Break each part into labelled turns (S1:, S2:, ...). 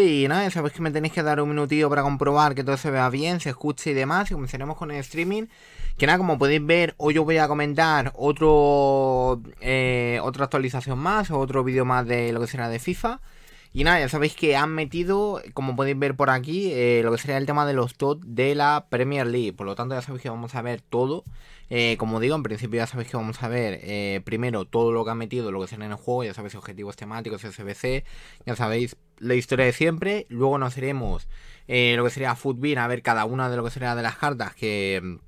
S1: Y nada, sabéis que me tenéis que dar un minutito para comprobar que todo se vea bien, se escuche y demás. Y comenzaremos con el streaming. Que nada, como podéis ver, hoy os voy a comentar otro eh, otra actualización más, otro vídeo más de lo que será de FIFA. Y nada, ya sabéis que han metido, como podéis ver por aquí, eh, lo que sería el tema de los TOT de la Premier League. Por lo tanto, ya sabéis que vamos a ver todo. Eh, como digo, en principio ya sabéis que vamos a ver eh, primero todo lo que han metido, lo que será en el juego, ya sabéis objetivos temáticos, SBC, ya sabéis la historia de siempre. Luego nos iremos lo que sería Footbin, a ver cada una de lo que sería de las cartas que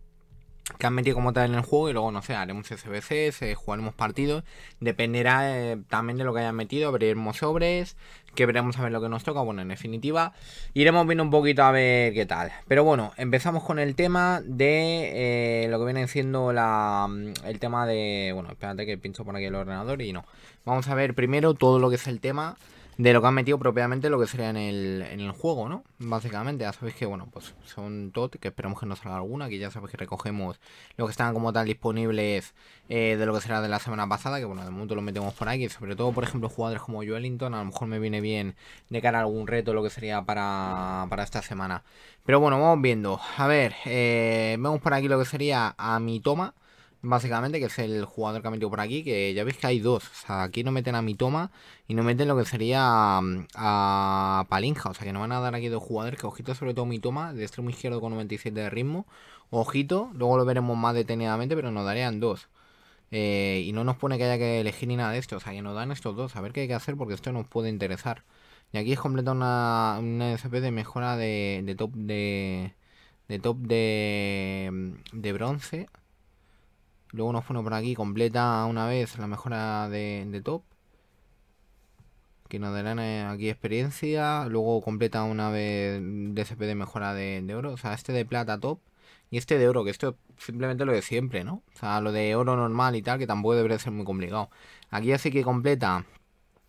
S1: han metido como tal en el juego y luego, no sé, haremos SBC, jugaremos partidos. Dependerá también de lo que hayan metido, abriremos sobres, que veremos a ver lo que nos toca. Bueno, en definitiva, iremos viendo un poquito a ver qué tal. Pero bueno, empezamos con el tema de eh, lo que viene siendo mm, el tema de... Bueno, espérate que pincho por aquí el ordenador y no. Vamos a ver primero todo lo que es el tema de lo que han metido propiamente lo que sería en el, juego, ¿no? Básicamente, ya sabéis que, bueno, pues son tot, que esperamos que no salga alguna, que ya sabéis que recogemos lo que están como tal disponibles eh, de lo que será de la semana pasada, que bueno, de momento lo metemos por aquí, sobre todo, por ejemplo, jugadores como Joelinton, a lo mejor me viene bien de cara a algún reto lo que sería para, esta semana. Pero bueno, vamos viendo. A ver, eh, vemos por aquí lo que sería a mi toma básicamente, que es el jugador que ha metido por aquí, que ya veis que hay dos. O sea, aquí no meten a mi toma y no meten lo que sería mm, a, Palinja. O sea, que no van a dar aquí dos jugadores, que ojito sobre todo mi toma de extremo izquierdo con 97 de ritmo. Ojito, luego lo veremos más detenidamente, pero nos darían dos. Eh, y no nos pone que haya que elegir ni nada de esto. O sea, que nos dan estos dos. A ver qué hay que hacer porque esto nos puede interesar. Y aquí es completa una, una SP de mejora de, de top de... De top de, mm, de bronce. Luego nos pone por aquí, completa una vez la mejora de, top. Que nos darán eh, aquí experiencia. Luego completa una vez DCP de mejora de, de oro. O sea, este de plata top. Y este de oro, que esto simplemente lo de siempre, ¿no? O sea, lo de oro normal y tal, que tampoco debería ser muy complicado. Aquí así que completa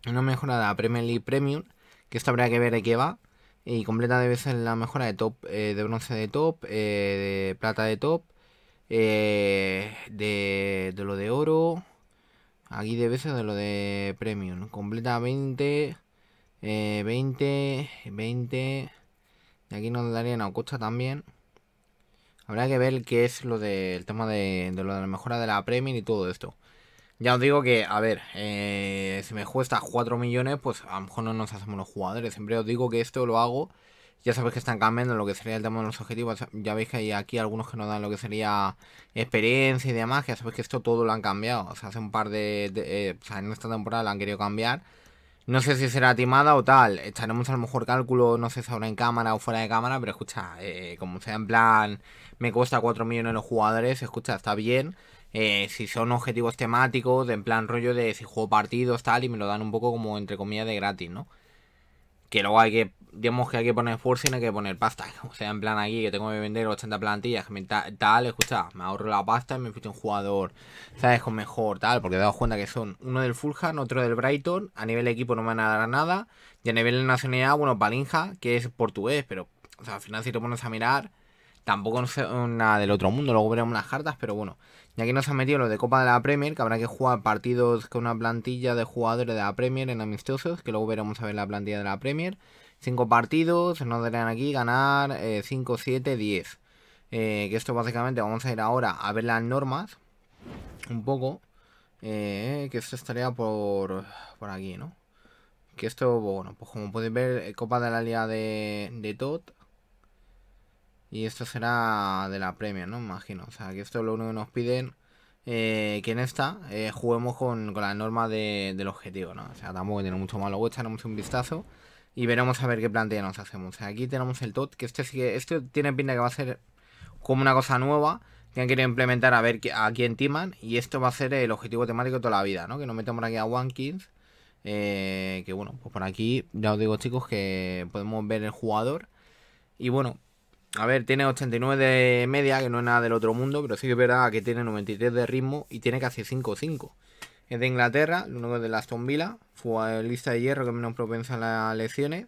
S1: una mejora de Premier League Premium, que esto habría que ver de qué va. Y completa debe ser la mejora de top, eh, de bronce de top, eh, de plata de top, eh, de, lo de oro. Aquí de veces de lo de premium. Completamente 20. Eh, 20. 20. Y aquí nos darían a costa también. Habrá que ver qué es lo del tema de, lo de la mejora de la premium y todo esto. Ya os digo que, a ver, eh, si me cuesta 4 millones, pues a lo mejor no nos hacemos los jugadores. Siempre os digo que esto lo hago ya sabéis que están cambiando lo que sería el tema de los objetivos. Ya veis que hay aquí algunos que nos dan lo que sería experiencia y demás. ya sabéis que esto todo lo han cambiado. O sea, hace un par de... Eh, o sea, en esta temporada lo han querido cambiar. No sé si será timada o tal. Estaremos a lo mejor cálculo, no sé si ahora en cámara o fuera de cámara, pero escucha, eh, como sea en plan, me cuesta 4 millones los jugadores, escucha, está bien. Eh, si son objetivos temáticos, en plan rollo de si juego partidos, tal, y me lo dan un poco como entre comillas de gratis, ¿no? Que luego hay que digamos que hay que poner esfuerzo y no hay que poner pasta. O sea, en plan aquí que tengo que vender 80 plantillas, tal, escucha, me ahorro la pasta y me fui un jugador, ¿sabes? Con mejor, tal, porque he dado cuenta que son uno del Fulham, otro del Brighton, a nivel equipo no me van a dar nada, y a nivel de nacionalidad, bueno, Palinja, que es portugués, pero, o sea, al final si te pones a mirar, tampoco es nada del otro mundo, luego veremos las cartas, pero bueno. Y aquí nos han metido los de Copa de la Premier, que habrá que jugar partidos con una plantilla de jugadores de la Premier en amistosos, que luego veremos a ver la plantilla de la Premier. 5 partidos, nos darían aquí ganar 5, 7, 10. que esto básicamente vamos a ir ahora a ver las normas. Un poco. Eh, que esto estaría por, por aquí, ¿no? Que esto, bueno, pues como podéis ver, eh, Copa de la Liga de, de Tot. Y esto será de la Premier, ¿no? Imagino. O sea, que esto es lo único que nos piden. Eh, que en esta juguemos con, con norma de, del objetivo, ¿no? O sea, tampoco tiene mucho malo. luego un vistazo. Y veremos a ver qué plantilla nos hacemos. Aquí tenemos el tot, que este este tiene pinta que va a ser como una cosa nueva que han querido implementar a ver a quién timan. Y esto va a ser el objetivo temático toda la vida, ¿no? Que nos metemos aquí a One kings eh, que bueno, pues por aquí ya os digo chicos que podemos ver el jugador. Y bueno, a ver, tiene 89 de media, que no es nada del otro mundo, pero sí que es verdad que tiene 93 de ritmo y tiene casi 5-5. Es de Inglaterra, el único de la Aston Villa, lista de hierro que menos propensa a las lesiones.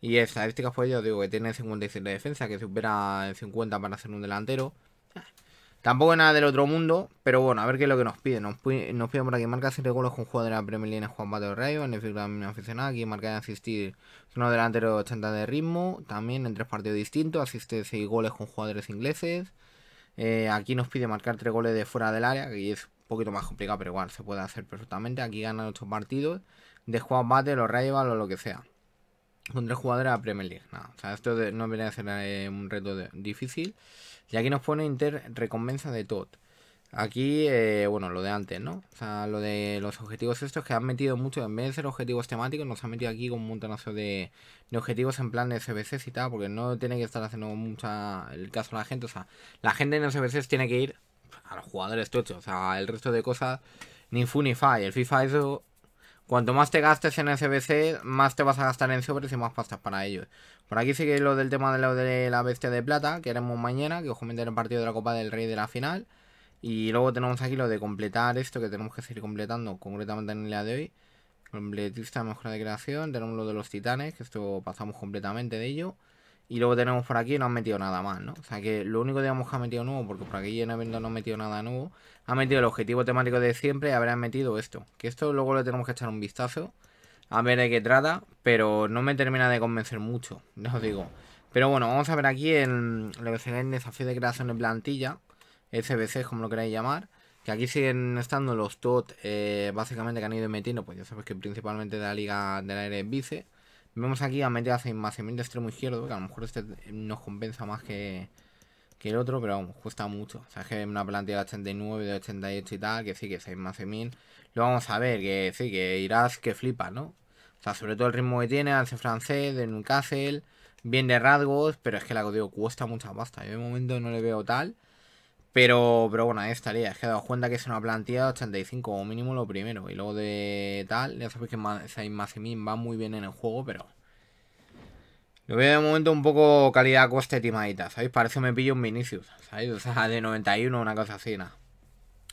S1: Y estadísticas, pues yo digo que tiene 57 de defensa, que supera el 50 para ser un delantero. Tampoco es nada del otro mundo, pero bueno, a ver qué es lo que nos pide. Nos, piden, nos que por aquí marca 7 goles con jugadores de la Premier League Juan Pato Rayo, en el figura de aficionado. Aquí marca y asistir uno delantero 80 de ritmo, también en tres partidos distintos. Asiste 6 goles con jugadores ingleses. Eh, aquí nos pide marcar 3 goles de fuera del área, que es poquito más complicado, pero igual se puede hacer perfectamente. Aquí ganan estos partidos de Juan Battle los Rival o lo que sea. Con tres jugadores a Premier League. Nada, o sea, esto no viene a ser eh, un reto difícil. Y aquí nos pone Inter recompensa de tot Aquí, eh, bueno, lo de antes, ¿no? O sea, lo de los objetivos estos que han metido mucho, en vez de ser objetivos temáticos, nos han metido aquí con un montonazo de, de objetivos en plan de SBCs y tal, porque no tiene que estar haciendo mucha el caso a la gente. O sea, la gente en SBCs tiene que ir a los jugadores tochos, o sea, el resto de cosas, ni fu ni fa. el FIFA eso, cuanto más te gastes en SBC, más te vas a gastar en sobres y más pastas para ellos. Por aquí sigue lo del tema de lo de la bestia de plata, que haremos mañana, que os era el partido de la Copa del Rey de la final. Y luego tenemos aquí lo de completar esto, que tenemos que seguir completando concretamente en el día de hoy. Completista, mejora de creación, tenemos lo de los titanes, que esto pasamos completamente de ello. Y luego tenemos por aquí, no han metido nada más, ¿no? O sea que lo único digamos que ha metido nuevo, porque por aquí en evento no han metido nada nuevo, ha metido el objetivo temático de siempre y habrán metido esto. Que esto luego le tenemos que echar un vistazo a ver de qué trata, pero no me termina de convencer mucho, no os digo. Pero bueno, vamos a ver aquí en lo que el desafío de creación de plantilla, SBC, como lo queráis llamar. Que aquí siguen estando los TOT, eh, básicamente que han ido metiendo, pues ya sabes que principalmente de la liga de la Aire Vice. Vemos aquí a meter de extremo izquierdo, que a lo mejor este nos compensa más que, que el otro, pero vamos, cuesta mucho. O sea, es que una plantilla de 89, de 88 y tal, que sí, que seis más mil Lo vamos a ver, que sí, que irás que flipa ¿no? O sea, sobre todo el ritmo que tiene, hace francés, de Newcastle, bien de rasgos, pero es que la digo, cuesta mucha pasta. Yo de momento no le veo tal. Pero, pero bueno, ahí estaría. Es que he dado cuenta que se una plantilla de 85 como mínimo lo primero. Y luego de tal, ya sabéis que y va muy bien en el juego, pero... Lo veo de momento un poco calidad coste timadita, ¿sabéis? Parece me pillo un inicio ¿sabéis? O sea, de 91 una cosa así, nada.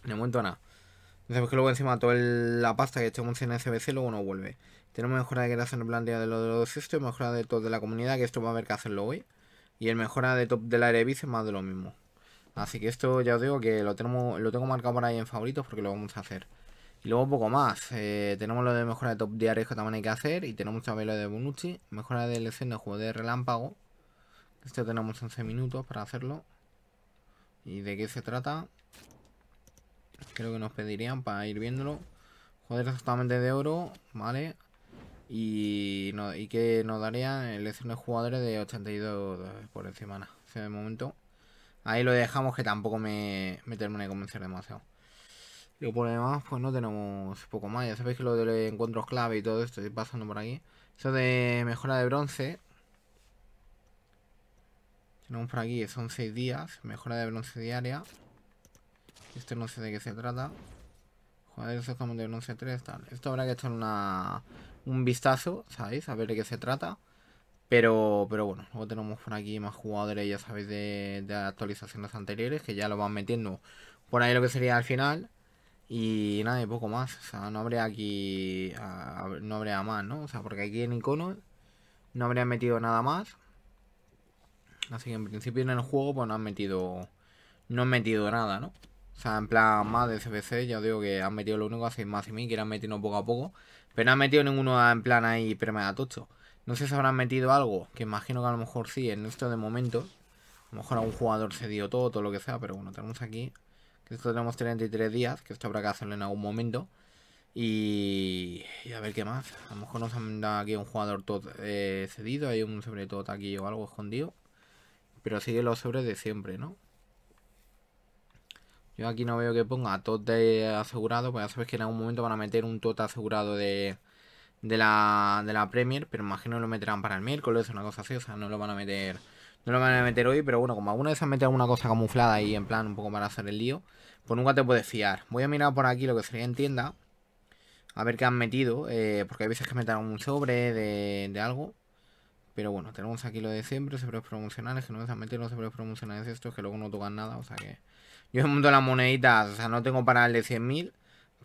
S1: De momento nada. sabéis que luego encima toda la pasta que echamos en SBC luego no vuelve. Tenemos mejora de creación de plantilla de los dos esto sistemas, mejora de top de la comunidad, que esto va a haber que hacerlo hoy. Y el mejora de top de la es más de lo mismo. Así que esto ya os digo que lo, lo tengo marcado por ahí en favoritos porque lo vamos a hacer. Y luego poco más. Eh, tenemos lo de mejora de top diarios que también hay que hacer. Y tenemos también lo de Bonucci. Mejora de elección de juego de relámpago. Esto tenemos 11 minutos para hacerlo. ¿Y de qué se trata? Creo que nos pedirían para ir viéndolo. Joder exactamente de oro, ¿vale? Y, que nos darían elecciones de jugadores de 82 por encima. O sea, momento Ahí lo dejamos que tampoco me, me termine de convencer demasiado. Y por lo demás, pues no tenemos poco más. Ya sabéis que lo de los encuentros clave y todo esto estoy pasando por aquí. Eso de mejora de bronce. Tenemos por aquí, son 6 días. Mejora de bronce diaria. Este no sé de qué se trata. Joder, eso como de bronce 3, tal. Esto habrá que echar una, un vistazo, ¿sabéis? A ver de qué se trata. Pero, pero bueno, luego tenemos por aquí más jugadores, ya sabéis, de, actualizaciones anteriores, que ya lo van metiendo por ahí lo que sería al final. Y nada, y poco más. O sea, no habría aquí. no habría más, ¿no? O sea, porque aquí en iconos no habría metido nada más. Así que en principio en el juego, pues no han metido. No han metido nada, ¿no? O sea, en plan más de CBC, ya digo que han metido lo único hace más y mil, que han metiendo poco a poco. Pero no han metido ninguno en plan ahí da tocho. No sé si habrán metido algo, que imagino que a lo mejor sí, en esto de momento. A lo mejor algún jugador se todo, todo lo que sea, pero bueno, tenemos aquí. Que esto tenemos 33 días, que esto habrá que hacerlo en algún momento. Y, a ver qué más. A lo mejor nos han dado aquí un jugador todo eh, cedido, hay un sobre todo aquí o algo escondido. Pero sigue los sobres de siempre, ¿no? Yo aquí no veo que ponga tot de asegurado, pues ya sabes que en algún momento van a meter un tot asegurado de de la, de la Premier, pero imagino que lo meterán para el miércoles, una cosa así, o sea, no lo van a meter. No lo van a meter hoy, pero bueno, como alguna vez han metido alguna cosa camuflada y en plan un poco para hacer el lío, pues nunca te puedes fiar. Voy a mirar por aquí lo que sería en tienda, a ver qué han metido, eh, porque hay veces que meten un sobre de, algo. Pero bueno, tenemos aquí lo de siempre, sobres promocionales, que no se han metido los sobres promocionales estos, que luego no tocan nada, o sea que... Yo mundo de las moneditas, o sea, no tengo para el de 100.000,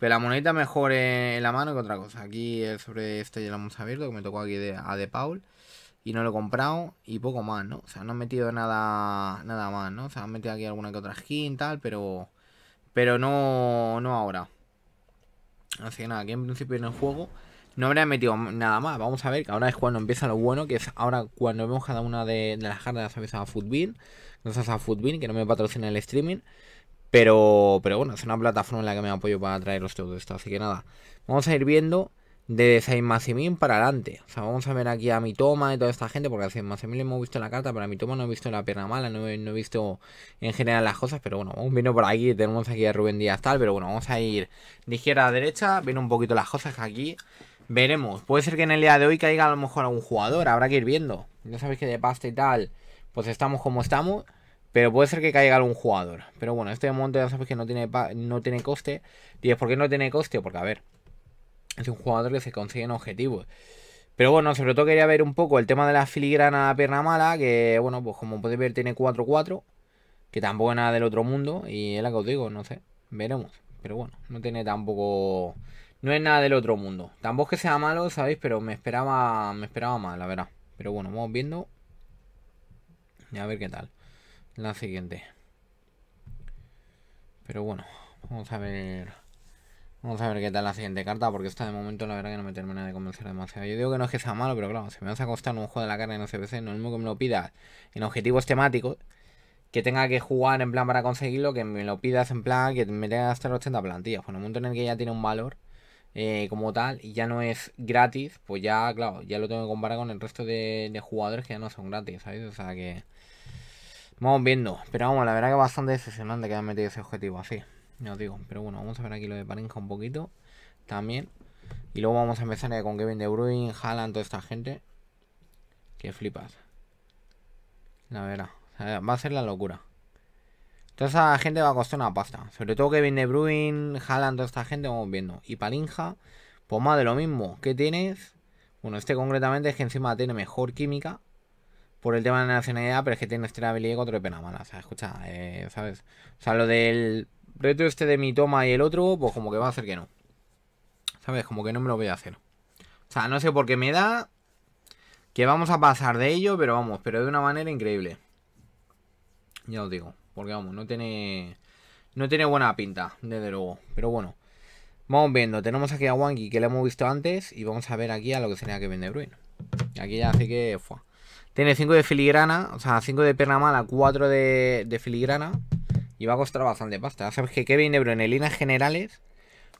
S1: la monedita mejor en la mano que otra cosa. Aquí sobre este ya lo hemos abierto, que me tocó aquí de, a De Paul. Y no lo he comprado y poco más, ¿no? O sea, no han metido nada nada más, ¿no? O sea, han metido aquí alguna que otra skin, tal, pero... Pero no, no ahora. Así que nada, aquí en principio en el juego no habría metido nada más. Vamos a ver, que ahora es cuando empieza lo bueno, que es ahora cuando vemos cada una de, las cartas, a veces a Footbin. entonces a Footbin, que no me patrocina el streaming. Pero, bueno, es una plataforma en la que me apoyo para traeros todo esto. Así que nada, vamos a ir viendo de Saint Maximin para adelante. O sea, vamos a ver aquí a mi toma y toda esta gente, porque a Saint Maximin hemos visto la carta, pero a mi toma no he visto la pierna mala, no he, no he, visto en general las cosas, pero bueno, vamos viendo por aquí, tenemos aquí a Rubén Díaz tal, pero bueno, vamos a ir de izquierda a derecha, viendo un poquito las cosas aquí veremos. Puede ser que en el día de hoy caiga a lo mejor algún jugador, habrá que ir viendo. Ya sabéis que de pasta y tal, pues estamos como estamos. Pero puede ser que caiga algún jugador. Pero bueno, este de ya sabes que no tiene, no tiene coste. Y ¿por qué no tiene coste? Porque, a ver, es un jugador que se consigue en objetivos. Pero bueno, sobre todo quería ver un poco el tema de la filigrana pierna mala, que bueno, pues como podéis ver tiene 4-4, que tampoco es nada del otro mundo, y es la que os digo, no sé, veremos. Pero bueno, no tiene tampoco... No es nada del otro mundo. Tampoco que sea malo, ¿sabéis? Pero me esperaba me esperaba más, la verdad. Pero bueno, vamos viendo. Y a ver qué tal la siguiente. Pero bueno, vamos a ver. Vamos a ver qué tal la siguiente carta, porque esta de momento la verdad que no me termina de convencer demasiado. Yo digo que no es que sea malo, pero claro, si me vas a costar un juego de la carne en CPC, no es mismo que me lo pidas en objetivos temáticos, que tenga que jugar en plan para conseguirlo, que me lo pidas en plan que me tenga que gastar 80 plantillas. Pues en el momento en el que ya tiene un valor eh, como tal y ya no es gratis, pues ya, claro, ya lo tengo que comparar con el resto de, de jugadores que ya no son gratis, ¿sabes? O sea que... Vamos viendo. Pero vamos, la verdad que bastante decepcionante que han metido ese objetivo así. ya os digo. Pero bueno, vamos a ver aquí lo de Parinja un poquito. También. Y luego vamos a empezar con Kevin De Bruyne, Haaland, toda esta gente. Que flipas. La verdad. va a ser la locura. Toda esa gente va a costar una pasta. Sobre todo Kevin De Bruyne, Haaland, toda esta gente, vamos viendo. Y Palinja, pues más de lo mismo. ¿Qué tienes? Bueno, este concretamente es que encima tiene mejor química por el tema de la nacionalidad, pero es que tiene otro de pena mala. O sea, escucha, eh, ¿sabes? O sea, lo del reto este de mi toma y el otro, pues como que va a hacer que no. ¿Sabes? Como que no me lo voy a hacer. O sea, no sé por qué me da que vamos a pasar de ello, pero vamos, pero de una manera increíble. Ya os digo, porque vamos, no tiene... No tiene buena pinta, desde luego. Pero bueno. Vamos viendo. Tenemos aquí a Wanky que le hemos visto antes. Y vamos a ver aquí a lo que sería que De Bruyne. Aquí ya hace que... Tiene 5 de filigrana, o sea, 5 de perna mala, 4 de, filigrana. Y va a costar bastante pasta. Sabes que Kevin Ebro en líneas generales,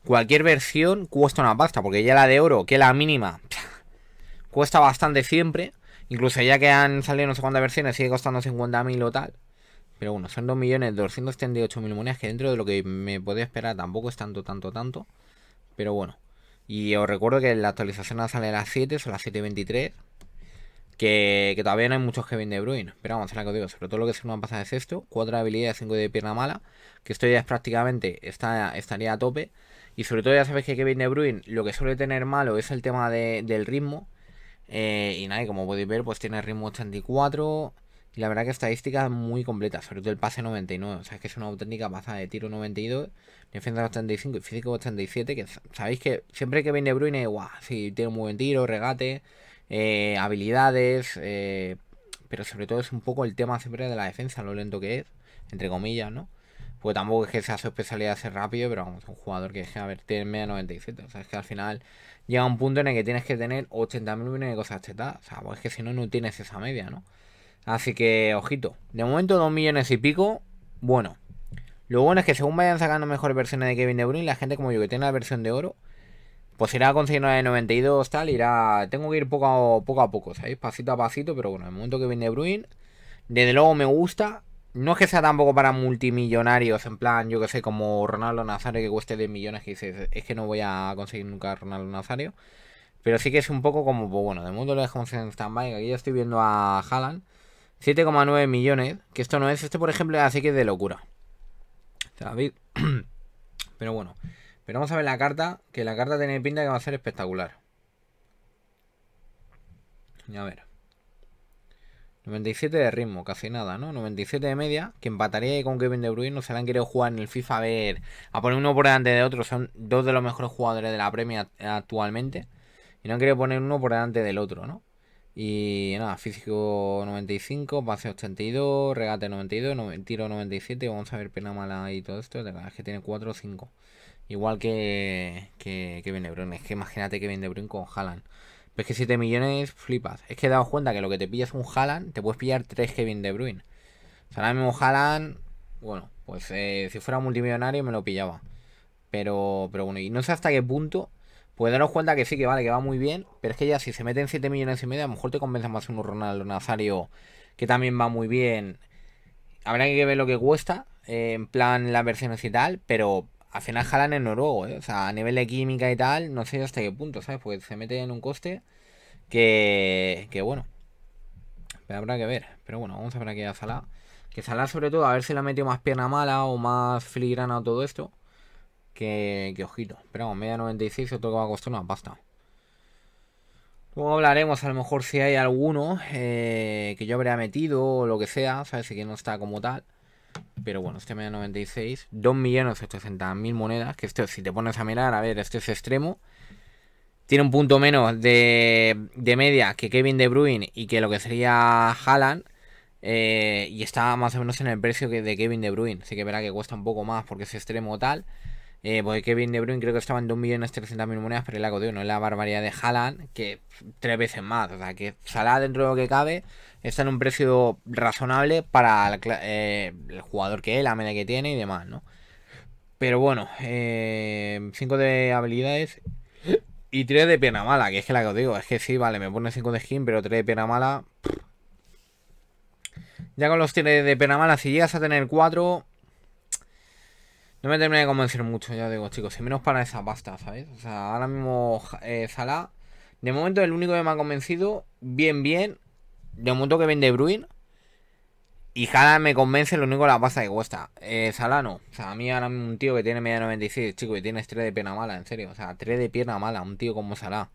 S1: cualquier versión cuesta una pasta. Porque ya la de oro, que es la mínima, cuesta bastante siempre. Incluso ya que han salido no sé cuántas versiones, sigue costando 50.000 o tal. Pero bueno, son 2.278.000 monedas que dentro de lo que me podía esperar tampoco es tanto, tanto, tanto. Pero bueno. Y os recuerdo que la actualización sale a las 7, son las 7.23. Que, todavía no hay muchos Kevin De Bruin, Pero vamos, a hacer la que os digo. Sobre todo lo que es una pasada es esto. Cuatro habilidades, habilidad, 5 de pierna mala. Que esto ya es prácticamente está, estaría a tope. Y sobre todo ya sabéis que Kevin De Bruin lo que suele tener malo es el tema de, del ritmo. Eh, y nada, como podéis ver, pues tiene ritmo 84. Y la verdad que estadísticas muy completa sobre todo el pase 99. O sea, que es una auténtica pasada de tiro 92, defensa 85 y físico 87. Que sabéis que siempre que viene De Bruyne, guau, si tiene un buen tiro, regate, eh, habilidades, eh, pero sobre todo es un poco el tema siempre de la defensa, lo lento que es, entre comillas, ¿no? pues tampoco es que sea su especialidad ser rápido, pero vamos, es un jugador que es a ver, tiene media 97. O sea, es que al final llega un punto en el que tienes que tener 80.000 millones de cosas chetadas. O sea, pues es que si no, no tienes esa media, ¿no? Así que, ojito. De momento, 2 millones y pico. Bueno. Lo bueno es que según vayan sacando mejores versiones de Kevin De Bruyne, la gente como yo que tiene la versión de oro, pues irá con 92 tal, irá... Tengo que ir poco a poco, a ¿sabéis? Pasito a pasito, pero bueno, el momento que viene Bruin, desde luego me gusta. No es que sea tampoco para multimillonarios, en plan, yo que sé, como Ronaldo Nazario que cueste 10 millones, que dices, es que no voy a conseguir nunca a Ronaldo Nazario. Pero sí que es un poco como, pues bueno, de momento lo dejamos en stand-by. Aquí ya estoy viendo a Haaland. 7,9 millones, que esto no es, este por ejemplo, así que es de locura. Pero bueno. Pero vamos a ver la carta, que la carta tiene pinta que va a ser espectacular. A ver. 97 de ritmo, casi nada, ¿no? 97 de media, que empataría con Kevin De Bruyne. No se la han querido jugar en el FIFA a ver, a poner uno por delante de otro. Son dos de los mejores jugadores de la Premier actualmente. Y no han querido poner uno por delante del otro, ¿no? Y nada, físico 95, pase 82, regate 92, tiro 97. Vamos a ver pena mala y todo esto. Es que tiene 4 o 5. Igual que, que Kevin De Bruyne. Es que imagínate Kevin De Bruyne con Haaland. es que 7 millones flipas. Es que he dado cuenta que lo que te pillas un Haaland, te puedes pillar 3 Kevin De Bruyne. O sea, ahora mismo Haaland, bueno, pues eh, si fuera multimillonario me lo pillaba. Pero, pero bueno, y no sé hasta qué punto. Pues daros cuenta que sí, que vale, que va muy bien. Pero es que ya si se meten 7 millones y medio, a lo mejor te convence más un Ronaldo Nazario, que también va muy bien. Habrá que ver lo que cuesta, eh, en plan las versiones y tal. Pero, al final Jalan en noruego, ¿eh? O sea, a nivel de química y tal, no sé hasta qué punto, ¿sabes? Porque se mete en un coste que, que bueno, habrá que ver. Pero bueno, vamos a ver aquí a Salah. Que Salah sobre todo, a ver si le ha metido más pierna mala o más filigrana o todo esto. Que, que ojito. Pero vamos, media 96, otro que va a costar una pasta. Luego hablaremos a lo mejor si hay alguno eh, que yo habría metido o lo que sea, ¿sabes? Si que no está como tal. Pero bueno, este medio 96. 2.800.000 monedas. Que esto, si te pones a mirar, a ver, este es extremo. Tiene un punto menos de, media que Kevin De Bruyne y que lo que sería Haaland. Eh, y está más o menos en el precio que de Kevin De Bruyne. Así que verá que cuesta un poco más porque es extremo tal. Eh, porque Kevin De Bruyne creo que estaba en 2.300.000 monedas, pero el lago de uno. Es la barbaridad de Haaland, que tres veces más. O sea, que sala dentro de lo que cabe está en un precio razonable para eh, el, jugador que es, la media que tiene y demás, ¿no? Pero bueno, 5 eh, de habilidades y 3 de pena mala, que es que la que os digo, es que sí, vale, me pone 5 de skin, pero 3 de pena mala... Ya con los 3 de pena mala, si llegas a tener 4... No me termina de convencer mucho, ya digo, chicos, y menos para esa pasta, ¿sabes? O sea, ahora mismo eh, De momento el único que me ha convencido, bien, bien, de momento que vende Bruin. Y cada vez me convence lo único la pasa que cuesta. Eh, no. O sea, a mí ahora un tío que tiene media 96, chico, y tienes 3 de pierna mala, en serio. O sea, 3 de pierna mala, un tío como Salá.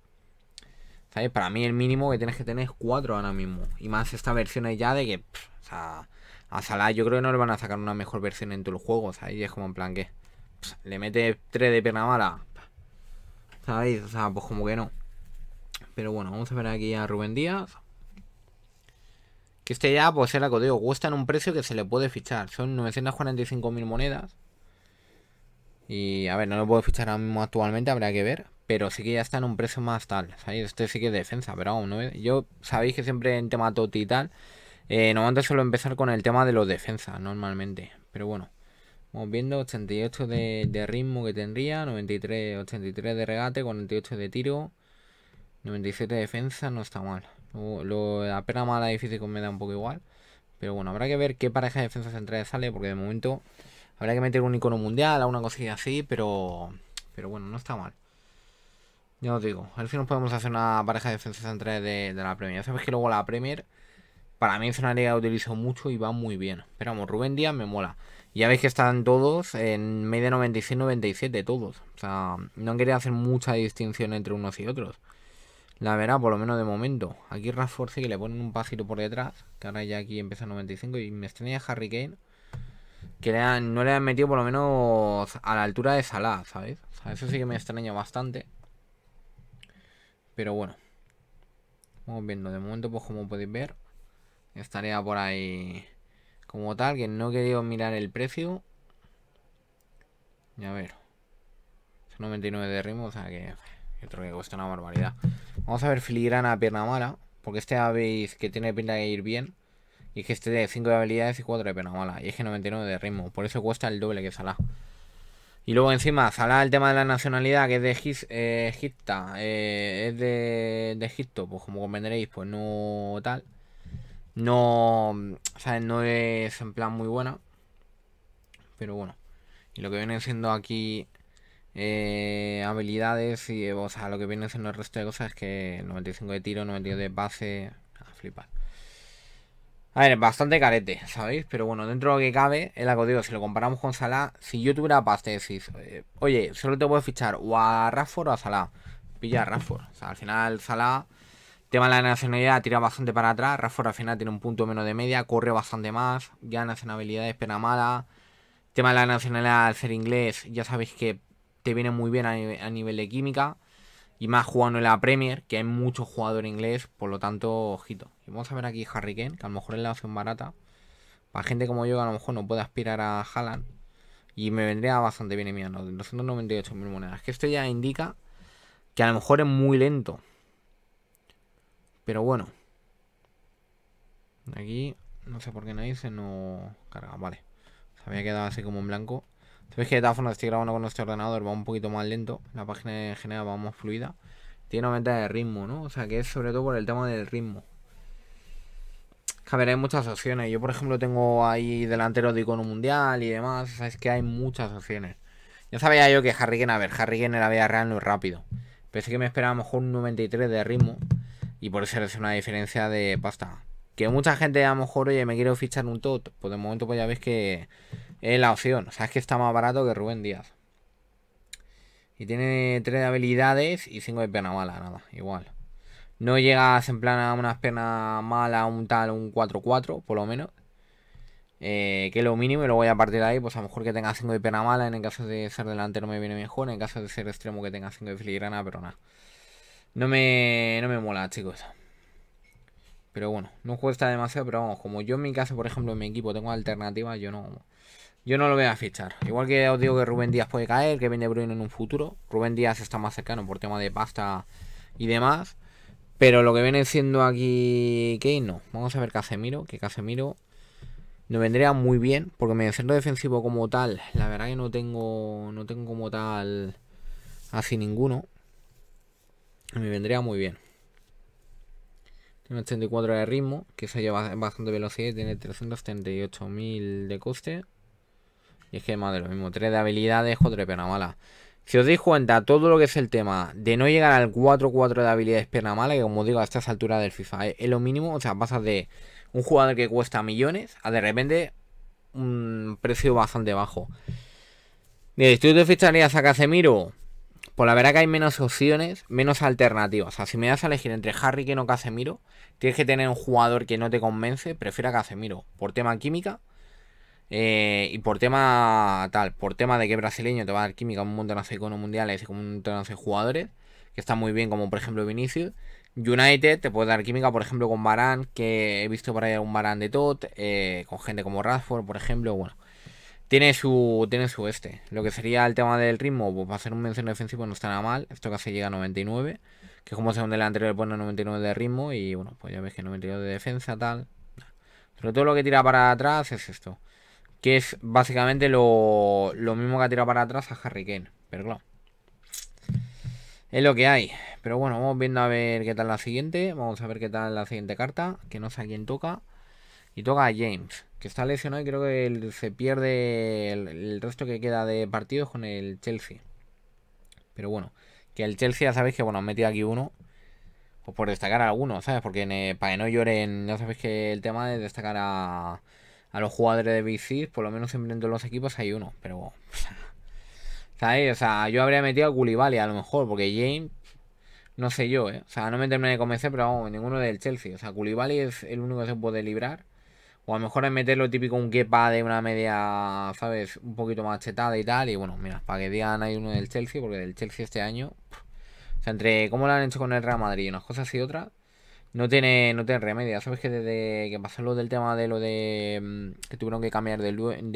S1: ¿Sabes? Para mí el mínimo que tienes que tener es 4 ahora mismo. Y más esta versión es ya de que, o sea, a Salá yo creo que no le van a sacar una mejor versión en todo el juego, ¿sabes? Y es como en plan que le mete 3 de pierna mala. ¿Sabéis? O sea, pues como que no. Pero bueno, vamos a ver aquí a Rubén Díaz. Que este ya, pues era que que digo, en un precio que se le puede fichar. Son 945.000 monedas. Y a ver, no lo puedo fichar ahora mismo actualmente, habrá que ver. Pero sí que ya está en un precio más tal. Este sí que es defensa, pero aún no es... Yo sabéis que siempre en tema toti y tal. Eh, normalmente suelo empezar con el tema de los defensas, normalmente. Pero bueno. Vamos viendo 88 de, de ritmo que tendría, 93, 83 de regate, 48 de tiro, 97 de defensa, no está mal. Lo, la pena mala difícil me da un poco igual. Pero bueno, habrá que ver qué pareja de defensas central sale, porque de momento habrá que meter un icono mundial, una cosilla así, pero, pero bueno, no está mal. Ya os digo, al ver nos podemos hacer una pareja de defensas central de, la Premier. Ya que luego la Premier, para mí es una liga que utilizo mucho y va muy bien. Pero Rubén Díaz me mola. Ya veis que están todos en media 96-97, todos. O sea, no quería hacer mucha distinción entre unos y otros. La verá, por lo menos de momento. Aquí Rashford que le ponen un pasito por detrás. Que ahora ya aquí empieza 95. Y me extraña Harry Kane. Que no le han metido por lo menos a la altura de Salah, ¿sabes? O eso sí que me extraña bastante. Pero bueno. Vamos viendo. De momento, pues como podéis ver. Estaría por ahí como tal. Que no he querido mirar el precio. Y a ver. 99 de ritmo, o sea que... Yo creo que cuesta una barbaridad. Vamos a ver filigrana pierna mala. Porque este veis que tiene pinta de ir bien. Y que este de 5 de habilidades y 4 de pierna mala. Y es que 99 de ritmo. Por eso cuesta el doble que Salah. Y luego encima, Salah el tema de la nacionalidad, que es de eh, eh, es de, de, Egipto, pues como comprenderéis, pues no tal. No, ¿sabes? No es en plan muy buena. Pero bueno. Y lo que viene siendo aquí eh, habilidades y eh, o sea, lo que viene siendo el resto de cosas es que 95 de tiro, 92 de base. A flipar. A ver, bastante carete, ¿sabéis? Pero bueno, dentro de lo que cabe, el acodeo, si lo comparamos con Salah, si yo tuviera Te decís, eh, oye, solo te puedo fichar o a Rafford o a Salah. Pilla a O sea, al final Salah, tema de la nacionalidad, tira bastante para atrás. Rafford al final tiene un punto menos de media, corre bastante más, Ya en habilidades, pena mala. Tema de la nacionalidad al ser inglés, ya sabéis que viene muy bien a, nivel de química. Y más jugando en la Premier, que hay mucho jugador inglés, por lo tanto, ojito. Y vamos a ver aquí Harry Kane, que a lo mejor es la opción barata. Para gente como yo, que a lo mejor no puede aspirar a Haaland. Y me vendría bastante bien 298 298.000 monedas. Que esto ya indica que a lo mejor es muy lento. Pero bueno. Aquí, no sé por qué nadie se no carga. Vale. Se había quedado así como en blanco. Sabéis que de todas estoy grabando con nuestro ordenador, va un poquito más lento. La página en general va más fluida. Tiene una de ritmo, ¿no? O sea, que es sobre todo por el tema del ritmo. A ver, hay muchas opciones. Yo, por ejemplo, tengo ahí delantero de icono mundial y demás. O que hay muchas opciones. Ya sabía yo que Harry Kane, a ver, Harry Kane era vida real no es rápido. Pensé que me esperaba mejor un 93 de ritmo. Y por eso es una diferencia de pasta. Que mucha gente a lo mejor, oye, me quiero fichar un tot. Pues de momento pues ya ves que es la opción. O sea, es que está más barato que Rubén Díaz. Y tiene 3 habilidades y 5 de pena mala, nada, igual. No llegas en plan a unas penas malas, un tal, un 4-4, por lo menos. Eh, que es lo mínimo, y lo voy a partir ahí, pues a lo mejor que tenga 5 de pena mala. En el caso de ser delantero me viene mejor. En el caso de ser extremo que tenga 5 de filigrana, pero nada. No me, no me mola, chicos. Pero bueno, no cuesta demasiado, pero vamos, como yo en mi caso, por ejemplo, en mi equipo tengo alternativas, yo no, yo no lo voy a fichar. Igual que os digo que Rubén Díaz puede caer, que viene Bruno en un futuro. Rubén Díaz está más cercano por tema de pasta y demás. Pero lo que viene siendo aquí Kane, no. Vamos a ver Casemiro, que Casemiro no vendría muy bien, porque me centro defensivo como tal, la verdad que no tengo, no tengo como tal así ninguno. Me vendría muy bien. Tiene 84 de ritmo, que se lleva bastante velocidad y tiene 338.000 de coste. Y es que más de lo mismo, 3 de habilidades, 4 de pena mala. Si os dais cuenta, todo lo que es el tema de no llegar al 4-4 de habilidades pena mala, que como digo, a estas alturas del FIFA eh, es, lo mínimo, o sea, pasas de un jugador que cuesta millones a de repente un precio bastante bajo. Dices, ¿tú te ficharías a Casemiro? Pues la verdad que hay menos opciones, menos alternativas. O sea, si me das a elegir entre Harry que o Casemiro, tienes que tener un jugador que no te convence, prefiero a Casemiro. Por tema química eh, y por tema tal, por tema de que brasileño te va a dar química un montón de iconos mundiales y como un montón de jugadores, que están muy bien, como por ejemplo Vinicius. United te puede dar química, por ejemplo, con Barán, que he visto por ahí un Barán de Tot, eh, con gente como Rashford, por ejemplo, bueno. Tiene su, tiene su este. Lo que sería el tema del ritmo, pues va a ser un mención defensivo no está nada mal. Esto casi llega a 99, que como según el anterior pone 99 de ritmo y bueno, pues ya ves que 99 de defensa, tal. sobre todo lo que tira para atrás es esto. Que es básicamente lo, lo mismo que ha tirado para atrás a Harry Kane. Pero claro. Es lo que hay. Pero bueno, vamos viendo a ver qué tal la siguiente. Vamos a ver qué tal la siguiente carta. Que no sé a quién toca. Y toca a James, que está lesionado y creo que se pierde el, resto que queda de partidos con el Chelsea. Pero bueno, que el Chelsea ya sabéis que, bueno, han metido aquí uno. Pues por destacar a alguno, ¿sabes? Porque eh, para que no lloren, ya sabéis que el tema de destacar a, a los jugadores de BC, por lo menos siempre entre los equipos hay uno. Pero, bueno, ¿sabéis? O sea, yo habría metido a Koulibaly a lo mejor, porque James no sé yo, ¿eh? O sea, no me termine de convencer, pero vamos, ninguno del Chelsea. O sea, Koulibaly es el único que se puede librar. O a lo mejor es meterlo típico un quepa de una media, ¿sabes? Un poquito más chetada y tal. Y bueno, mira, para que digan hay uno del Chelsea, porque del Chelsea este año. O sea, entre cómo lo han hecho con el Real Madrid y unas cosas y otras, no tiene, no tiene remedio. sabes que desde que pasó lo del tema de lo de mm, que tuvieron que cambiar de,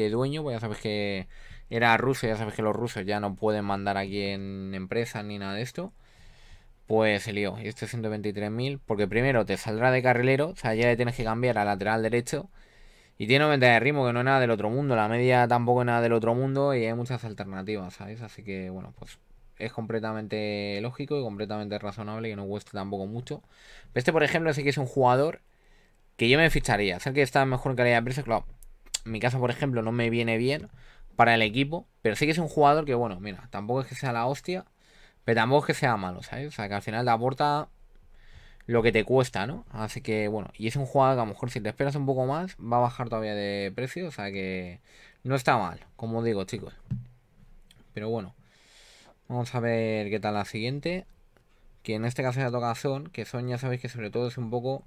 S1: dueño, pues ya sabes que era ruso, ya sabes que los rusos ya no pueden mandar aquí en empresas ni nada de esto. Pues se lió. Y este 123.000, porque primero te saldrá de carrilero, o sea, ya le tienes que cambiar a lateral derecho. Y tiene 90 de ritmo, que no es nada del otro mundo. La media tampoco es nada del otro mundo. Y hay muchas alternativas, ¿sabes? Así que, bueno, pues es completamente lógico y completamente razonable que no cueste tampoco mucho. Este, por ejemplo, sí que es un jugador que yo me ficharía. sea, que está mejor en calidad de precio, claro. mi casa, por ejemplo, no me viene bien para el equipo. Pero sí que es un jugador que, bueno, mira, tampoco es que sea la hostia. Pero tampoco es que sea malo, ¿sabes? O sea, que al final te aporta lo que te cuesta, ¿no? Así que bueno, y es un jugador que a lo mejor si te esperas un poco más va a bajar todavía de precio, o sea que no está mal, como digo chicos. Pero bueno, vamos a ver qué tal la siguiente, que en este caso ya toca Son, que Son ya sabéis que sobre todo es un poco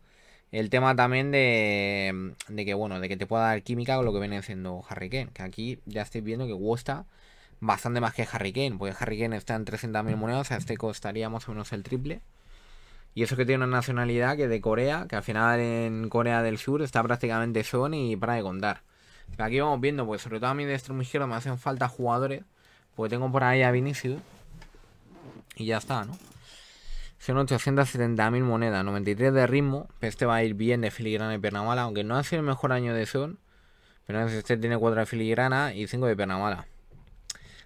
S1: el tema también de, de que bueno, de que te pueda dar química con lo que viene siendo Harry Kane, que aquí ya estáis viendo que cuesta bastante más que Harry Kane, porque Harry Kane está en 300.000 monedas, a este costaría más o menos el triple. Y eso que tiene una nacionalidad que es de Corea, que al final en Corea del Sur está prácticamente son y para de contar. aquí vamos viendo, pues sobre todo a mí de extremo me hacen falta jugadores. Porque tengo por ahí a Vinicius. Y ya está, ¿no? Son 870.000 monedas, 93 de ritmo. Este va a ir bien de filigrana y pernamala, aunque no ha sido el mejor año de Son. Pero este tiene 4 de filigrana y 5 de pernamala.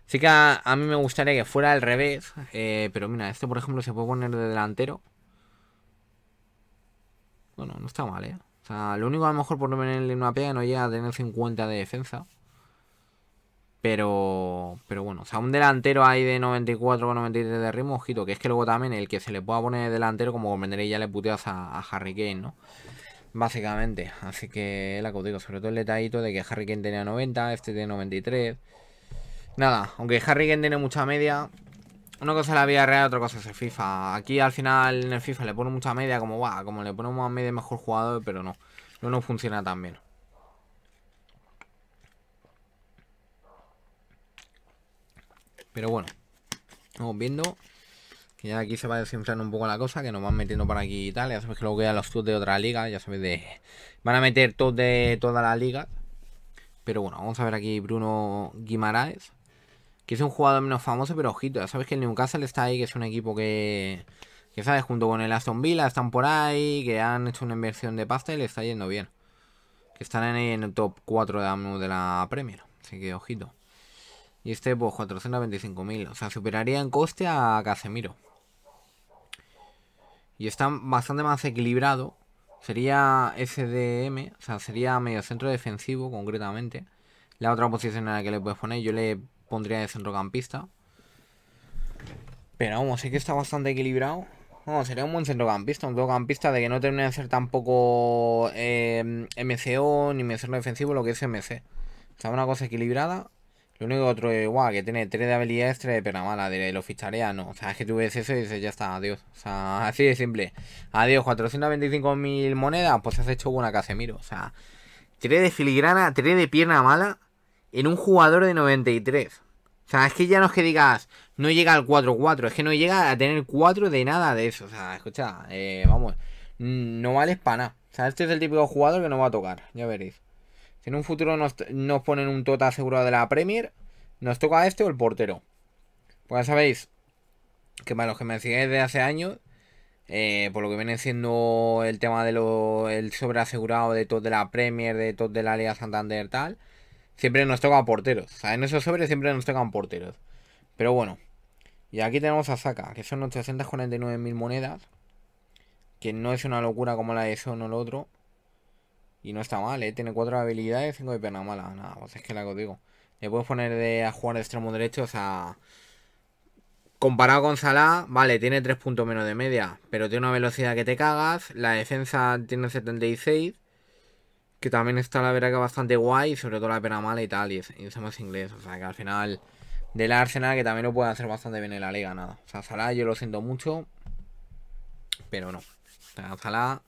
S1: Así que a, mí me gustaría que fuera al revés. Eh, pero mira, este por ejemplo se puede poner de delantero no está mal, ¿eh? O sea, lo único a lo mejor por no ponerle una pega no llega a tener 50 de defensa. Pero, pero bueno, o sea, un delantero ahí de 94 o 93 de ritmo, ojito, que es que luego también el que se le pueda poner delantero, como comprenderéis, ya le puteas a, a Harry Kane, ¿no? Básicamente, así que la que digo, sobre todo el detallito de que Harry Kane tenía 90, este tiene 93. Nada, aunque Harry Kane tiene mucha media, una cosa es la vida real, otra cosa es el FIFA. Aquí al final en el FIFA le pone mucha media, como guau, como le ponemos a media mejor jugador, pero no. No nos funciona tan bien. Pero bueno, vamos viendo. Que ya aquí se va desinflando un poco la cosa, que nos van metiendo para aquí y tal. Ya sabéis que luego quedan los trucos de otra liga, ya sabéis de... Van a meter todos de toda la liga. Pero bueno, vamos a ver aquí Bruno Guimaraes que es un jugador menos famoso, pero ojito, ya sabes que el Newcastle está ahí, que es un equipo que, que sabes, junto con el Aston Villa están por ahí, que han hecho una inversión de pasta y le está yendo bien. Que están ahí en el top 4 de, de la Premier, así que ojito. Y este, pues 425.000, o sea, superaría en coste a Casemiro. Y está bastante más equilibrado. Sería SDM, o sea, sería medio centro defensivo concretamente. La otra posición en la que le puedes poner, yo le pondría de centrocampista. Pero vamos, sí que está bastante equilibrado. No, sería un buen centrocampista, un campista de que no termina de ser tampoco eh, MCO ni MCO defensivo, lo que es MC. Está una cosa equilibrada. Lo único otro igual, que tiene tres de habilidad 3 de perna mala, diré lo ficharía, no. O sea, es que tú ves eso y dices, ya está, adiós. O sea, así de simple. Adiós, 425.000 monedas, pues has hecho buena Casemiro. O sea, 3 de filigrana, 3 de pierna mala en un jugador de 93. O sea, es que ya no es que digas, no llega al 4-4, es que no llega a tener 4 de nada de eso. O sea, escucha, eh, vamos, no vale para nada. O sea, este es el típico jugador que no va a tocar, ya veréis. Si en un futuro nos, ponen un total asegurado de la Premier, nos toca este o el portero. Pues ya sabéis que para los que me sigáis desde hace años, eh, por lo que viene siendo el tema del de sobreasegurado de todo de la Premier, de todo de la Liga Santander, tal Siempre nos toca porteros. O sea, en esos sobres siempre nos tocan porteros. Pero bueno. Y aquí tenemos a Saka, que son 849.000 monedas. Que no es una locura como la de eso o el otro. Y no está mal, ¿eh? Tiene cuatro habilidades, cinco de pierna mala. Nada, pues es que la que os digo. Le puedes poner de a jugar de extremo derecho, o sea... Comparado con Salah, vale, tiene 3 puntos menos de media, pero tiene una velocidad que te cagas, la defensa tiene 76 que también está la verdad que bastante guay, sobre todo la pena mala y tal, y usamos inglés, o sea que al final del Arsenal que también lo puede hacer bastante bien en la liga, nada. O sea, Salah yo lo siento mucho, pero no. O sea, Salah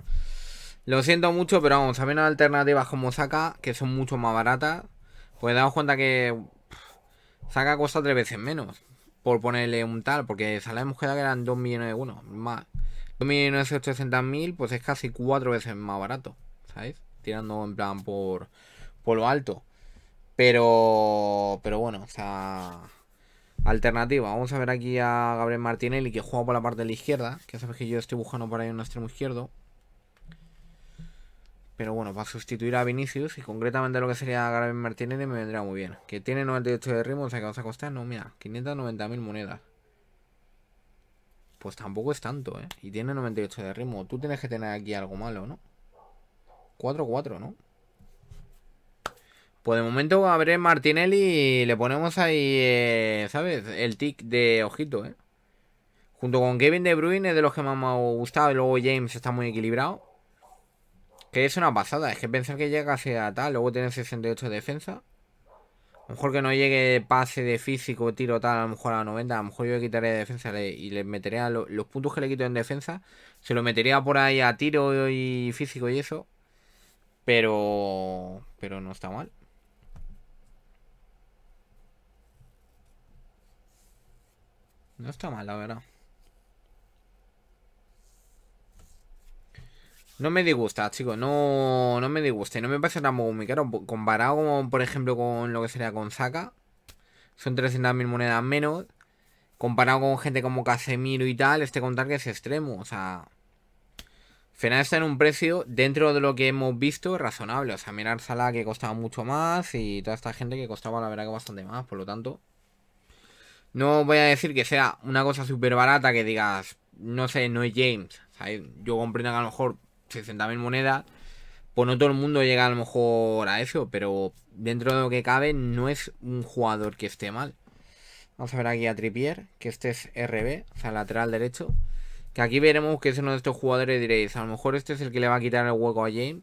S1: lo siento mucho, pero vamos, también hay alternativas como Saka, que son mucho más baratas, pues damos cuenta que Saka cuesta tres veces menos, por ponerle un tal, porque Salah hemos quedado que eran 2 millones de uno, más. mil pues es casi cuatro veces más barato, ¿sabéis? tirando en plan por, por lo alto. Pero, pero bueno, o sea, alternativa. Vamos a ver aquí a Gabriel Martinelli que juega por la parte de la izquierda. Que sabes que yo estoy buscando por ahí un extremo izquierdo. Pero bueno, para sustituir a Vinicius y concretamente lo que sería Gabriel Martinelli me vendría muy bien. Que tiene 98 de ritmo, o sea que vamos a costar, no, mira, 590.000 monedas. Pues tampoco es tanto, ¿eh? Y tiene 98 de ritmo. Tú tienes que tener aquí algo malo, ¿no? 4-4, ¿no? Pues de momento abre Martinelli y le ponemos ahí, eh, ¿sabes? El tic de ojito, ¿eh? Junto con Kevin De Bruyne es de los que más me ha gustado y luego James está muy equilibrado. Que es una pasada, es que pensar que llega hacia tal, luego tiene 68 de defensa. A lo mejor que no llegue pase de físico, tiro tal, a lo mejor a 90, a lo mejor yo le de defensa y le metería los puntos que le quito en defensa, se lo metería por ahí a tiro y físico y eso. Pero. Pero no está mal. No está mal, la verdad. No me disgusta, chicos. No, no me disgusta. Y no me parece tan muy caro. Comparado por ejemplo, con lo que sería con Saka. Son 300.000 monedas menos. Comparado con gente como Casemiro y tal, este contar que es extremo. O sea, final está en un precio dentro de lo que hemos visto razonable. O sea, mirar Salah que costaba mucho más y toda esta gente que costaba la verdad que bastante más. Por lo tanto, no voy a decir que sea una cosa súper barata que digas, no sé, no es James. Yo comprendo que a lo mejor 60.000 monedas, pues no todo el mundo llega a lo mejor a eso, pero dentro de lo que cabe no es un jugador que esté mal. Vamos a ver aquí a Tripier, que este es RB, o sea, lateral derecho. Que aquí veremos que es uno de estos jugadores diréis, a lo mejor este es el que le va a quitar el hueco a James.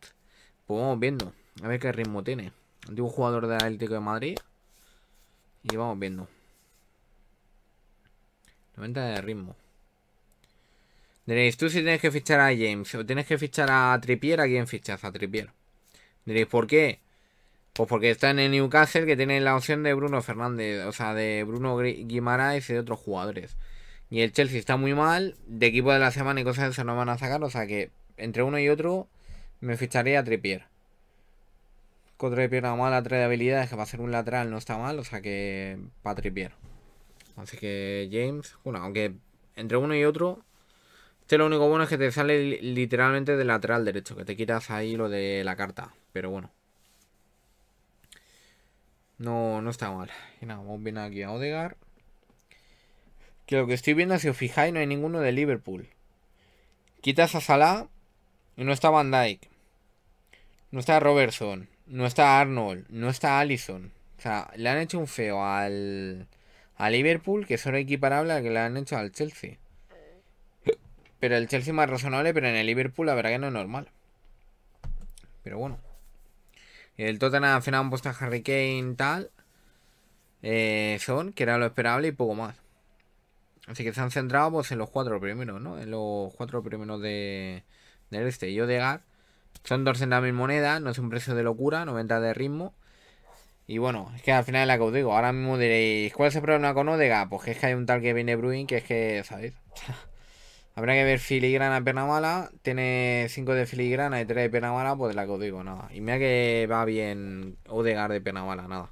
S1: Pues vamos viendo, a ver qué ritmo tiene. Antiguo jugador del Atlético de Madrid. Y vamos viendo. 90 de ritmo. Diréis, tú si tienes que fichar a James o tienes que fichar a Tripier ¿a quién fichas? A Trippier. Diréis, ¿por qué? Pues porque está en el Newcastle que tiene la opción de Bruno Fernández, o sea, de Bruno Guimaraes y de otros jugadores. Y el Chelsea está muy mal, de equipo de la semana y cosas eso no van a sacar, o sea que entre uno y otro me ficharía a Trippier. Trippier de pierna mala, la de habilidades, que a ser un lateral no está mal, o sea que para Trippier. Así que James, bueno, aunque entre uno y otro, este lo único bueno es que te sale literalmente del lateral derecho, que te quitas ahí lo de la carta, pero bueno. No, no está mal. Y nada, vamos bien aquí a Odegar que lo que estoy viendo, si os fijáis, no hay ninguno de Liverpool. Quitas a Salah y no está Van Dyke. No está Robertson. No está Arnold. No está Allison. O sea, le han hecho un feo al, Liverpool que son equiparable al que le han hecho al Chelsea. Pero el Chelsea más razonable, pero en el Liverpool la verdad que no es normal. Pero bueno. El Tottenham al final un puesto a Harry Kane tal. Eh, son, que era lo esperable y poco más. Así que se han centrado pues, en los cuatro primeros, ¿no? En los cuatro primeros de, del este. Y Odegar. son 200.000 monedas, no es un precio de locura, 90 de ritmo. Y bueno, es que al final es la que os digo. Ahora mismo diréis, ¿cuál es el problema con Odegar? Pues que es que hay un tal que viene Bruin, que es que, ¿sabéis? Habrá que ver filigrana, perna mala. Tiene 5 de filigrana y 3 de perna mala, pues la que os digo, nada. Y mira que va bien Odegar de perna mala, nada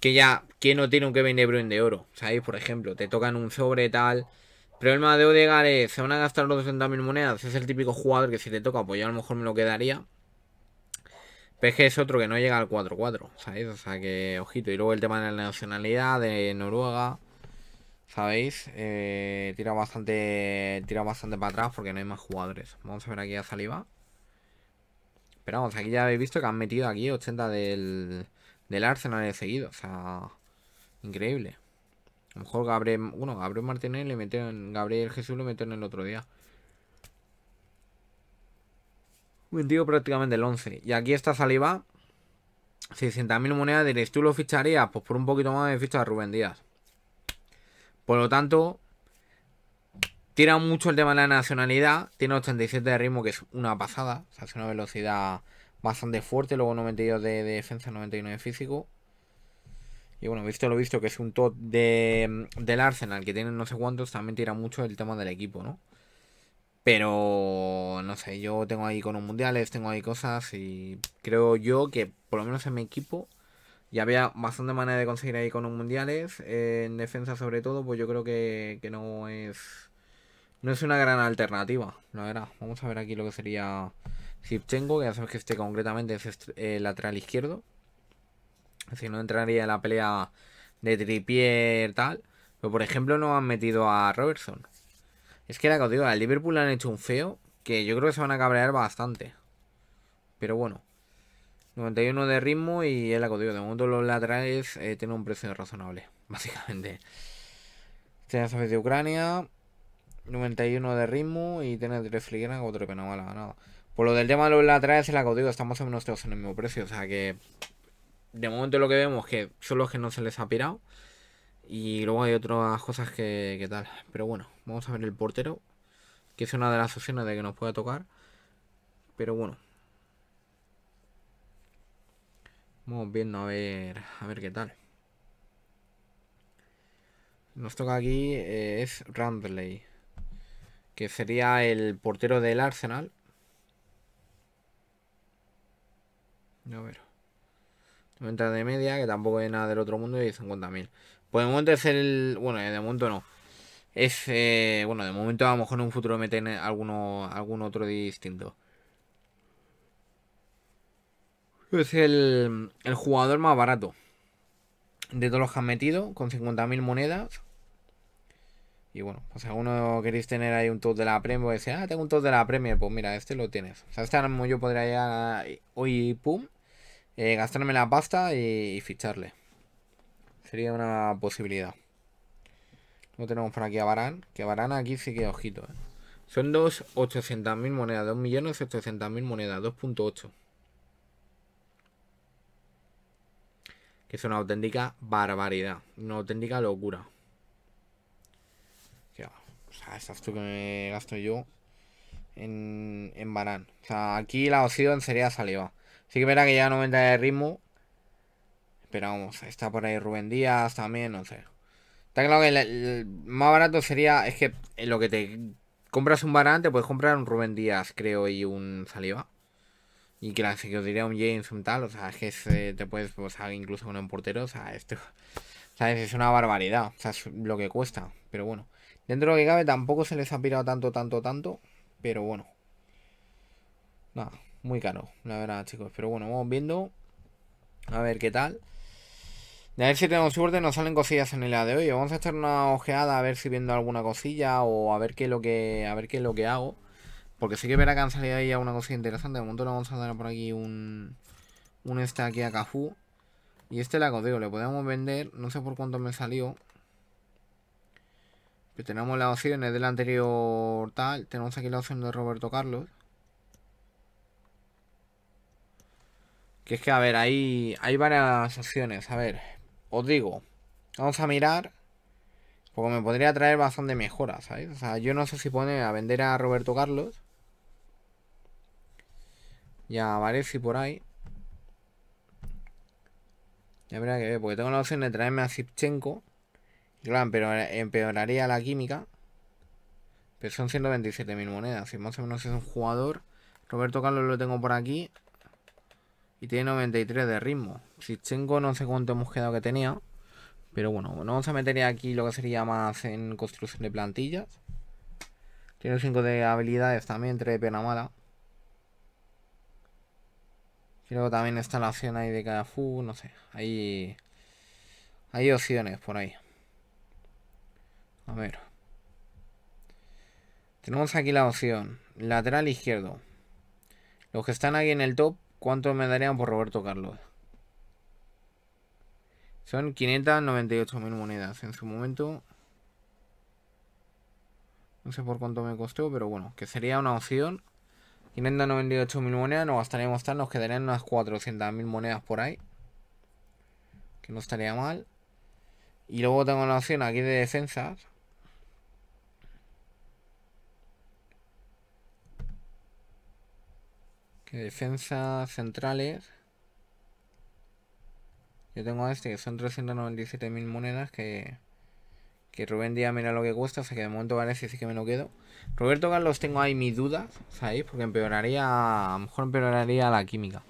S1: que ya, ¿quién no tiene un Kevin De Bruyne de oro? ¿Sabéis? Por ejemplo, te tocan un sobre tal. problema de Odegar se van a gastar los 200.000 monedas. Es el típico jugador que si te toca, pues yo a lo mejor me lo quedaría. PG es otro que no llega al 4-4, ¿sabéis? O sea que, ojito. Y luego el tema de la nacionalidad de Noruega, ¿sabéis? Eh, tira bastante tira bastante para atrás porque no hay más jugadores. Vamos a ver aquí a Saliva. Pero vamos, aquí ya habéis visto que han metido aquí 80 del del Arsenal de seguido. O sea, increíble. A lo mejor Gabriel, bueno, Gabriel Martínez le metieron, Gabriel Jesús lo metieron el otro día. tío prácticamente el 11. Y aquí está Saliba. 600.000 monedas. Diréis, ¿tú lo ficharías? Pues por un poquito más de ficha a Rubén Díaz. Por lo tanto, tira mucho el tema de la nacionalidad. Tiene 87 de ritmo, que es una pasada. O sea, es una velocidad bastante fuerte. Luego 92 de, de defensa, 99 de físico. Y bueno, visto lo visto, que es un top de, del Arsenal, que tienen no sé cuántos, también tira mucho el tema del equipo, ¿no? Pero, no sé, yo tengo ahí con los mundiales, tengo ahí cosas y creo yo que por lo menos en mi equipo ya había bastante manera de conseguir ahí con los mundiales. en defensa sobre todo, pues yo creo que, que no es... No es una gran alternativa, la verdad. Vamos a ver aquí lo que sería si tengo, que sabes que este concretamente es el eh, lateral izquierdo. Si no entraría en la pelea de tripier tal. Pero por ejemplo no han metido a Robertson. Es que la que el Liverpool han hecho un feo que yo creo que se van a cabrear bastante. Pero bueno. 91 de ritmo y el acodio. De momento los laterales eh, tienen un precio razonable, básicamente. sabes de Ucrania, 91 de ritmo y tiene tres filigranas, 4 que no vale nada por lo del tema de los laterales, la que estamos a estamos en todos en el mismo precio. O sea que de momento lo que vemos es que son los que no se les ha pirado. Y luego hay otras cosas que, tal. Pero bueno, vamos a ver el portero. Que es una de las opciones de que nos pueda tocar. Pero bueno. Vamos viendo a ver. A ver qué tal. Nos toca aquí. Eh, es Randley. Que sería el portero del Arsenal. pero pero de media, que tampoco es nada del otro mundo, y 50.000. Pues de momento es el. Bueno, eh, de momento no. Es. Eh, bueno, de momento a lo mejor en un futuro meten alguno, algún otro distinto. Es el, el jugador más barato de todos los que han metido, con 50.000 monedas. Y bueno, pues si alguno queréis tener ahí un top de la premio pues decir, ah, tengo un top de la premia. pues mira, este lo tienes. O sea, este yo podría ir a hoy, pum, eh, gastarme la pasta y, ficharle. Sería una posibilidad. No tenemos por aquí a Barán, que Barán aquí sí que ojito. Eh. Son dos 800.000 monedas, 2.800.000 monedas, 2.8. Que es una auténtica barbaridad, una auténtica locura. o sea, es tú que me gasto yo en, en Barán. O sea, aquí la opción sería saliva. Sí que verá que ya no me de ritmo. Esperamos, está por ahí Rubén Díaz también, no sé. Está claro que el, más barato sería, es que lo que te compras un Barán, te puedes comprar un Rubén Díaz, creo, y un Saliva. Y que os diría un James, un tal, o sea, es que te puedes, incluso con un portero, o sea, esto, ¿sabes? Es una barbaridad, o sea, es lo que cuesta, pero bueno. Dentro de lo que cabe tampoco se les ha pirado tanto, tanto, tanto, pero bueno. Nada muy caro, la verdad, chicos. Pero bueno, vamos viendo. A ver qué tal. a ver si tenemos suerte, nos salen cosillas en el día de hoy. Vamos a echar una ojeada a ver si viendo alguna cosilla o a ver qué es lo que, a ver qué lo que hago. Porque sí que verá que han salido ahí alguna cosilla interesante. De momento le vamos a dar por aquí un, un este aquí a Cajú. Y este la digo, le podemos vender. No sé por cuánto me salió. Pero tenemos la opción del anterior tal. Tenemos aquí la opción de Roberto Carlos. Que es que, a ver, hay, hay varias opciones. A ver, os digo, vamos a mirar. Porque me podría traer bastante mejoras, ¿sabéis? O sea, yo no sé si pone a vender a Roberto Carlos. Ya si por ahí. Ya habrá que ver, porque tengo la opción de traerme a Sipchenko. Claro, pero empeoraría la química. Pero son 127.000 monedas. Y más o menos es un jugador. Roberto Carlos lo tengo por aquí. Y tiene 93 de ritmo. Si tengo, no sé cuánto hemos quedado que tenía. Pero bueno, no vamos a meter aquí lo que sería más en construcción de plantillas. Tiene 5 de habilidades también, 3 de pena mala. Creo que también está la opción ahí de cada Kafu, no sé. Hay, hay opciones por ahí. A ver. Tenemos aquí la opción. Lateral izquierdo. Los que están aquí en el top ¿Cuánto me darían por Roberto Carlos? Son 598.000 monedas en su momento. No sé por cuánto me costó, pero bueno, que sería una opción. 598.000 monedas, nos gastaríamos tan nos quedarían unas 400.000 monedas por ahí. Que no estaría mal. Y luego tengo la opción aquí de defensas. Que defensas centrales. Yo tengo este que son 397.000 monedas que... Que Rubén Díaz mira lo que cuesta, o sea que de momento parece sí que me lo quedo. Roberto Carlos tengo ahí mis dudas, ¿sabéis? Porque empeoraría, a lo mejor empeoraría la química.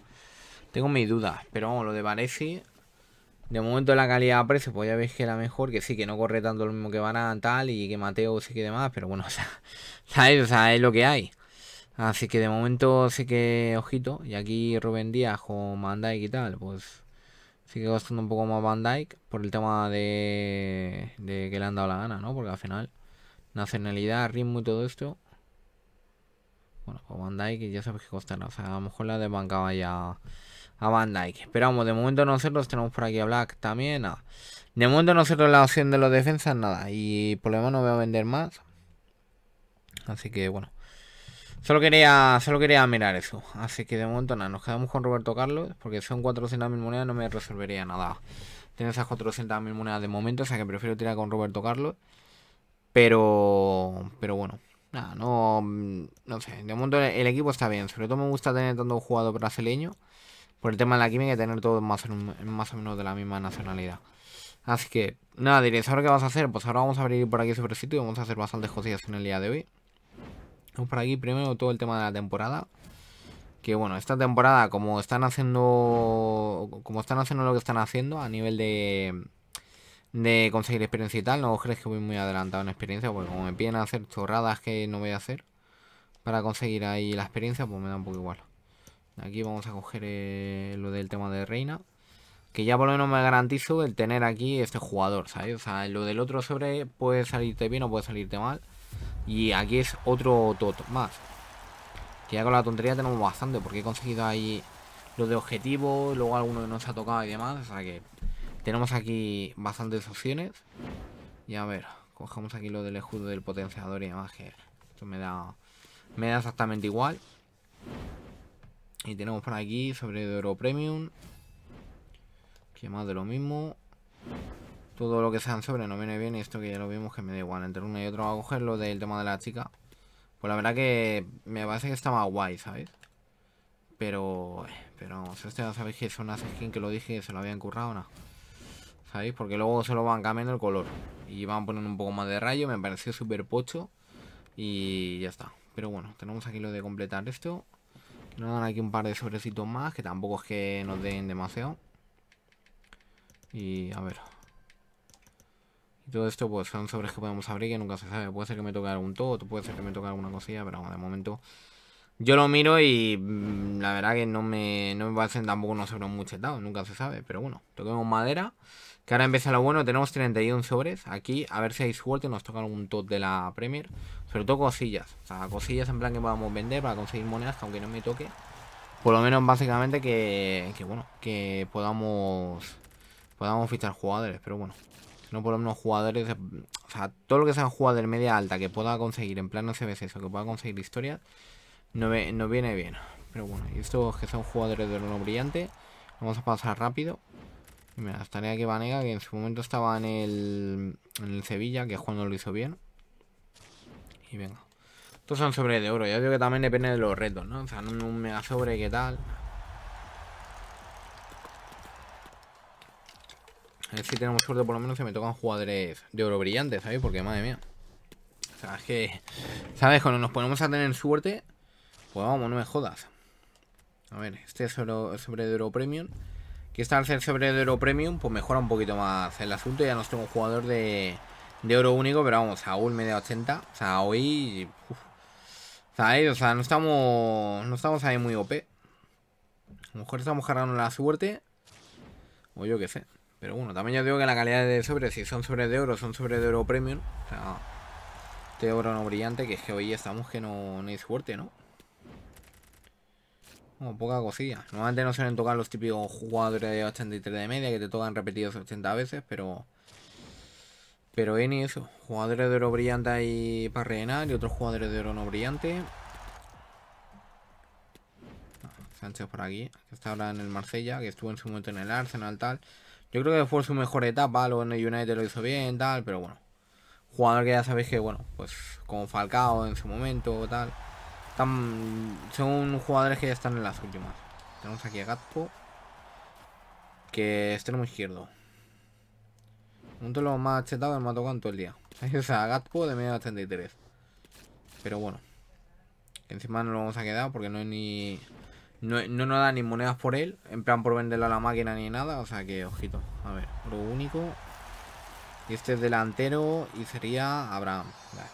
S1: Tengo mis dudas, pero vamos, lo de parece, de momento la calidad a precio, pues ya veis que era mejor, que sí, que no corre tanto lo mismo que a tal, y que Mateo sí que demás, pero bueno, o sea, ¿sabéis? O sea, es lo que hay. Así que de momento sí que, ojito, y aquí Rubén Díaz con Van y tal, pues sigue costando un poco más Van Dyke por el tema de, de que le han dado la gana, ¿no? Porque al final, nacionalidad, ritmo y todo esto. Bueno, pues Van Dyke ya sabes que costará, o sea, a lo mejor la desbancaba ya a Van Dyke. Pero vamos, de momento nosotros tenemos por aquí a Black también. De momento nosotros la opción de los defensas, nada. Y por lo menos no voy a vender más. Así que bueno. Solo quería, solo quería mirar eso. Así que de momento nada, nos quedamos con Roberto Carlos. Porque son 400.000 monedas, no me resolvería nada. Tiene esas 400.000 monedas de momento, o sea que prefiero tirar con Roberto Carlos. Pero, pero bueno, nada, no, no sé. De momento el, equipo está bien. Sobre todo me gusta tener tanto jugador brasileño. Por el tema de la química y tener Todo más, o menos de la misma nacionalidad. Así que, nada, diréis, ¿ahora qué vas a hacer? Pues ahora vamos a abrir por aquí Su sitio y vamos a hacer bastantes cosillas en el día de hoy. Vamos por aquí primero todo el tema de la temporada. Que bueno, esta temporada, como están haciendo. Como están haciendo lo que están haciendo a nivel de. De conseguir experiencia y tal, no crees que voy muy adelantado en experiencia, porque como me piden hacer chorradas que no voy a hacer para conseguir ahí la experiencia, pues me da un poco igual. Aquí vamos a coger eh, lo del tema de Reina. Que ya por lo menos me garantizo el tener aquí este jugador, ¿sabes? O sea, lo del otro sobre puede salirte bien o puede salirte mal. Y aquí es otro tot, más. Que ya con la tontería tenemos bastante, porque he conseguido ahí Lo de objetivo, luego alguno que nos ha tocado y demás. O sea que tenemos aquí bastantes opciones. Y a ver, cogemos aquí lo del escudo del potenciador y demás, que esto me da, me da exactamente igual. Y tenemos por aquí sobre de oro premium. Que más de lo mismo. Todo lo que sean sobre no viene bien y esto que ya lo vimos que me da igual. Entre uno y otro voy a coger lo del tema de la chica. Pues la verdad que me parece que está más guay, ¿sabéis? Pero... Pero vamos, sabéis que son las skins que lo dije que se lo habían currado, ¿Sabéis? Porque luego se lo van cambiando el color. Y van poner un poco más de rayo. Me pareció súper pocho. Y ya está. Pero bueno, tenemos aquí lo de completar esto. Nos dan aquí un par de sobrecitos más, que tampoco es que nos den demasiado. Y a ver, todo esto pues son sobres que podemos abrir que nunca se sabe. Puede ser que me toque algún todo, puede ser que me toque alguna cosilla, pero bueno, de momento yo lo miro y mm, la verdad que no me, no me parecen tampoco unos sobres muy chetados, nunca se sabe. Pero bueno, toquemos madera, que ahora empieza lo bueno. Tenemos 31 sobres aquí, a ver si hay suerte, nos toca algún top de la Premier. Sobre todo cosillas, o sea, cosillas en plan que podamos vender para conseguir monedas, aunque no me toque. Por lo menos básicamente que, que bueno, que podamos, podamos fichar jugadores, pero bueno, no por unos jugadores, o sea, todo lo que sea un jugador media alta que pueda conseguir en plano CBC o que pueda conseguir historia, no, no viene bien. Pero bueno, y estos que son jugadores de oro brillante, vamos a pasar rápido. Y mira, estaría aquí Vanega, que en su momento estaba en el, en el Sevilla, que cuando lo hizo bien. Y venga. Estos son sobre de oro, ya digo que también depende de los retos, ¿no? O sea, un mega sobre, que tal? A ver si tenemos suerte por lo menos se me tocan jugadores de oro brillante, ¿sabes? Porque madre mía. O sea, es que... ¿Sabes? Cuando nos ponemos a tener suerte... Pues vamos, no me jodas. A ver, este es sobre de oro premium. Que está al ser sobre de oro premium, pues mejora un poquito más el asunto. Ya no tengo un jugador de, oro único, pero vamos, aún media 80. O sea, hoy... O sea, no estamos... No estamos ahí muy OP. A lo mejor estamos cargando la suerte. O yo qué sé. Pero bueno, también ya digo que la calidad de sobre, si son sobre de oro, son sobre de oro premium. O sea, este oro no brillante, que es que hoy estamos que no, es fuerte, suerte, ¿no? Como poca cosilla. Normalmente no suelen tocar los típicos jugadores de 83 de media que te tocan repetidos 80 veces, pero... Pero en eso, jugadores de oro brillante ahí para rellenar y otros jugadores de oro no brillante. Ah, Sánchez por aquí, que está ahora en el Marsella, que estuvo en su momento en el Arsenal, tal. Yo creo que fue su mejor etapa, luego en el United lo hizo bien, tal, pero bueno. Jugador que ya sabéis que, bueno, pues como Falcao en su momento, tal. son jugadores que ya están en las últimas. Tenemos aquí a Gatpo, que es extremo izquierdo. Un de los más chetados tocado tocado todo el día. o sea, Gatpo de medio 83. Pero bueno. Encima no lo vamos a quedar porque no hay ni... No, nos da ni monedas por él, en plan por venderla a la máquina ni nada, o sea que, ojito. A ver, lo único. Y este es delantero y sería Abraham. Vale.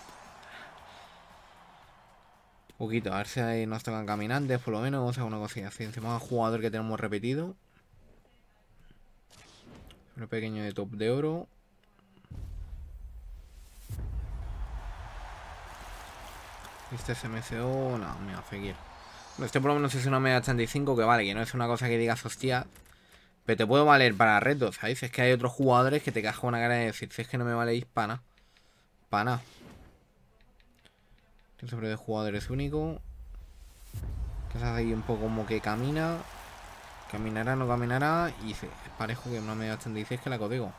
S1: Poquito, a ver si ahí nos tocan caminantes, por lo menos, o sea, una cosilla así. Encima un jugador que tenemos repetido. Un pequeño de top de oro. Este es MCO, no, mira, seguir este por lo menos es una media 85 que vale, que no es una cosa que digas hostia. Pero te puedo valer para retos, ¿sabéis? Es que hay otros jugadores que te con una cara de decir, si es que no me valéis pana. Pana. El este sobre de jugadores único. Que se un poco como que camina. Caminará, no caminará. Y se, es parejo que una media 86 que la código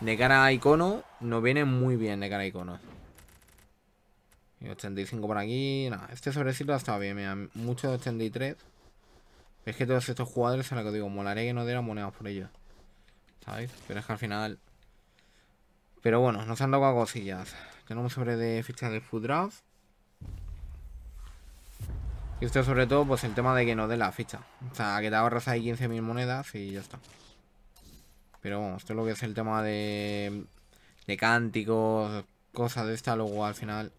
S1: De cara a icono, no viene muy bien de cara a iconos. Y 85 por aquí. Nada, este sobrecito ha estado bien. Mira, mucho de 83. Es que todos estos jugadores, a lo que digo, molaré que no dieran monedas por ellos. ¿Sabéis? Pero es que al final... Pero bueno, nos han dado cosillas. Tenemos sobre de fichas de Food Draft. Y esto sobre todo, pues el tema de que no dé la ficha. O sea, que te ahorras ahí 15.000 monedas y ya está. Pero bueno, esto es lo que es el tema de... De cánticos, cosas de esta, luego al final...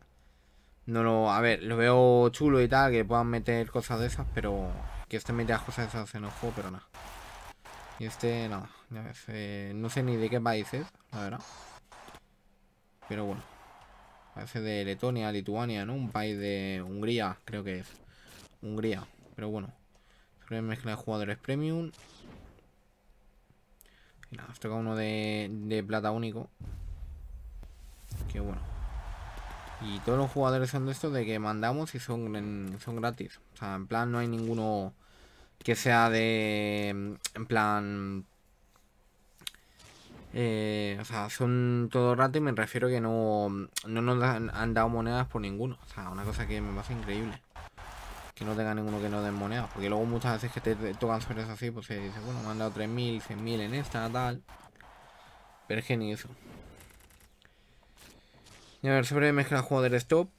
S1: No lo. A ver, lo veo chulo y tal, que puedan meter cosas de esas, pero. Que este metidas cosas de esas en el juego, pero nada. Y este, no, ya eh, no sé ni de qué país es, la verdad. Pero bueno. Parece de Letonia, Lituania, ¿no? Un país de Hungría, creo que es. Hungría, pero bueno. Sobre mezcla de jugadores premium. Y nada, nos uno de, de plata único. Que bueno. Y todos los jugadores son de estos de que mandamos y son, son gratis. O sea, en plan no hay ninguno que sea de... En plan... Eh, o sea, son todo gratis, me refiero que no, nos han, dado monedas por ninguno. O sea, una cosa que me parece increíble. Que no tenga ninguno que no den monedas. Porque luego muchas veces que te, tocan suertes así, pues se dice, bueno, me han dado 3.000, 100.000 en esta, tal. Pero es que ni eso. A ver, sobre mezcla juego del stop.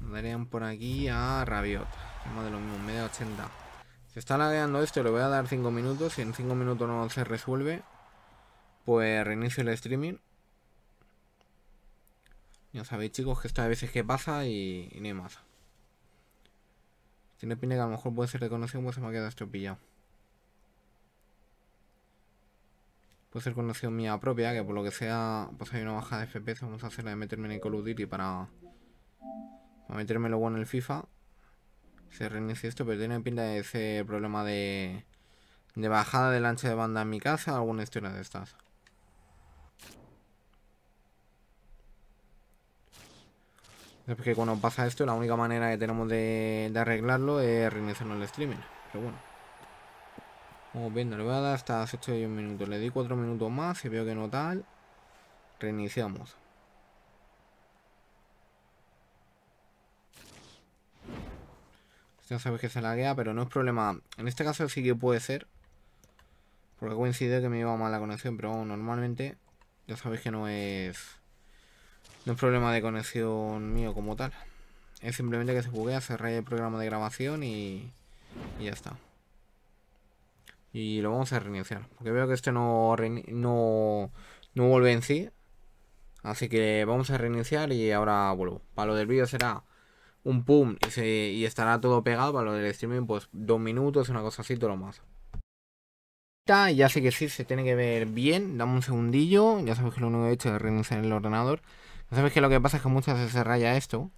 S1: Darían por aquí a Rabiot. Más de lo mismo, media 80. Se está ladeando esto, le voy a dar 5 minutos. Si en 5 minutos no se resuelve, pues reinicio el streaming. Ya sabéis, chicos, que esto a veces que pasa y, ni no más. Tiene pinta que a lo mejor puede ser reconocido, pues se me ha quedado estropillado Puede ser conocido mía propia, que por lo que sea, pues hay una baja de FPS, vamos a hacer la de meterme en el Call of Duty para, meterme luego en el FIFA. Se reinicia esto, pero tiene pinta de ese problema de, bajada del ancho de banda en mi casa, alguna historia de estas. Es que cuando pasa esto, la única manera que tenemos de, arreglarlo es reiniciarnos el streaming. Pero bueno. Vamos viendo, le voy a dar hasta 6 minutos. Le di cuatro minutos más. y veo que no tal, reiniciamos. Ya sabéis que se laguea, pero no es problema. En este caso sí que puede ser. Porque coincide que me iba mal la conexión, pero normalmente ya sabéis que no es... No es problema de conexión mío como tal. Es simplemente que se buguea, se el programa de grabación y ya está. Y lo vamos a reiniciar. Porque veo que este no, no, no vuelve en sí. Así que vamos a reiniciar y ahora vuelvo. Para lo del vídeo será un pum y, estará todo pegado. Para lo del streaming, pues dos minutos, una cosa así, todo lo más. ya sé que sí, se tiene que ver bien. Dame un segundillo. Ya sabes que lo único he hecho es reiniciar el ordenador. Ya sabes que lo que pasa es que muchas veces se raya esto.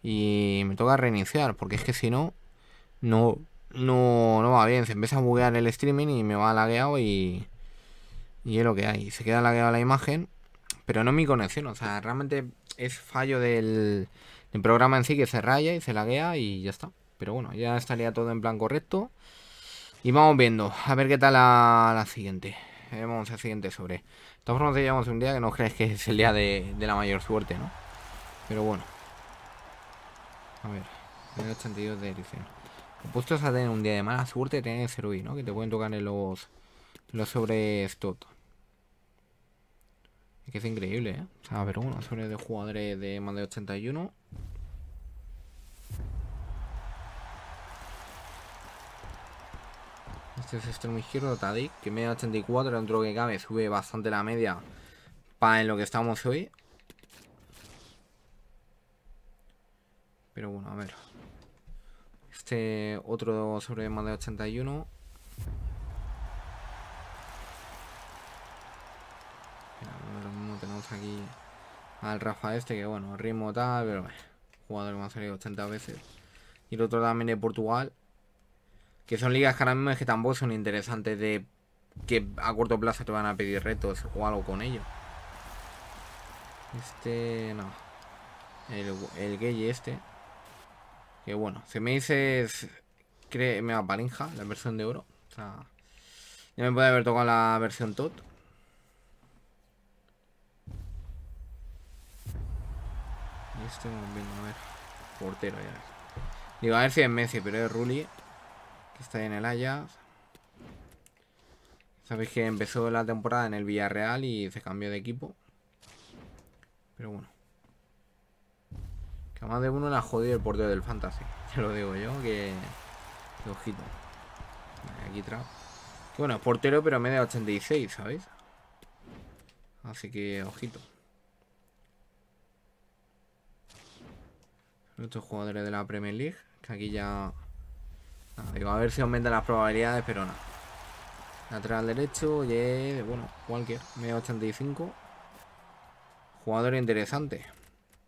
S1: Y me toca reiniciar, porque es que si no, no no, no va bien. Se empieza a buguear el streaming y me va lagueado y. Y es lo que hay. Se queda lagueada la imagen. Pero no mi conexión. O sea, realmente es fallo del, programa en sí que se raya y se laguea y ya está. Pero bueno, ya estaría todo en plan correcto. Y vamos viendo. A ver qué tal la, siguiente. Eh, vamos la siguiente sobre. De todas formas, llevamos un día que no crees que es el día de, de la mayor suerte, ¿no? Pero bueno. A ver. 82 de edición. Opuestos a tener un día de mala suerte tienen que servir, ¿no? Que te pueden tocar en los, los sobres tot. Es que es increíble, ¿eh? O sea, pero uno sobre de jugadores de más de 81. Este es extremo izquierdo, Tadic, que media 84, dentro que cabe, sube bastante la media para en lo que estamos hoy. Pero bueno, a ver. Este, otro sobre más de 81. tenemos aquí al Rafa este, que bueno, ritmo tal, pero bueno, jugador que me ha salido 80 veces. Y el otro también de Portugal. Que son ligas que ahora mismo es que tampoco son interesantes de que a corto plazo te van a pedir retos o algo con ello. Este, no. El, el gay este. Que bueno, si me dices. me va la versión de oro. O sea, ya me puede haber tocado la versión TOT. Y este bien, a ver. Portero, ya ves. Digo, a ver si es Messi, pero es Rulli. Que está ahí en el Ajax. Sabéis que empezó la temporada en el Villarreal y se cambió de equipo. Pero bueno. Que más de uno la ha el portero del Fantasy. Ya lo digo yo, que. ojito. Aquí trap. Que bueno, es portero, pero media 86, ¿sabéis? Así que, ojito. Estos jugadores de la Premier League. Que aquí ya. digo, a ver si aumentan las probabilidades, pero no Lateral derecho, y bueno, cualquier. Media 85. Jugador interesante.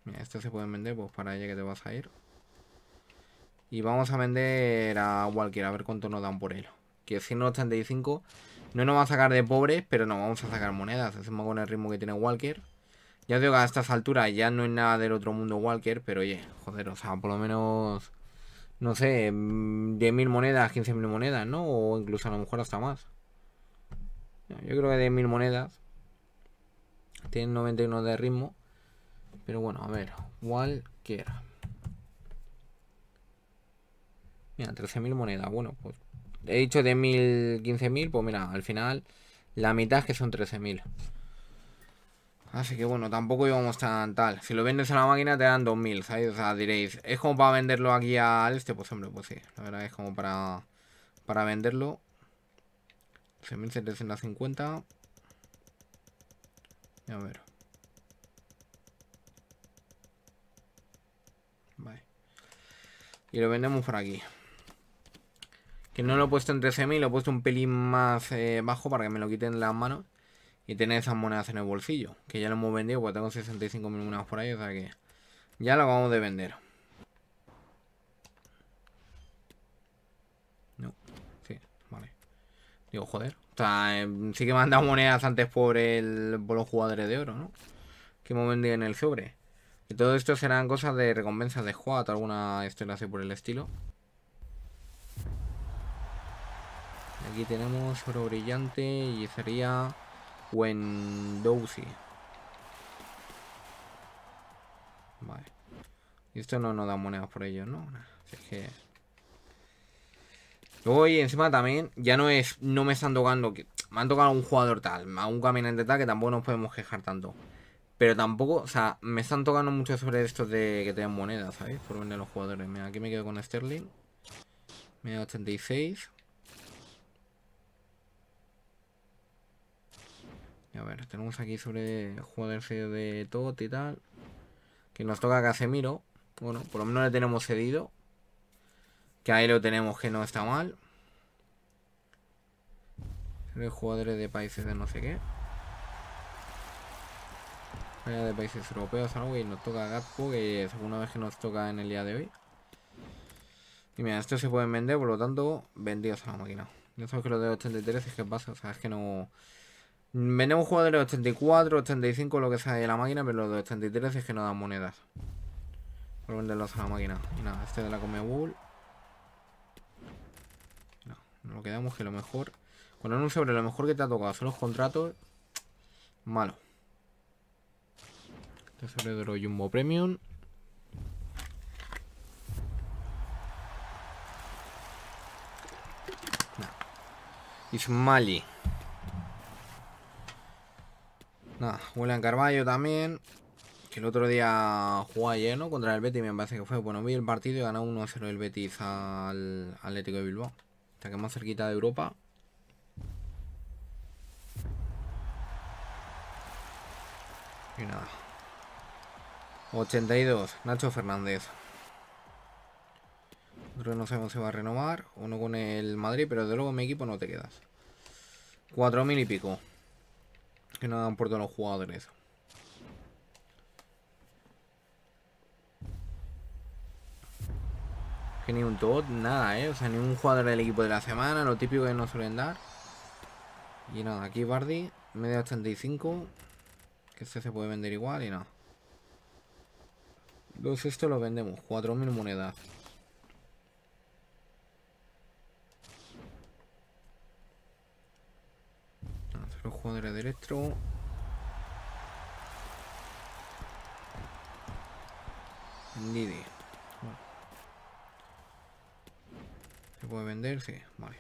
S1: Mira, este se puede vender pues para ella que te vas a ir. Y vamos a vender a Walker, a ver cuánto nos dan por él. Que 185 no nos va a sacar de pobres, pero no vamos a sacar monedas. Hacemos con el ritmo que tiene Walker. Ya digo que a estas alturas ya no es nada del otro mundo Walker, pero oye, joder, o sea, por lo menos, no sé, 10.000 monedas, 15.000 monedas, ¿no? O incluso a lo mejor hasta más. Yo creo que 10.000 monedas. Tienen 91 de ritmo. Pero bueno, a ver, Walker. Mira, 13.000 monedas. Bueno, pues he dicho de 1.000, 15.000. Pues mira, al final la mitad es que son 13.000. Así que bueno, tampoco íbamos tan tal. Si lo vendes a la máquina te dan 2.000, ¿sabes? O sea, diréis, ¿es como para venderlo aquí al este? Pues hombre, pues sí. La verdad es como para, para venderlo. 13.750. A ver. Y lo vendemos por aquí. Que no lo he puesto en 13.000, lo he puesto un pelín más eh, bajo para que me lo quiten las manos. Y tener esas monedas en el bolsillo. Que ya lo hemos vendido, porque tengo 65.000 monedas por ahí. O sea que ya lo acabamos de vender. No, sí, vale. Digo, joder. O sea, em, sí que me han dado monedas antes por, el, por los jugadores de oro, ¿no? Que hemos vendido en el sobre. Y todo esto serán cosas de recompensas de o alguna historia así por el estilo. Aquí tenemos oro brillante y sería Wendowsi. Vale. Y esto no nos da monedas por ello, ¿no? Así que... Luego y encima también, ya no es, no me están tocando, me han tocado un jugador tal, a un caminante tal, que tampoco nos podemos quejar tanto. Pero tampoco, o sea, me están tocando mucho sobre estos de que tengan monedas, ¿sabéis? Por vender los jugadores. Mira, aquí me quedo con Sterling. Me da 86. Y a ver, tenemos aquí sobre jugadores de Tot y tal. Que nos toca Casemiro. Bueno, por lo menos le tenemos cedido. Que ahí lo tenemos, que no está mal. Sobre jugadores de países de no sé qué. Eh, de países europeos algo y nos toca Gatpo que es una vez que nos toca en el día de hoy. Y mira, estos se pueden vender, por lo tanto, vendidos a la máquina. Ya sabes que los de 83 es que pasa, o sea, es que no... Vendemos jugadores de 84, 85, lo que sea de la máquina, pero los de 83 es que no dan monedas. Por venderlos a la máquina. Y nada, este de la Comebull No, lo quedamos que lo mejor... Cuando no sobre lo mejor que te ha tocado son los contratos, malo de Jumbo Premium. Ismali. Nada, William Carballo también. Que el otro día jugó ayer, ¿no? Contra el Betis, me parece que fue. Bueno, vi el partido y ganó 1-0 el Betis al Atlético de Bilbao. Está que más cerquita de Europa. Y nada. 82, Nacho Fernández. Creo que no sabemos si va a renovar. Uno con el Madrid, pero de luego en mi equipo no te quedas. 4.000 y pico. Que no dan por todos los jugadores. Que ni un tot, nada, ¿eh? O sea, ni un jugador del equipo de la semana, lo típico que no suelen dar. Y nada, aquí Bardi, media 85. Que este se puede vender igual y nada. Entonces esto lo vendemos, 4.000 monedas. Los jugadores de electro. Didi. ¿Se puede vender? Sí, vale.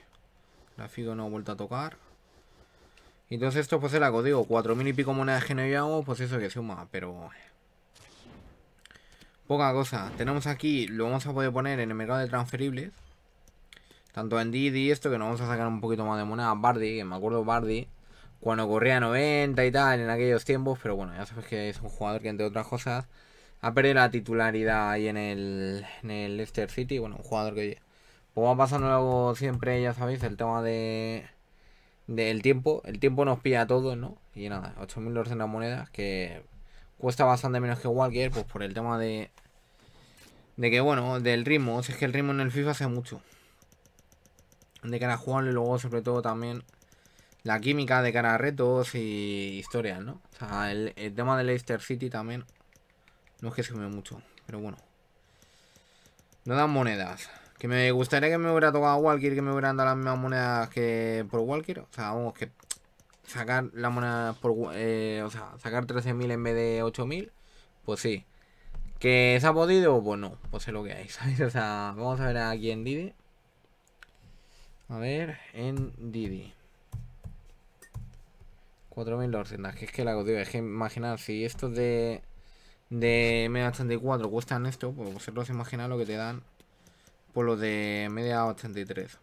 S1: La FIDO no ha vuelto a tocar. Entonces esto pues el como digo, 4.000 y pico monedas que no pues eso que suma, pero Poca cosa. Tenemos aquí, lo vamos a poder poner en el mercado de transferibles. Tanto en Didi y esto, que nos vamos a sacar un poquito más de moneda. Bardi, que me acuerdo Bardi, cuando corría 90 y tal en aquellos tiempos. Pero bueno, ya sabes que es un jugador que entre otras cosas ha perdido la titularidad ahí en el, en el Leicester City. Bueno, un jugador que pues va pasando luego siempre, ya sabéis, el tema de del tiempo. El tiempo nos pilla a todos, ¿no? Y nada, 8.200 monedas que cuesta bastante menos que Walker, pues por el tema de, de que, bueno, del ritmo. O es que el ritmo en el FIFA hace mucho. De cara a jugarlo y luego, sobre todo, también la química de cara a retos y historias, ¿no? O sea, el, tema de Leicester City también no es que se me mucho, pero bueno. No dan monedas. Que me gustaría que me hubiera tocado Walker, que me hubieran dado las mismas monedas que por Walker. O sea, vamos, que sacar las monedas por... Eh, o sea, sacar 13.000 en vez de 8.000, pues sí. Que se ha podido, pues no, pues es lo que hay, O sea, vamos a ver aquí en Didi. A ver, en Didi. 4.200, que es que la que digo, es que imaginar, si estos de, de media 84 cuestan esto, pues vosotros imaginar lo que te dan por los de media 83.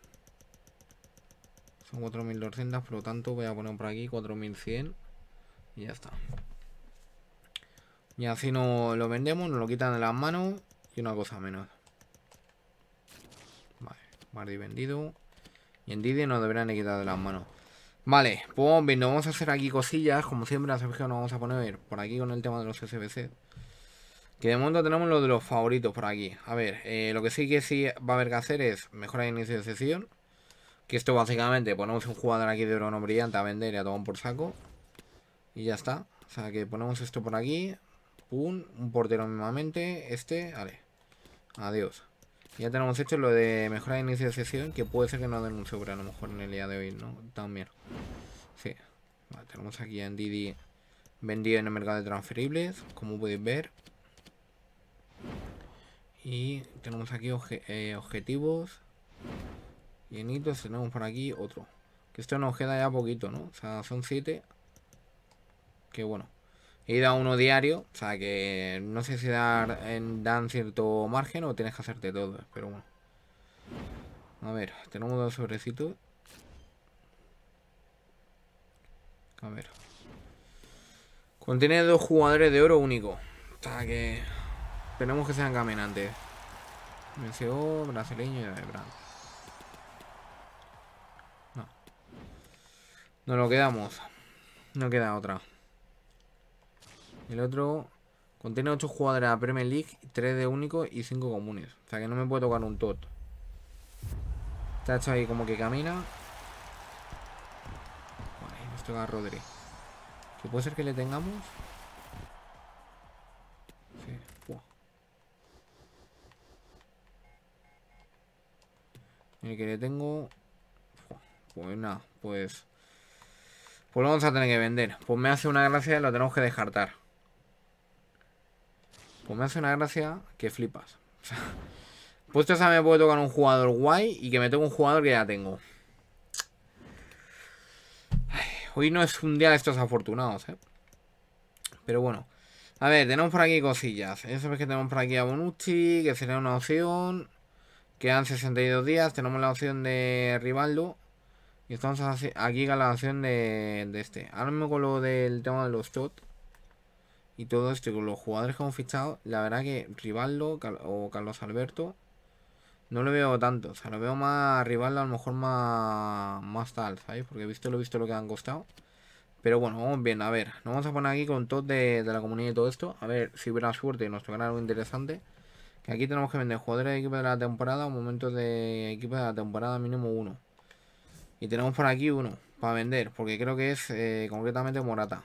S1: Son 4.200, por lo tanto voy a poner por aquí 4.100 y ya está. Y así no lo vendemos, nos lo quitan de las manos y una cosa menos. Vale, Mardi vendido. Y en no nos deberán quitar de las manos. Vale, pues vamos a hacer aquí cosillas. Como siempre, las nos vamos a poner por aquí con el tema de los SBC. Que de momento tenemos lo de los favoritos por aquí. A ver, eh, lo que sí que sí va a haber que hacer es mejorar el inicio de sesión. Que esto básicamente ponemos un jugador aquí de oro no brillante a vender y a tomar por saco. Y ya está. O sea que ponemos esto por aquí un portero nuevamente. Este, vale. Adiós. Ya tenemos hecho lo de mejorar de inicio de sesión, que puede ser que no den un sobre a lo mejor en el día de hoy, ¿no? También. Sí. Vale, tenemos aquí en Didi vendido en el mercado de transferibles, como podéis ver. Y tenemos aquí eh, objetivos y objetivos. hitos tenemos por aquí otro. Que esto nos queda ya poquito, ¿no? O sea, son 7. Que bueno. He ido uno diario, o sea que no sé si dan cierto margen o tienes que hacerte todo, pero bueno. A ver, tenemos dos sobrecitos. A ver. Contiene dos jugadores de oro único. O sea que... Esperemos que sean caminantes. MCO, brasileño y de No. Nos lo quedamos. No queda otra. El otro contiene 8 jugadores de Premier League, 3 de único y 5 comunes. O sea que no me puede tocar un tot. Está hecho ahí como que camina. Vale, nos toca a Rodri. Que puede ser que le tengamos. Sí. El que le tengo. Pues nada, pues. Pues lo vamos a tener que vender. Pues me hace una gracia, y lo tenemos que descartar. Pues me hace una gracia que flipas. Pues Puesto sabes, me puede tocar un jugador guay y que me toque un jugador que ya tengo. hoy no es un día de estos afortunados, ¿eh? Pero bueno. A ver, tenemos por aquí cosillas. Ya sabéis que tenemos por aquí a Bonucci, que sería una opción. Quedan 62 días. Tenemos la opción de Rivaldo. Y estamos aquí con la opción de, este. Ahora mismo con lo del tema de los shots y todo esto con los jugadores que hemos fichado, la verdad que Rivaldo o Carlos Alberto no lo veo tanto. O sea, lo veo más Rivaldo, a lo mejor más, más tal, ¿sabéis? Porque he visto lo visto lo que han costado. Pero bueno, vamos bien, a ver, nos vamos a poner aquí con todo de, la comunidad y todo esto. A ver si hubiera suerte y nos tocará algo interesante. Que aquí tenemos que vender jugadores de equipo de la temporada, un momento de equipo de la temporada mínimo uno. Y tenemos por aquí uno para vender, porque creo que es eh, concretamente Morata.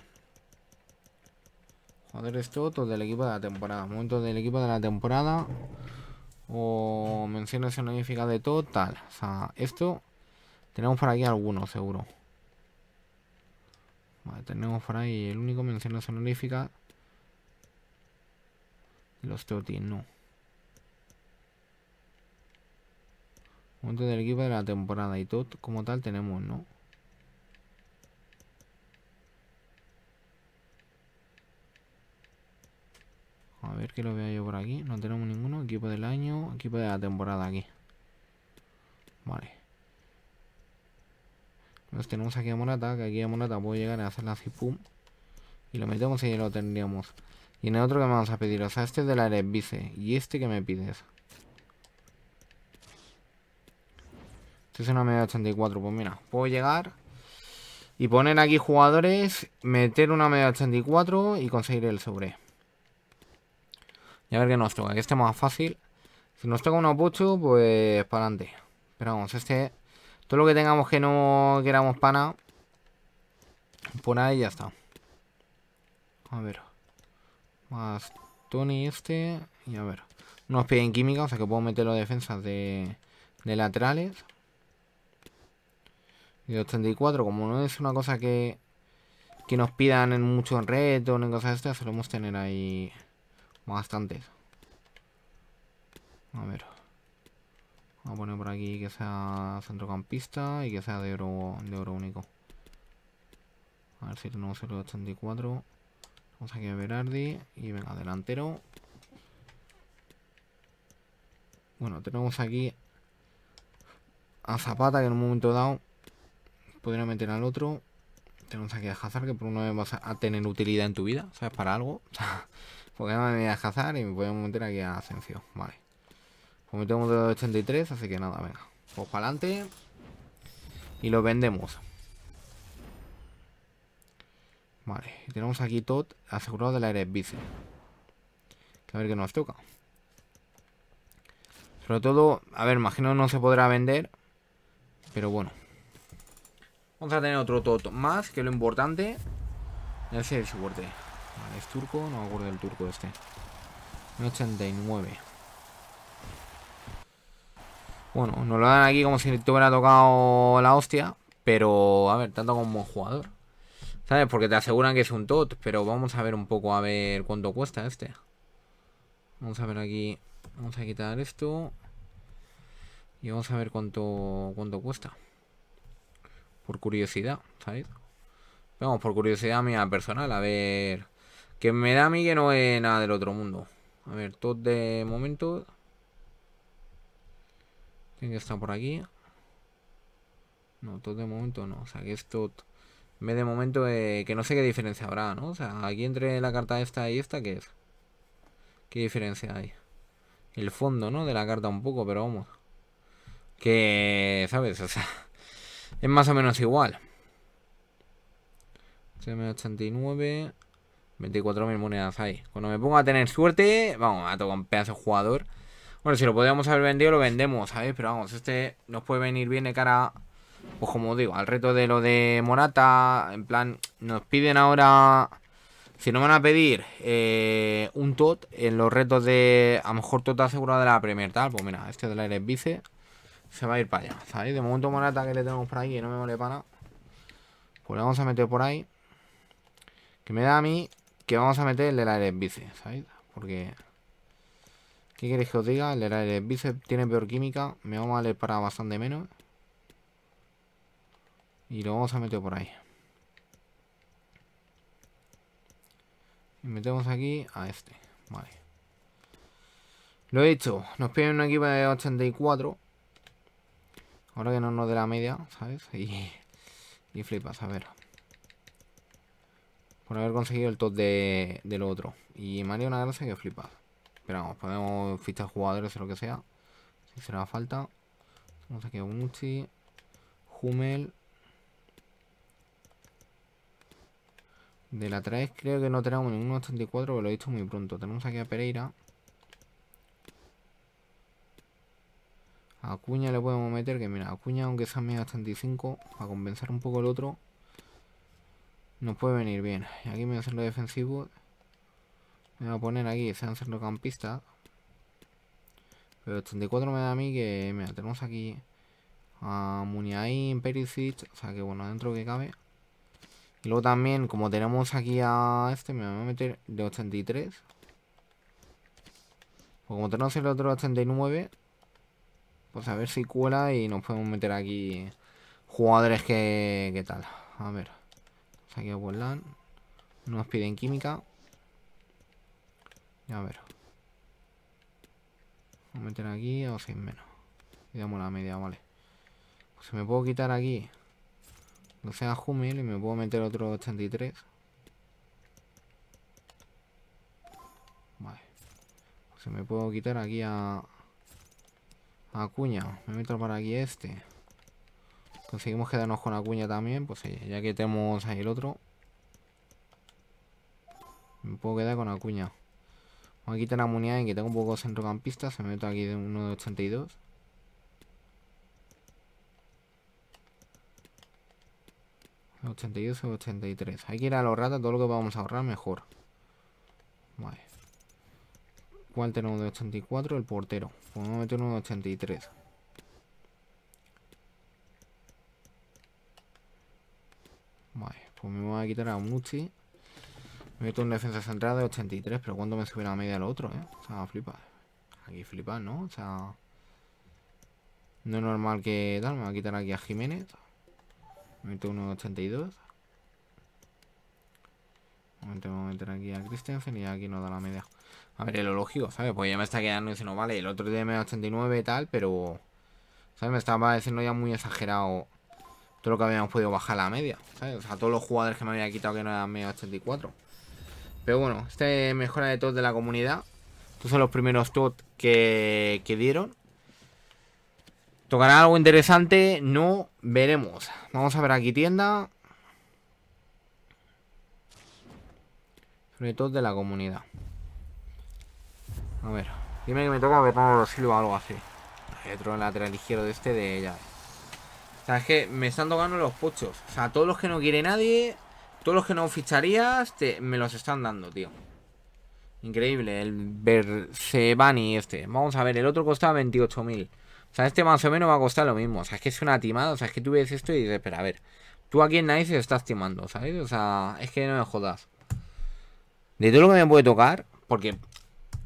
S1: Joder esto del equipo de la temporada. Momento del equipo de la temporada. O menciones honoríficas de todo, tal. O sea, esto. Tenemos por aquí algunos, seguro. Vale, tenemos por ahí el único mención honorífica. Los Totis, no. Momento del equipo de la temporada y todo como tal tenemos, ¿no? ver que lo veo yo por aquí. No tenemos ninguno. Equipo del año, equipo de la temporada aquí. Vale. Entonces tenemos aquí a Monata, que aquí a Monata puedo llegar a hacer la pum. Y lo metemos y lo tendríamos. Y en el otro que me vamos a pedir, o sea, este es de la Y este que me pides. Este es una media 84. Pues mira, puedo llegar y poner aquí jugadores, meter una media 84 y conseguir el sobre. Y a ver qué nos toca, que este más fácil. Si nos toca un opucho, pues para adelante. Pero vamos, este... Todo lo que tengamos que no queramos para nada Por ahí ya está. A ver. Más Tony este. Y a ver. Unos piden química, o sea que puedo meter los defensas de, de laterales. Y 84, como no es una cosa que, que nos pidan en mucho retos, ni cosas de estas, solemos tener ahí bastantes. A ver. Vamos a poner por aquí que sea centrocampista y que sea de oro, de oro único. A ver si tenemos el 84. Vamos aquí a Berardi. Y venga, delantero. Bueno, tenemos aquí a Zapata, que en un momento dado podría meter al otro. Tenemos aquí a Hazard, que por una vez vas a tener utilidad en tu vida, ¿sabes? Para algo. Porque no me voy a cazar y me voy a meter aquí a Ascensio Vale. Pues me tengo 83, así que nada, venga. Pues para adelante. Y lo vendemos. Vale, tenemos aquí tot asegurado de la bici A ver qué nos toca. Sobre todo, a ver, imagino no se podrá vender. Pero bueno. Vamos a tener otro tot más, que lo importante es el soporte ¿es turco? No me acuerdo del turco este. 89. Bueno, nos lo dan aquí como si te hubiera tocado la hostia. Pero, a ver, tanto como jugador. ¿Sabes? Porque te aseguran que es un tot. Pero vamos a ver un poco, a ver cuánto cuesta este. Vamos a ver aquí. Vamos a quitar esto. Y vamos a ver cuánto, cuánto cuesta. Por curiosidad, ¿sabes? Vamos, por curiosidad mía personal, a ver que me da a mí que no es nada del otro mundo. A ver, todo de momento. Tiene que estar por aquí. No, todo de momento no. O sea, que es todo. En vez de momento, eh, que no sé qué diferencia habrá, ¿no? O sea, aquí entre la carta esta y esta, ¿qué es? ¿Qué diferencia hay? El fondo, ¿no? De la carta un poco, pero vamos. Que, ¿sabes? O sea, es más o menos igual. 89 24.000 monedas ahí. Cuando me pongo a tener suerte, vamos, a tocar un pedazo jugador. Bueno, si lo podíamos haber vendido, lo vendemos, ¿sabes? Pero vamos, este nos puede venir bien de cara, pues como digo, al reto de lo de Morata. En plan, nos piden ahora... Si no van a pedir eh, un tot en los retos de... A lo mejor tot asegurado de la Premier, tal. Pues mira, este de la Eres Vice se va a ir para allá, ¿sabes? De momento Morata que le tenemos por ahí, Y no me vale para nada. Pues le vamos a meter por ahí. Que me da a mí que vamos a meter el la aire bice, ¿sabéis? Porque... ¿Qué queréis que os diga? El la de bice tiene peor química, me vamos a leer para bastante menos. Y lo vamos a meter por ahí. Y metemos aquí a este. Vale. Lo he hecho. Nos piden un equipo de 84. Ahora que no nos dé la media, ¿sabes? Y, y flipas, a ver por haber conseguido el top de, del otro. Y Mario una gracia que flipa. Esperamos, podemos fichar jugadores o lo que sea. Si se será falta. tenemos aquí a Unucci, Hummel. De la 3 creo que no tenemos ninguno 84, pero lo he visto muy pronto. Tenemos aquí a Pereira. A Acuña le podemos meter, que mira, Acuña aunque sea media 85, a compensar un poco el otro. Nos puede venir bien. y Aquí me voy a hacer lo defensivo. Me voy a poner aquí, se van a hacer campista. Pero 84 me da a mí que, mira, tenemos aquí a Muniain, Perisic, o sea que bueno, dentro que cabe. Y luego también, como tenemos aquí a este, me voy a meter de 83. pues como tenemos el otro 89, pues a ver si cuela y nos podemos meter aquí jugadores que tal. A ver. Aquí a WordLand No nos piden química. A ver. Vamos a meter aquí o 6 menos. Y damos la media, vale. Pues me puedo quitar aquí 12 a humil y me puedo meter otro 83. Vale. Pues me puedo quitar aquí a... A Acuña. Me meto para aquí este. Conseguimos quedarnos con Acuña también, pues eh, ya que tenemos ahí el otro. Me puedo quedar con Acuña. Vamos a quitar a y que tengo un poco de centrocampista. Se me meto aquí de uno de 82. 82 o 83. Hay que ir a los todo lo que vamos a ahorrar mejor. Vale. ¿Cuál tenemos de 84? El portero. Podemos pues meter uno de 83. Vale, pues me voy a quitar a Muchi. Me meto un defensa central de 83, pero cuando me subiera la media el otro, eh? O sea, flipa. Aquí flipa, ¿no? O sea... No es normal que tal, me voy a quitar aquí a Jiménez. Me meto uno de 82. me voy a meter aquí a Christensen y aquí no da la media. A ver, es lo lógico, ¿sabes? Pues ya me está quedando diciendo, vale, el otro día me 89 y tal, pero... ¿Sabes? Me estaba pareciendo ya muy exagerado todo lo que habíamos podido bajar a la media, ¿sabes? O sea, todos los jugadores que me había quitado que no eran medio 84. Pero bueno, este mejora de todos de la comunidad. Estos son los primeros tot que, dieron. ¿Tocará algo interesante? No veremos. Vamos a ver aquí tienda. Sobre todo de la comunidad. A ver. Dime que me toca Bernardo Silva o algo así. Otro lateral ligero de este de ella. O sea, es que me están tocando los puchos. O sea, todos los que no quiere nadie, todos los que no ficharías, te, me los están dando, tío. Increíble, el Bersebani este. Vamos a ver, el otro costaba 28.000. O sea, este más o menos va a costar lo mismo. O sea, es que es una timada. O sea, es que tú ves esto y dices, pero a ver, tú aquí en Nice estás timando, ¿sabes? O sea, es que no me jodas. De todo lo que me puede tocar, porque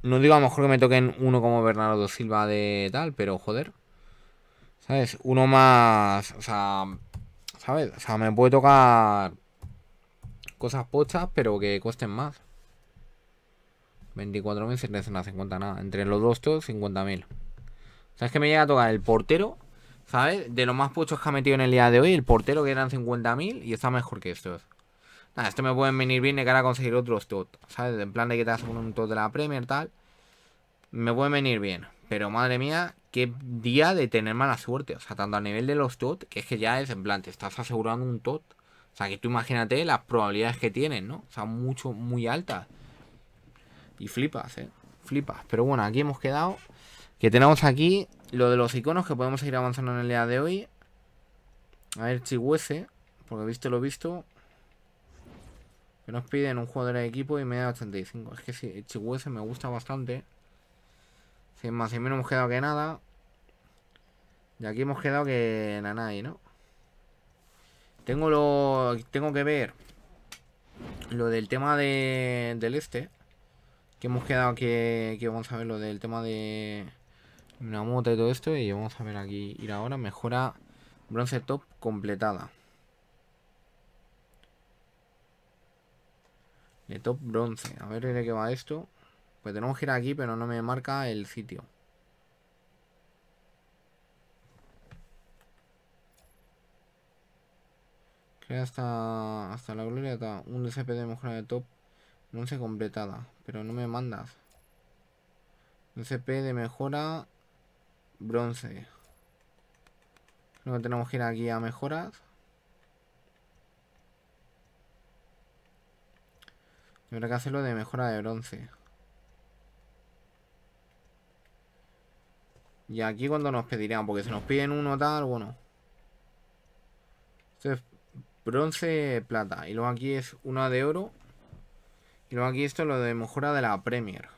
S1: no digo a lo mejor que me toquen uno como Bernardo Silva de tal, pero joder. ¿Sabes? Uno más. O sea. ¿Sabes? O sea, me puede tocar. Cosas pochas, pero que costen más. 24.000 cuenta nada. Entre los dos, todos, 50.000. ¿Sabes? que me llega a tocar el portero, ¿sabes? De los más pochos que ha metido en el día de hoy, el portero que eran 50.000 y está mejor que estos. Nada, esto me pueden venir bien de cara a conseguir otros tot, ¿sabes? En plan de que te hagas un tot de la Premier, tal. Me pueden venir bien. Pero madre mía, qué día de tener mala suerte. O sea, tanto a nivel de los tot, que es que ya es en plan, te estás asegurando un tot. O sea, que tú imagínate las probabilidades que tienen, ¿no? O sea, mucho, muy altas. Y flipas, ¿eh? Flipas. Pero bueno, aquí hemos quedado. Que tenemos aquí lo de los iconos que podemos seguir avanzando en el día de hoy. A ver, Chihuese. Porque visto lo visto. Que nos piden un jugador de equipo y media da 85. Es que sí, Chihuese me gusta bastante más y menos hemos quedado que nada. Y aquí hemos quedado que nada, y ¿no? Tengo lo. Tengo que ver. Lo del tema de, del este. Que hemos quedado que, que vamos a ver lo del tema de. Una moto y todo esto. Y vamos a ver aquí. Ir ahora. Mejora bronce top completada. De top bronce. A ver de qué va esto. Pues tenemos que ir aquí, pero no me marca el sitio. Crea hasta, hasta la gloria Un DCP de mejora de top. No completada. Pero no me mandas. Un de mejora. Bronce. Creo tenemos que ir aquí a mejoras. Habrá que hacerlo de mejora de bronce. Y aquí cuando nos pedirían porque se nos piden uno tal, bueno. Esto es bronce, plata. Y luego aquí es una de oro. Y luego aquí esto es lo de mejora de la Premier.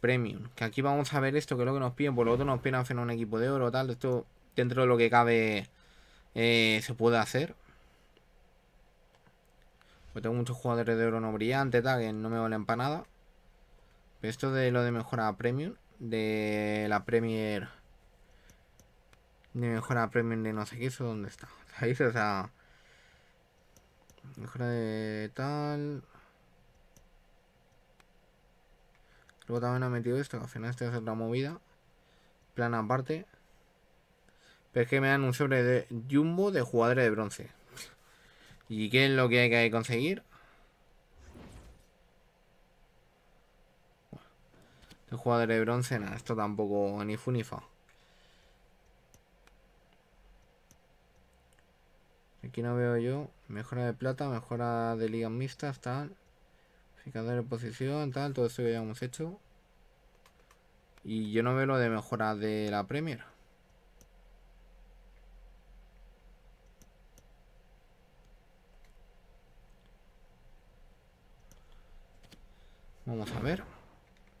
S1: Premium. Que aquí vamos a ver esto, que es lo que nos piden. Por lo otro nos piden hacer un equipo de oro tal. Esto dentro de lo que cabe eh, se puede hacer. Pues tengo muchos jugadores de oro no brillante, tal, que no me valen para nada. Pero esto de lo de mejora premium de la Premier. De mejora Premier de no sé qué, eso dónde está. ahí O sea. Mejora de tal. Luego también ha metido esto, al final esta es otra movida. Plana aparte. Pero es que me dan un sobre de Jumbo de jugadores de bronce. ¿Y qué es lo que hay que conseguir? El de bronce, nada, esto tampoco ni fu ni fa. Aquí no veo yo. Mejora de plata, mejora de ligas mixtas, tal. Ficador de posición, tal. Todo eso que ya hemos hecho. Y yo no veo lo de mejora de la Premier. Vamos a ver.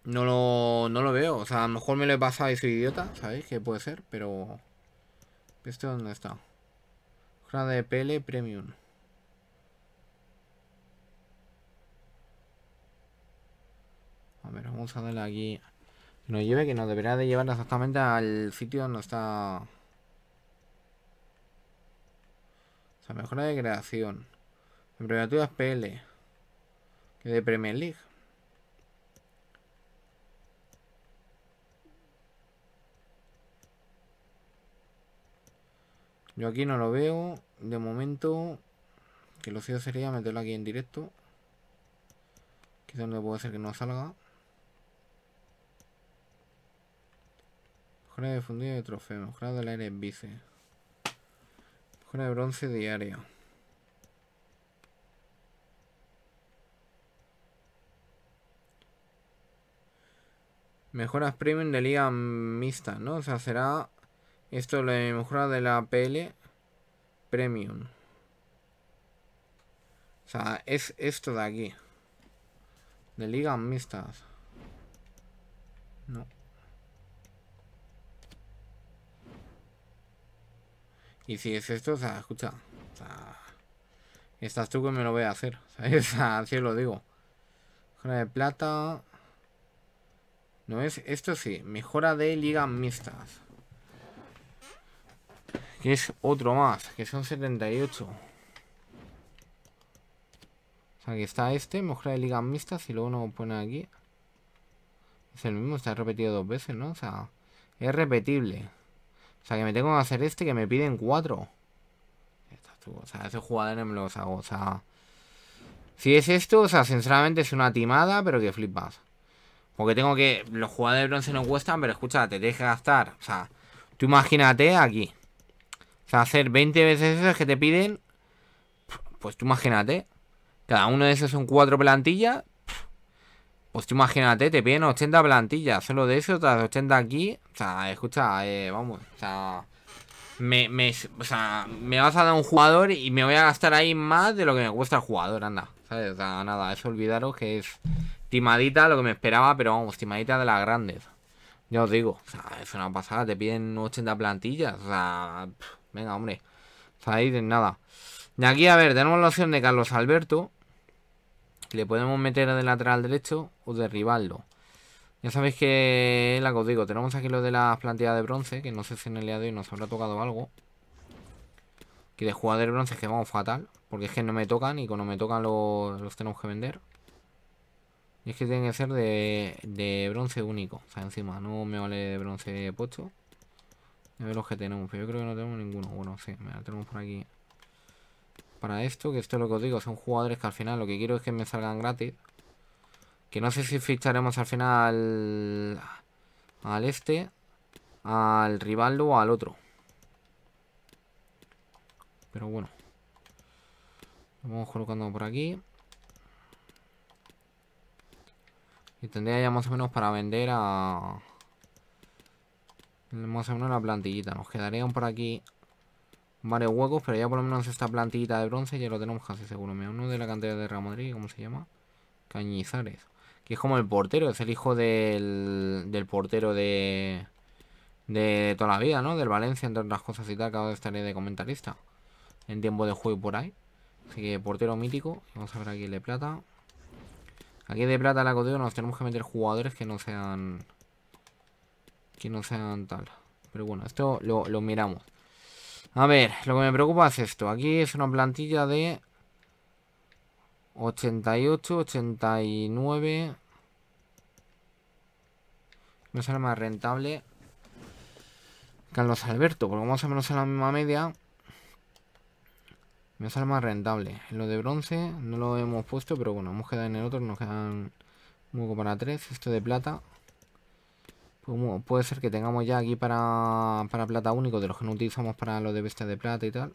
S1: No lo, no lo veo. O sea, a lo mejor me lo he pasado y soy idiota, ¿sabéis? Que puede ser, pero... ¿Este dónde está? Mejora de PL Premium. A ver, vamos a darle aquí. Que nos lleve, que nos debería de llevar exactamente al sitio donde está... O sea, mejora de creación. Temperaturas PL. Que de Premier League. Yo aquí no lo veo. De momento, que lo suyo sería meterlo aquí en directo. Quizá no puede ser que no salga. Mejora de fundido de trofeo. Mejora del aire en bice. Mejora de bronce diario Mejoras premium de liga mixta, ¿no? O sea, será esto es la mejora de la PL Premium. O sea, es esto de aquí. De Liga mixtas. No. Y si es esto, o sea, escucha. O sea, estás tú que me lo voy a hacer. O sea, así lo digo. Mejora de plata. No es. Esto sí. Mejora de Liga mixtas. Que es otro más, que son 78. O sea, aquí está este, mejora de ligas mixtas, y luego uno pone aquí. Es el mismo, está repetido dos veces, ¿no? O sea, es repetible. O sea, que me tengo que hacer este que me piden cuatro. O sea, jugador No me lo hago. O sea, si es esto, o sea, sinceramente es una timada, pero que flipas. Porque tengo que. Los jugadores de bronce no cuestan, pero escúchate te tienes gastar. O sea, tú imagínate aquí hacer 20 veces esas que te piden, pues tú imagínate, cada uno de esos son cuatro plantillas, pues tú imagínate, te piden 80 plantillas, solo de eso, otras 80 aquí, o sea, escucha, eh, vamos, o sea... Me, o sea, me vas a dar un jugador y me voy a gastar ahí más de lo que me cuesta el jugador, anda. O sea, nada, eso olvidaros que es timadita lo que me esperaba, pero vamos, timadita de las grandes. Ya os digo, o sea, es una pasada, te piden 80 plantillas, o sea, Venga, hombre. de nada. De aquí, a ver, tenemos la opción de Carlos Alberto. Le podemos meter de lateral derecho o derribarlo. Ya sabéis que la que os digo, tenemos aquí lo de las plantillas de bronce, que no sé si en el día de hoy nos habrá tocado algo. Que de de bronce que vamos fatal, porque es que no me tocan y cuando me tocan los, tenemos que vender. Y es que tienen que ser de, de bronce único, o sea, encima no me vale de bronce puesto a ver los que tenemos, pero yo creo que no tenemos ninguno. Bueno, sí, mira, tenemos por aquí. Para esto, que esto es lo que os digo, son jugadores que al final lo que quiero es que me salgan gratis. Que no sé si ficharemos al final al este, al Rivaldo o al otro. Pero bueno. vamos colocando por aquí. Y tendría ya más o menos para vender a... Tenemos a una plantillita. Nos quedarían por aquí varios huecos, pero ya por lo menos esta plantillita de bronce ya lo tenemos casi seguro. Me uno de la cantera de Real Madrid, ¿cómo se llama? Cañizares. Que es como el portero, es el hijo del, del portero de, de toda la vida, ¿no? Del Valencia, entre otras cosas y tal, acabo de estaré de comentarista en tiempo de juego y por ahí. Así que portero mítico. Vamos a ver aquí el de plata. Aquí de plata la coteo nos tenemos que meter jugadores que no sean que no sean tal. Pero bueno, esto lo, miramos. A ver, lo que me preocupa es esto. Aquí es una plantilla de 88, 89. me sale más rentable Carlos Alberto, porque más o menos en la misma media. Me sale más rentable. En lo de bronce no lo hemos puesto, pero bueno, hemos quedado en el otro. Nos quedan un poco para tres. Esto de plata puede ser que tengamos ya aquí para, plata único, de los que no utilizamos para los de bestia de plata y tal.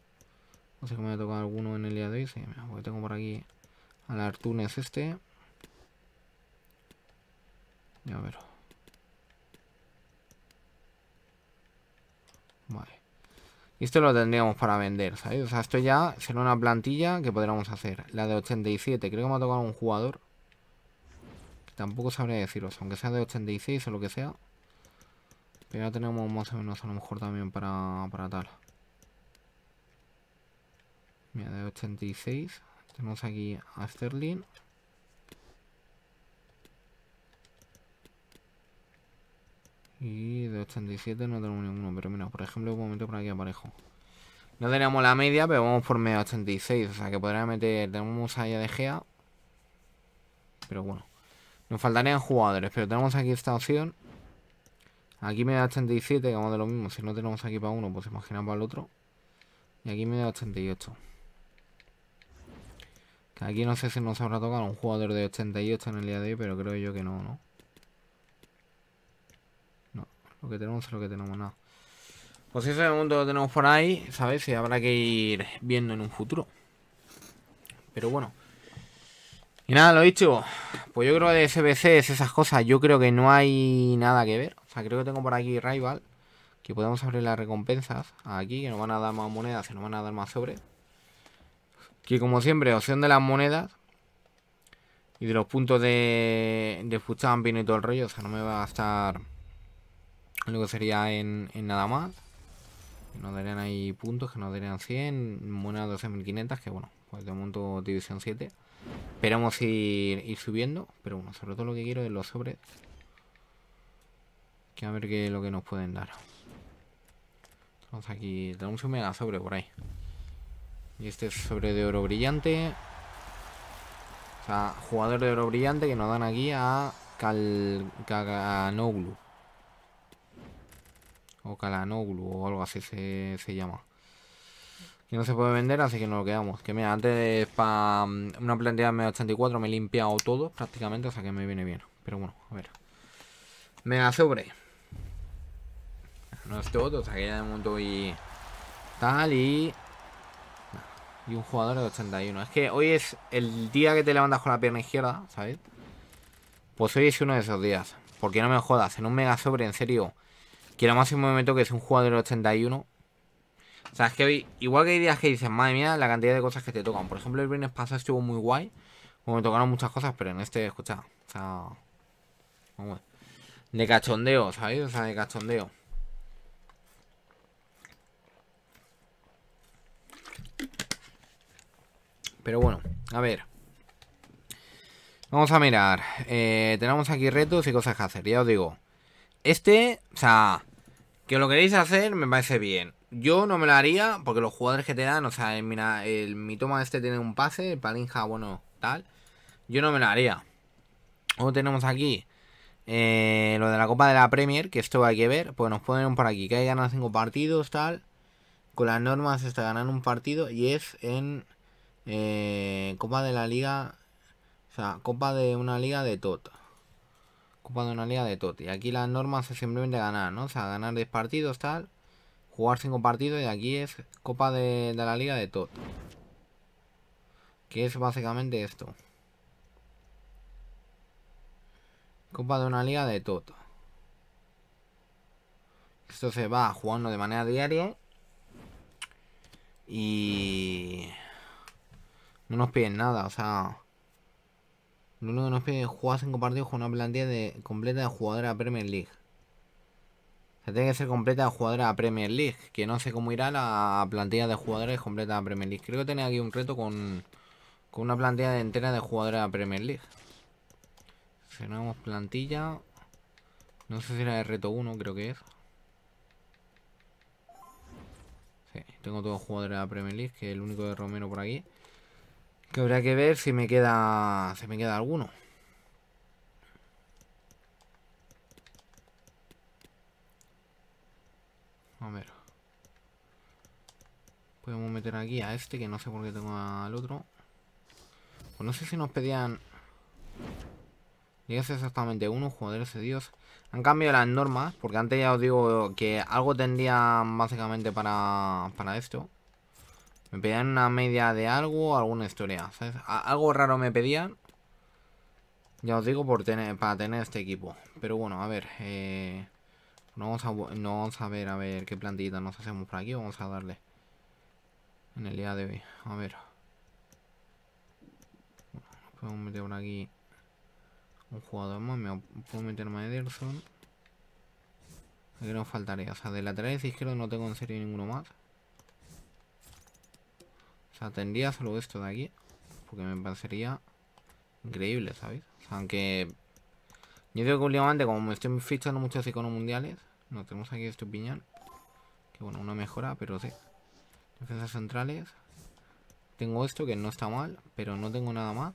S1: No sé cómo me ha tocado alguno en el día de hoy. Sí, tengo por aquí al Artunes este. Ya ver. Vale. Y esto lo tendríamos para vender, ¿sabes? O sea, esto ya será una plantilla que podríamos hacer. La de 87. Creo que me ha tocado un jugador. tampoco sabré deciros. Aunque sea de 86 o lo que sea. Pero ya tenemos más o menos a lo mejor también para, para tal. Mira, de 86. Tenemos aquí a Sterling. Y de 87 no tenemos ninguno. Pero mira, por ejemplo, un momento por aquí aparejo. No tenemos la media, pero vamos por medio 86. O sea que podría meter. Tenemos ahí a De Gea. Pero bueno. Nos faltarían jugadores, pero tenemos aquí esta opción. Aquí me da 87, que vamos de lo mismo. Si no tenemos aquí para uno, pues imaginamos para el otro. Y aquí me da 88. aquí no sé si nos habrá tocado un jugador de 88 en el día de hoy, pero creo yo que no, ¿no? No, lo que tenemos es lo que tenemos, nada. Pues ese mundo lo tenemos por ahí, ¿sabes? Y habrá que ir viendo en un futuro. Pero bueno. Y nada, lo dicho. Pues yo creo que de SBCs, esas cosas, yo creo que no hay nada que ver. O sea, creo que tengo por aquí Rival. Que podemos abrir las recompensas aquí, que nos van a dar más monedas, Y nos van a dar más sobres Que como siempre, opción de las monedas. Y de los puntos de, de y todo el rollo. O sea, no me va a estar lo que sería en, nada más. Que nos darían ahí puntos, que nos darían 100, monedas 12.500, que bueno, pues de momento división 7. Esperamos ir, ir subiendo, pero bueno, sobre todo lo que quiero es los sobres a ver qué lo que nos pueden dar. Vamos aquí. Tenemos un mega sobre por ahí. Y este es sobre de oro brillante. O sea, jugador de oro brillante que nos dan aquí a Cal... O Kalanoglu o algo así se, llama. Que no se puede vender, así que nos lo quedamos. Que mira, antes para mm, una plantilla de 84 me he limpiado todo prácticamente, o sea que me viene bien. Pero bueno, a ver. Mega sobre. No que ya de mundo y tal y y un jugador de 81 es que hoy es el día que te levantas con la pierna izquierda sabes pues hoy es uno de esos días porque no me jodas en un mega sobre en serio Quiero más máximo me que es un jugador de 81 o sea, es que hoy, igual que hay días que dices, madre mía, la cantidad de cosas que te tocan. Por ejemplo, el viernes pasado estuvo muy guay. Como me tocaron muchas cosas, pero en este, escucha, o sea, de cachondeo, ¿sabes? O sea, de cachondeo. Pero bueno, a ver. Vamos a mirar. Eh, tenemos aquí retos y cosas que hacer, ya os digo. Este, o sea, que lo queréis hacer me parece bien. Yo no me lo haría porque los jugadores que te dan, o sea, el, mira, el mitoma este tiene un pase, el palinja, bueno, tal. Yo no me lo haría. Luego tenemos aquí eh, lo de la Copa de la Premier, que esto hay que ver, pues nos ponen por aquí que hay ganas 5 partidos, tal con las normas está ganar un partido y es en eh, Copa de la Liga, o sea, Copa de una Liga de Tot. Copa de una Liga de Tot. Y aquí las normas es simplemente ganar, ¿no? O sea, ganar 10 partidos, tal, jugar 5 partidos y aquí es Copa de, la Liga de Tot. Que es básicamente esto. Copa de una liga de tot Esto se va jugando de manera diaria y... No nos piden nada, o sea... no nos piden es jugar 5 partidos con una plantilla de, completa de jugadora Premier League. O tiene que ser completa de jugadora Premier League. Que no sé cómo irá la plantilla de jugadores completa de Premier League. Creo que tenía aquí un reto con, con una plantilla de entera de jugadora Premier League. Cerramos plantilla. No sé si era el reto 1, creo que es. tengo todos jugadores de la Premier League, que el único de Romero por aquí. Que habría que ver si me queda. Si me queda alguno. A ver. Podemos meter aquí a este, que no sé por qué tengo al otro. Pues no sé si nos pedían... Dígase exactamente uno, jugadores de Dios. Han cambiado las normas, porque antes ya os digo que algo tendrían básicamente para, para esto. Me pedían una media de algo o alguna historia, algo raro me pedían. Ya os digo, por tener, para tener este equipo. Pero bueno, a ver. Eh, no, vamos a, no vamos a ver, a ver qué plantita nos hacemos por aquí. Vamos a darle. En el día de hoy. A ver. podemos meter por aquí. Un jugador más, me puedo meter a Ederson. Aquí nos faltaría. O sea, de laterales izquierdo no tengo en serio ninguno más. O sea, tendría solo esto de aquí. Porque me parecería increíble, sabes aunque... Yo digo que últimamente, como me estoy fichando muchas iconos mundiales, no tenemos aquí este opinión Que bueno, una mejora, pero sí. Defensas centrales. Tengo esto que no está mal, pero no tengo nada más.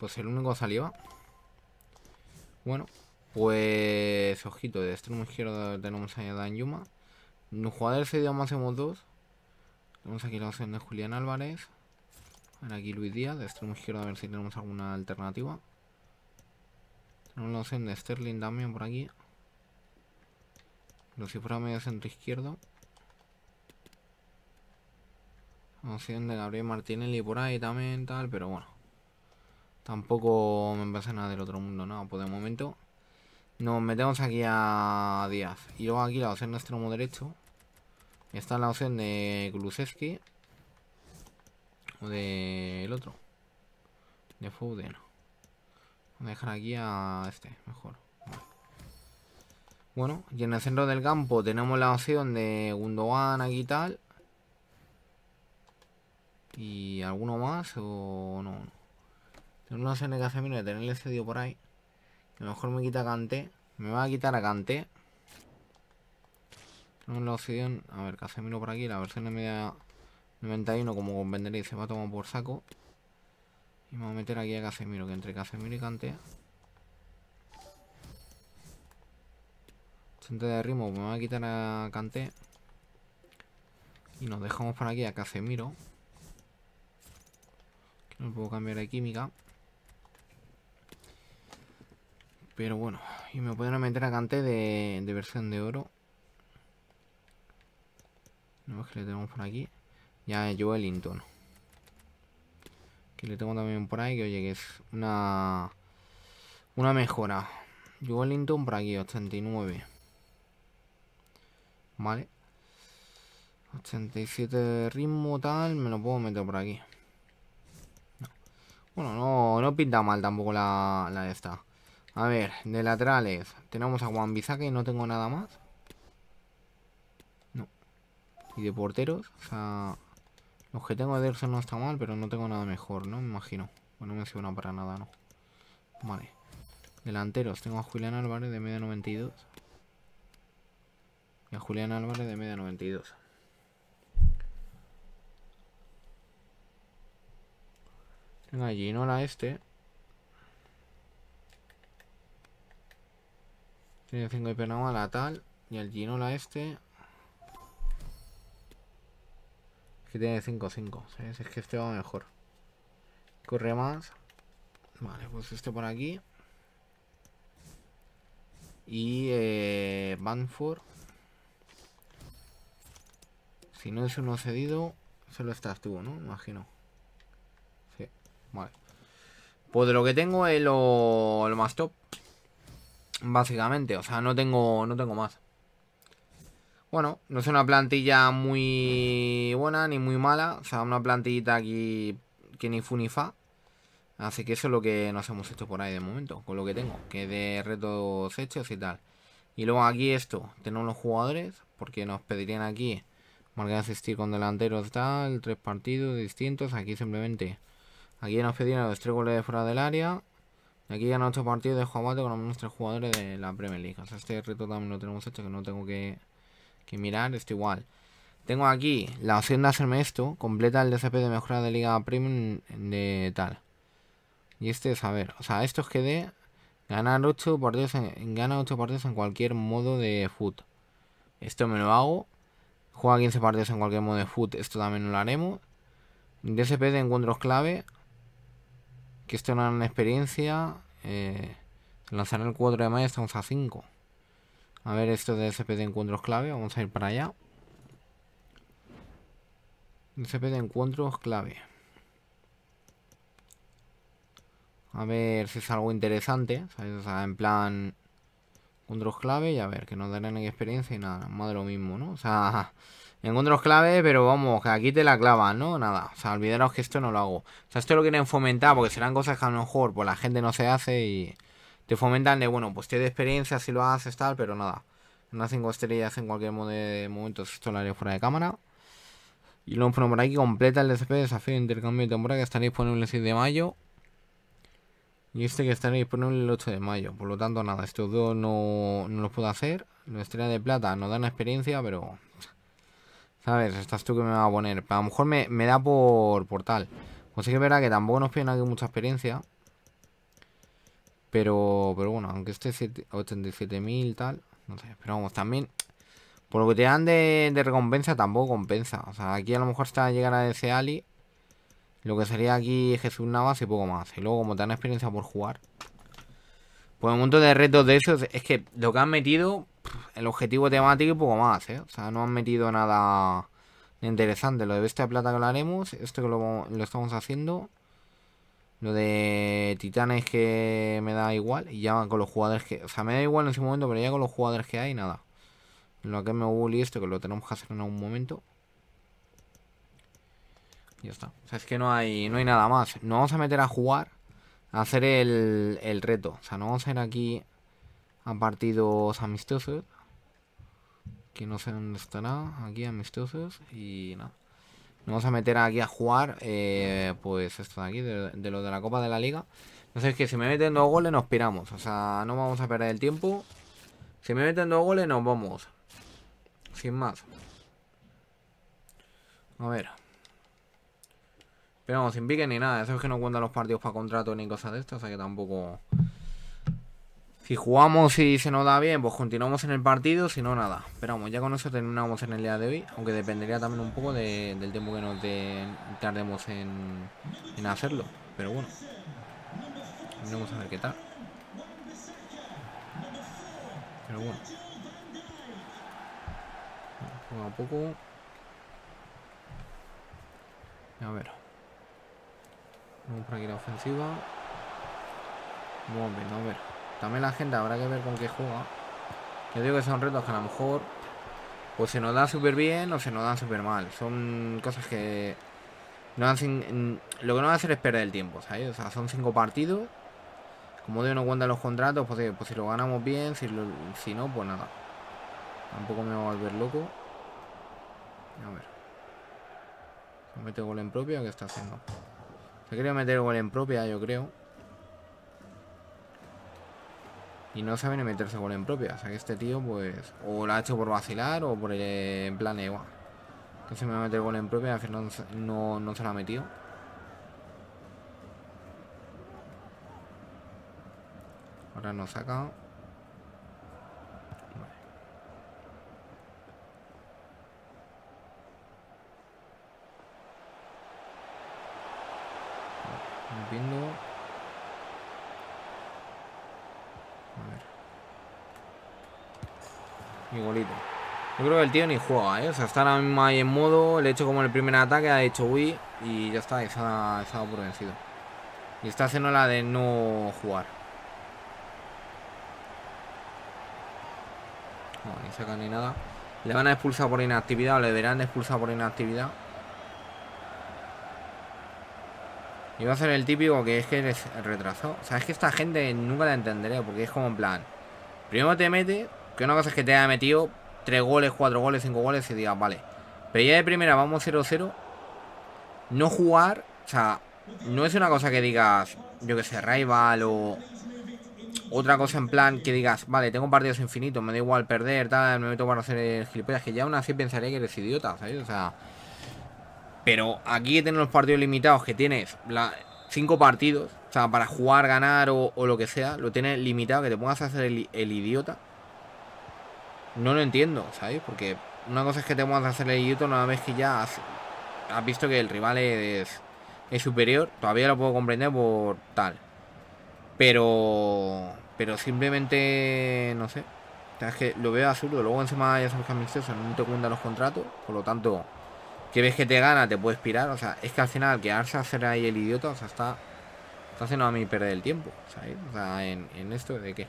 S1: Pues el único saliva. Bueno, pues ojito, de extremo izquierdo tenemos a Dan Yuma. jugador se dio más hacemos dos. Tenemos aquí la opción de Julián Álvarez. Ahora aquí Luis Díaz, de extremo izquierdo a ver si tenemos alguna alternativa. Tenemos la opción de Sterling también por aquí. Los a medio centro izquierdo. La opción de Gabriel Martínez Y por ahí también, tal, pero bueno. Tampoco me pasa nada del otro mundo, ¿no? Por pues el momento nos metemos aquí a Díaz. Y luego aquí la opción de extremo derecho. Está la opción de Kulusevski. O del el otro. De Foden. Voy a dejar aquí a este, mejor. Bueno, y en el centro del campo tenemos la opción de Gundogan aquí tal. ¿Y alguno más o no? no. Tengo una de Casemiro de tenerle cedido por ahí. a lo mejor me quita cante Me va a quitar a cante Tenemos la opción. A ver, Casemiro por aquí. La versión de media 91, como comprenderéis, se va a tomar por saco. Y vamos a meter aquí a Casemiro, que entre Casemiro y cante Centro de ritmo, pues me va a quitar a Canté. Y nos dejamos por aquí a Casemiro. Que no puedo cambiar de química. Pero bueno, y me pueden meter a cante de, de versión de oro. No es que le tenemos por aquí. Ya Joel Linton. Que le tengo también por ahí, que oye, que es una... Una mejora. Joel Linton por aquí, 89. Vale. 87 de ritmo, tal, me lo puedo meter por aquí. Bueno, no, pinta mal tampoco la, la de esta. A ver, de laterales. Tenemos a Juan que no tengo nada más. No. Y de porteros, o sea... Los que tengo de Derson no está mal, pero no tengo nada mejor, ¿no? Me imagino. Bueno, pues no me una para nada, ¿no? Vale. Delanteros, tengo a Julián Álvarez de media 92. Y a Julián Álvarez de media 92. Tengo no Ginola este. Tiene 5 de pena la tal. Y el la este. que tiene 5-5. Es que este va mejor. Corre más. Vale, pues este por aquí. Y eh, Banford. Si no es uno cedido, solo estás tú, ¿no? Imagino. Sí, vale. Pues de lo que tengo es lo más top. Básicamente, o sea, no tengo, no tengo más. Bueno, no es una plantilla muy buena ni muy mala. O sea, una plantillita aquí que ni fu ni fa. Así que eso es lo que nos hemos hecho por ahí de momento, con lo que tengo, que de retos hechos y tal. Y luego aquí esto, tenemos los jugadores, porque nos pedirían aquí marcar asistir con delanteros tal, tres partidos distintos, aquí simplemente. Aquí nos pedirían los tres goles de fuera del área, Aquí gana 8 partidos de jugador con los jugadores de la Premier League. O sea, este reto también lo tenemos hecho, que no tengo que, mirar, esto igual. Tengo aquí la opción de hacerme esto, completa el DCP de mejora de Liga Premium de tal. Y este es, a ver, o sea, esto es que de ganar 8 partidos en, gana 8 partidos en cualquier modo de foot. Esto me lo hago. Juega 15 partidos en cualquier modo de foot, esto también lo haremos. DCP de encuentros clave, que esto es una experiencia. Eh, lanzar el 4 de mayo, estamos a 5. A ver esto de SP de encuentros clave, vamos a ir para allá. SP de encuentros clave. A ver si es algo interesante, en plan... Encuentros clave y a ver, que nos darán experiencia y nada, más de lo mismo, ¿no? O sea los claves, pero vamos, que aquí te la clavan, ¿no? Nada, o sea, olvidaros que esto no lo hago. O sea, esto lo quieren fomentar porque serán cosas que a lo mejor pues la gente no se hace y te fomentan de, bueno, pues tiene experiencia si lo haces tal, pero nada. Unas 5 estrellas en cualquier momento, esto lo haré fuera de cámara. Y luego por aquí completa el DCP desafío intercambio de temporada que estará disponible el 6 de mayo. Y este que estará disponible el 8 de mayo. Por lo tanto, nada, estos dos no, no los puedo hacer. La estrella de plata nos da una experiencia, pero ¿Sabes? Estás tú que me va a poner. Pero a lo mejor me, da por, portal tal. Pues sí que es verdad que tampoco nos piden aquí mucha experiencia. Pero, pero bueno, aunque esté 87.000 tal. No sé, pero vamos, también. Por lo que te dan de, recompensa, tampoco compensa. O sea, aquí a lo mejor está llegar a ese Ali. Lo que sería aquí Jesús Navas y poco más. Y luego, como te dan experiencia por jugar. Pues un montón de retos de esos. Es que lo que han metido el objetivo temático y poco más, ¿eh? O sea, no han metido nada interesante. Lo de bestia de plata que lo haremos, esto que lo, estamos haciendo. Lo de titanes que me da igual. Y ya con los jugadores que... O sea, me da igual en ese momento, pero ya con los jugadores que hay, nada. Lo que me y esto que lo tenemos que hacer en algún momento. Ya está. O sea, es que no hay, no hay nada más. No vamos a meter a jugar. A hacer el, el reto. O sea, no vamos a ir aquí a partidos amistosos. Que no sé dónde estará. Aquí amistosos. Y nada. Nos vamos a meter aquí a jugar. Eh, pues esto de aquí, de, lo de la Copa de la Liga. Entonces, que si me meten dos goles, nos piramos. O sea, no vamos a perder el tiempo. Si me meten dos goles, nos vamos. Sin más. A ver. Pero vamos, sin pique ni nada. Eso es que no cuentan los partidos para contrato ni cosas de estas. O sea que tampoco. Si jugamos y se nos da bien, pues continuamos en el partido, si no, nada. esperamos ya con eso terminamos en el día de hoy, aunque dependería también un poco del tiempo que nos tardemos en, hacerlo. Pero bueno, vamos a ver qué tal. Pero bueno. Poco a poco. A ver. Vamos por aquí la ofensiva. Vamos bien, a ver. También la agenda habrá que ver con qué juega. Yo digo que son retos que a lo mejor o se nos dan súper bien o se nos dan súper mal. Son cosas que no hacen, lo que no va a hacer es perder el tiempo, O sea, son cinco partidos. Como de uno cuenta los contratos, pues, pues, si lo ganamos bien, si, si no, pues nada. Tampoco me voy a volver loco. A ver. mete gol en propia, ¿qué está haciendo? Se quería meter gol en propia, yo creo. Y no sabe ni meterse gol en propia. O sea que este tío, pues, o la ha hecho por vacilar o por el plan de, Entonces me va a meter gol en propia A al final no, se la ha metido. Ahora no saca. Viendo. golito Yo creo que el tío ni juega, ¿eh? O sea, está ahora mismo ahí en modo, le he hecho como el primer ataque, ha hecho Wii y ya está, está, está por vencido. Y está haciendo la de no jugar. No, ni saca ni nada. Le van a expulsar por inactividad o le verán expulsar por inactividad. Y va a ser el típico que es que eres retrasado. O sea, es que esta gente nunca la entenderé porque es como en plan... Primero te mete, que una cosa es que te haya metido 3 goles, 4 goles, 5 goles y digas, vale. Pero ya de primera vamos 0-0. No jugar, o sea, no es una cosa que digas, yo que sé, rival o otra cosa en plan que digas, vale, tengo partidos infinitos, me da igual perder, tal, me meto para hacer el gilipollas, que ya aún así pensaría que eres idiota, ¿sabes? O sea, pero aquí tienes los partidos limitados, que tienes la, cinco partidos, o sea, para jugar, ganar o, lo que sea, lo tienes limitado, que te pongas a hacer el idiota no lo entiendo, ¿sabes? Porque una cosa es que te muevas a hacer el idiota una vez que ya has, visto que el rival es, superior. Todavía lo puedo comprender por tal. Pero. Pero simplemente. No sé. que lo veo absurdo. Luego encima ya sabes que en no te cuentan los contratos. Por lo tanto, que ves que te gana, te puedes pirar. O sea, es que al final quedarse a hacer ahí el idiota, o sea, está. Está haciendo a mí perder el tiempo. ¿Sabes? O sea, en, en esto de qué.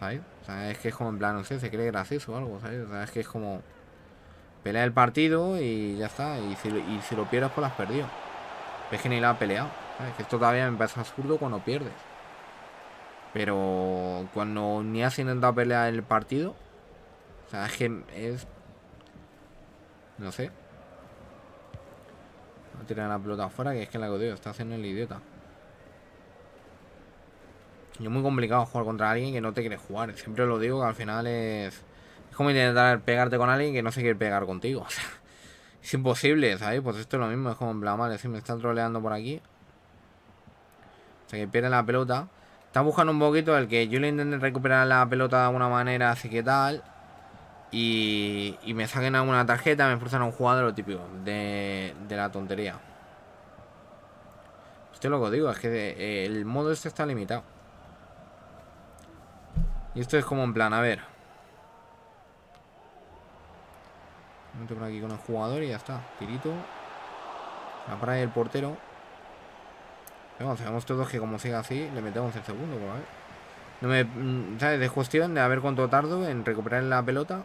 S1: ¿Sabes? es que es como en plan, no sé, se cree gracioso o algo, ¿sabes? es que es como. Pelea el partido y ya está. Y si, lo pierdes, pues las has perdido. Es que ni la ha peleado. ¿sabes? Que esto todavía me parece absurdo cuando pierdes. Pero cuando ni has intentado pelear el partido. O sea, es que es. No sé. Tirar la pelota afuera, que es que la que está haciendo el idiota. Es muy complicado jugar contra alguien que no te quiere jugar. Siempre lo digo que al final es... Es como intentar pegarte con alguien que no se quiere pegar contigo. O sea, es imposible, ¿sabes? Pues esto es lo mismo. Es como en plan, me están troleando por aquí. O sea, que pierde la pelota. Está buscando un poquito el que yo le intente recuperar la pelota de alguna manera, así que tal. Y, y me saquen alguna tarjeta, me fuerzan a un jugador, lo típico, de, de la tontería. Esto es lo que digo, es que eh, el modo este está limitado. Y esto es como en plan, a ver. mete meto por aquí con el jugador y ya está. Tirito. Va para el portero. vamos, bueno, todos que como siga así, le metemos el segundo, ¿vale? No me, mm, ¿sabes? Es cuestión de a ver cuánto tardo en recuperar la pelota.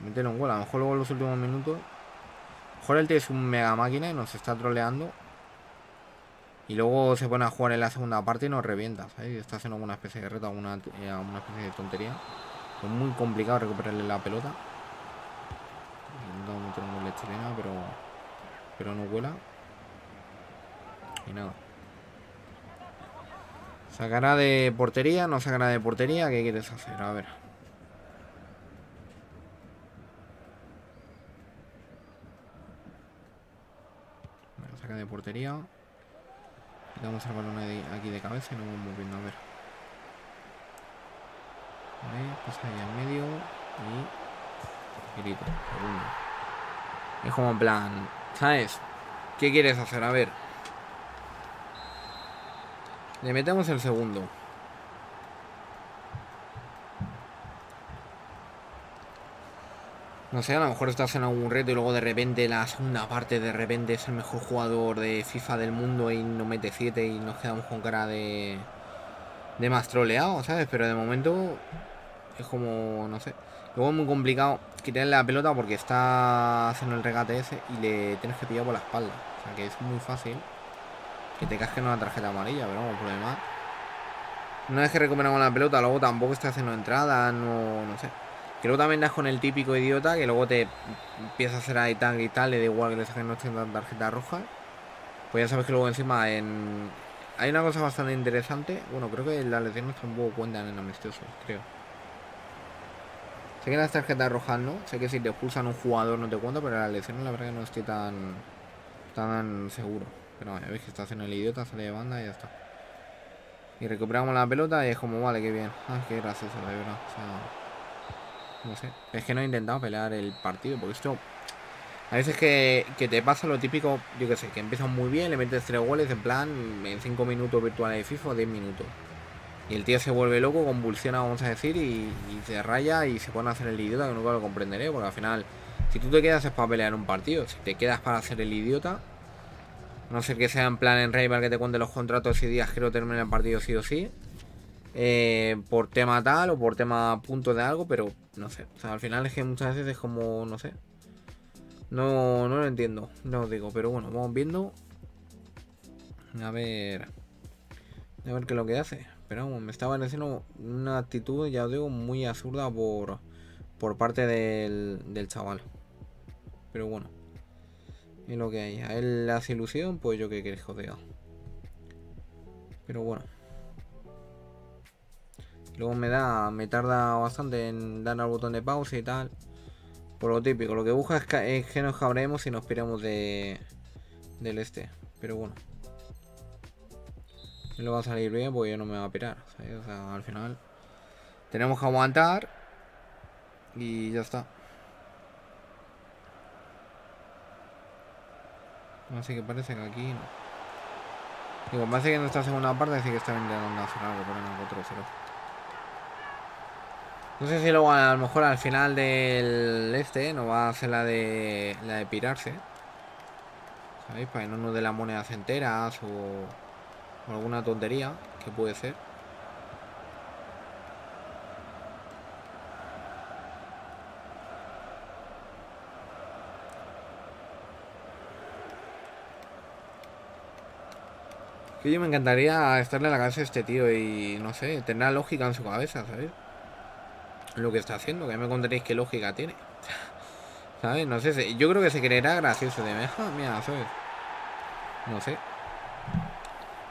S1: Meter en gol. A lo mejor luego en los últimos minutos. A lo mejor el es un mega máquina y nos está troleando. Y luego se pone a jugar en la segunda parte y nos revienta, Está haciendo alguna especie de reto, una eh, especie de tontería. Es muy complicado recuperarle la pelota. No la pero, pero no vuela. Y nada. ¿Sacará de portería? ¿No sacará de portería? ¿Qué quieres hacer? A ver. Saca de portería vamos a el balón aquí de cabeza y nos vamos moviendo, a ver. Vale, pasa ahí al medio y segundo. Es como en plan, ¿sabes? ¿Qué quieres hacer? A ver. Le metemos el segundo. No sé, a lo mejor está haciendo algún reto y luego de repente la segunda parte de repente es el mejor jugador de FIFA del mundo y no mete 7 y nos quedamos con cara de. de más troleado, ¿sabes? Pero de momento es como. no sé. Luego es muy complicado quitarle la pelota porque está haciendo el regate ese y le tienes que pillar por la espalda. O sea que es muy fácil que te casquen una tarjeta amarilla, pero no hay problema Una vez que recuperamos la pelota, luego tampoco está haciendo entrada no, no sé. Creo que también das con el típico idiota que luego te empieza a hacer ahí tal y tal, le da igual que le saquen no tarjeta roja. Pues ya sabes que luego encima en... Hay una cosa bastante interesante. Bueno, creo que las lesiones tampoco cuentan en amistosos, creo. Sé que las tarjetas rojas no. Sé que si te expulsan un jugador no te cuento pero las lesiones la verdad que no estoy tan... Tan seguro. Pero ya ves que está haciendo el idiota, sale de banda y ya está. Y recuperamos la pelota y es como, vale, qué bien. Ah, qué gracioso, de verdad. O sea... No sé. Es que no he intentado pelear el partido. Porque esto. A veces que, te pasa lo típico, yo que sé, que empiezas muy bien, le metes tres goles en plan en cinco minutos virtuales de FIFA, 10 minutos. Y el tío se vuelve loco, convulsiona, vamos a decir, y, se raya y se pone a hacer el idiota, que nunca lo comprenderé, porque al final, si tú te quedas es para pelear un partido, si te quedas para hacer el idiota, no sé que sea en plan en Rival que te cuente los contratos y días quiero terminar el partido sí o sí, eh, por tema tal o por tema punto de algo, pero no sé. O sea, al final es que muchas veces es como, no sé. No, no lo entiendo, no os digo, pero bueno, vamos viendo. A ver. A ver qué es lo que hace. Pero me estaba diciendo una actitud, ya os digo, muy absurda por, por parte del, del chaval. Pero bueno. Es lo que hay. A él hace ilusión, pues yo qué queréis que Pero bueno. Luego me da, me tarda bastante en dar al botón de pausa y tal. Por lo típico, lo que busca es que, nos cabremos y nos piremos de, del este. Pero bueno. No lo va a salir bien porque yo no me va a pirar. O sea, al final tenemos que aguantar y ya está. Así que parece que aquí no. Digo, parece que en esta segunda parte así que está intentando hacer algo, pero no otro 0 no sé si luego a lo mejor al final del este no va a hacer la de, la de pirarse. ¿Sabéis? Para que no nos dé las monedas enteras o, alguna tontería que puede ser. Que yo me encantaría estarle la cabeza a este tío y no sé, tener la lógica en su cabeza, ¿sabéis? lo que está haciendo, que me contaréis qué lógica tiene. ¿Sabes? No sé, yo creo que se creerá gracioso de meja, ah, mira, No sé.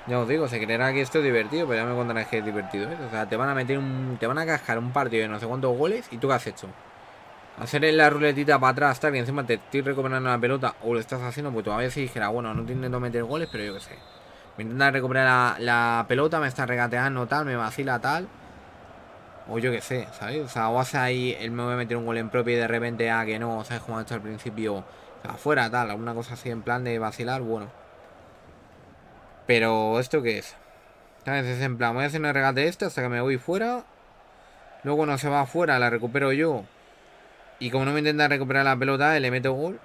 S1: Ya os digo, se creerá que esto es divertido, pero ya me contaréis que es divertido. O sea, te van a meter un. Te van a cascar un partido de no sé cuántos goles y tú qué has hecho. Hacer la ruletita para atrás, tal, y encima te estoy recuperando la pelota o lo estás haciendo, pues todavía si dijera, bueno, no intento meter goles, pero yo qué sé. Me intenta recuperar la, la pelota, me está regateando tal, me vacila tal. O pues yo qué sé, ¿sabes? O sea, o hace ahí, él me voy a meter un gol en propio y de repente, ah, que no, ¿sabes? Como ha hecho al principio, afuera, tal, alguna cosa así en plan de vacilar, bueno. Pero, ¿esto qué es? vez Es en plan, voy a hacer una regate esta hasta que me voy fuera. Luego no se va afuera, la recupero yo. Y como no me intenta recuperar la pelota, eh, le meto gol.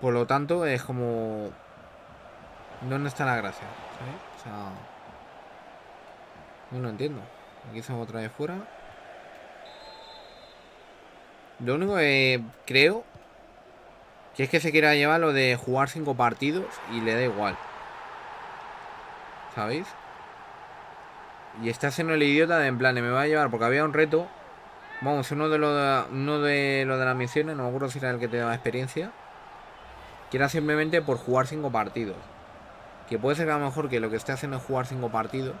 S1: Por lo tanto, es como... ¿Dónde está la gracia? ¿Sabes? O sea... No lo entiendo. Aquí se otra vez fuera. Lo único que eh, creo que es que se quiera llevar lo de jugar cinco partidos y le da igual. ¿Sabéis? Y está haciendo el idiota de en plan, me va a llevar porque había un reto. Vamos, uno de los de, de, lo de las misiones, no me acuerdo si era el que te daba experiencia. Que era simplemente por jugar cinco partidos. Que puede ser a lo mejor que lo que esté haciendo es jugar cinco partidos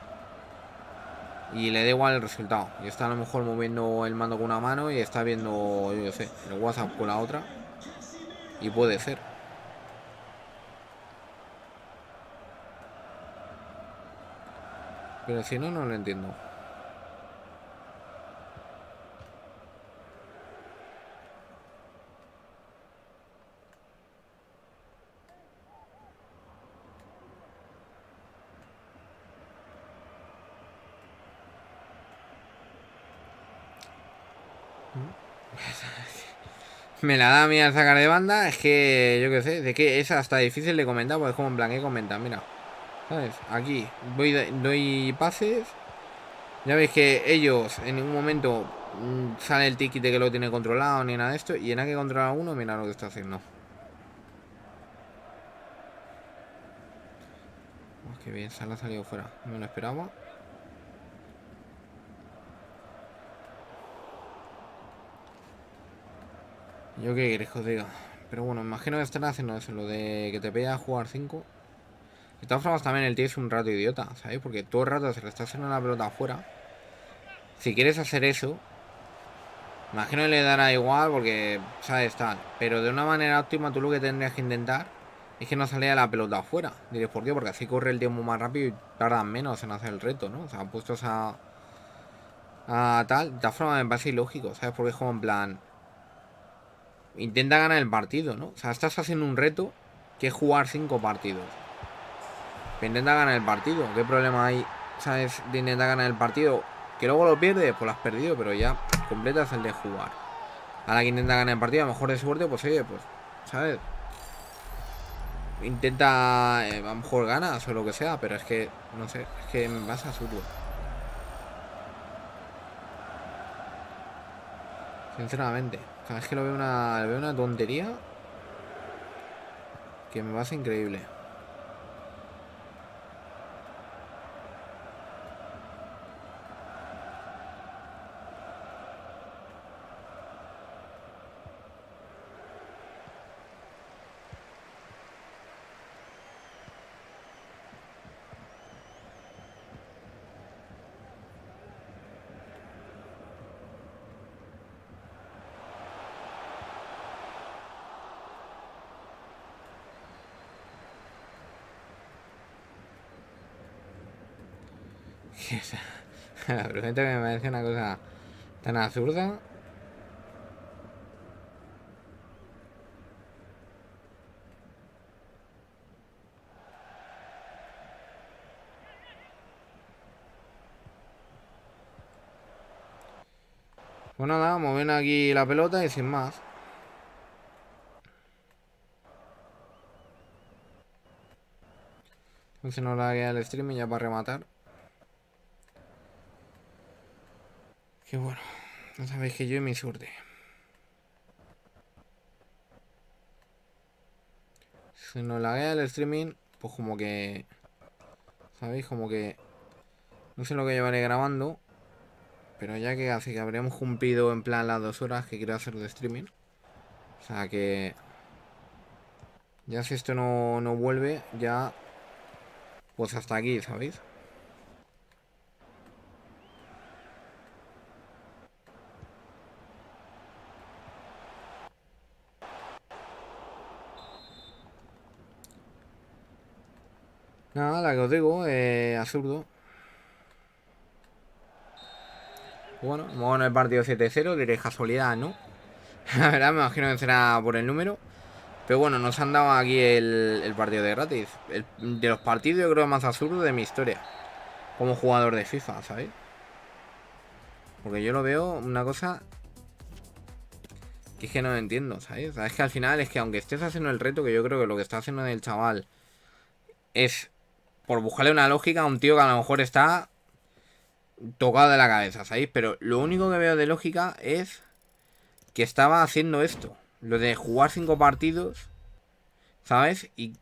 S1: y le da igual el resultado. Y está a lo mejor moviendo el mando con una mano y está viendo, yo sé, el WhatsApp con la otra. Y puede ser. Pero si no, no lo entiendo. me la da a mí al sacar de banda. Es que, yo qué sé, de que es hasta difícil de comentar, porque es como en plan, que comentar, mira. ¿Sabes? Aquí doy pases. Ya veis que ellos en ningún momento mm, sale el ticket que lo tiene controlado ni nada de esto. Y en que controla uno, mira lo que está haciendo. qué bien, se la ha salido fuera. No me lo esperaba. Yo qué querés que diga. Pero bueno, imagino que están haciendo eso, lo de que te pega jugar 5. De todas formas, también el tío es un rato idiota, sabes Porque todo el rato se le está haciendo la pelota afuera. Si quieres hacer eso, imagino que le dará igual porque, ¿sabes? Tal. Pero de una manera óptima, tú lo que tendrías que intentar es que no saliera la pelota afuera. Diréis, ¿por qué? Porque así corre el tiempo más rápido y tardan menos en hacer el reto, ¿no? O sea, puestos a. a tal. De todas formas, me parece ilógico, ¿sabes? Porque es como en plan intenta ganar el partido, ¿no? O sea, estás haciendo un reto que es jugar cinco partidos. intenta ganar el partido. ¿Qué problema hay, sabes, de intentar ganar el partido? Que luego lo pierdes, pues lo has perdido, pero ya completas el de jugar. A la que intenta ganar el partido, a lo mejor de suerte, pues oye, pues, ¿sabes? Intenta, eh, a lo mejor ganas o lo que sea, pero es que, no sé, es que me pasa, suyo. Sinceramente. Cada vez que lo veo una, veo una tontería que me va increíble. la que me parece una cosa tan absurda. Pues nada, moviendo aquí la pelota y sin más. Entonces no la haría el stream y ya para rematar. Que bueno, no sabéis que yo y mi suerte. Si nos vea el streaming, pues como que... ¿Sabéis? Como que... No sé lo que llevaré grabando. Pero ya que así que habríamos cumplido en plan las dos horas que quiero hacer de streaming. O sea que... Ya si esto no, no vuelve, ya... Pues hasta aquí, ¿sabéis? Nada, la que os digo, eh, absurdo. Bueno, bueno, el partido 7-0, diré casualidad, ¿no? La verdad, me imagino que será por el número. Pero bueno, nos han dado aquí el, el partido de gratis. de los partidos, yo creo, más absurdo de mi historia. Como jugador de FIFA, ¿sabéis? Porque yo lo veo una cosa que es que no lo entiendo, ¿sabes? O es que al final es que aunque estés haciendo el reto, que yo creo que lo que está haciendo el chaval es por buscarle una lógica a un tío que a lo mejor está tocado de la cabeza, ¿sabéis? Pero lo único que veo de lógica es que estaba haciendo esto. Lo de jugar cinco partidos, ¿sabes? Y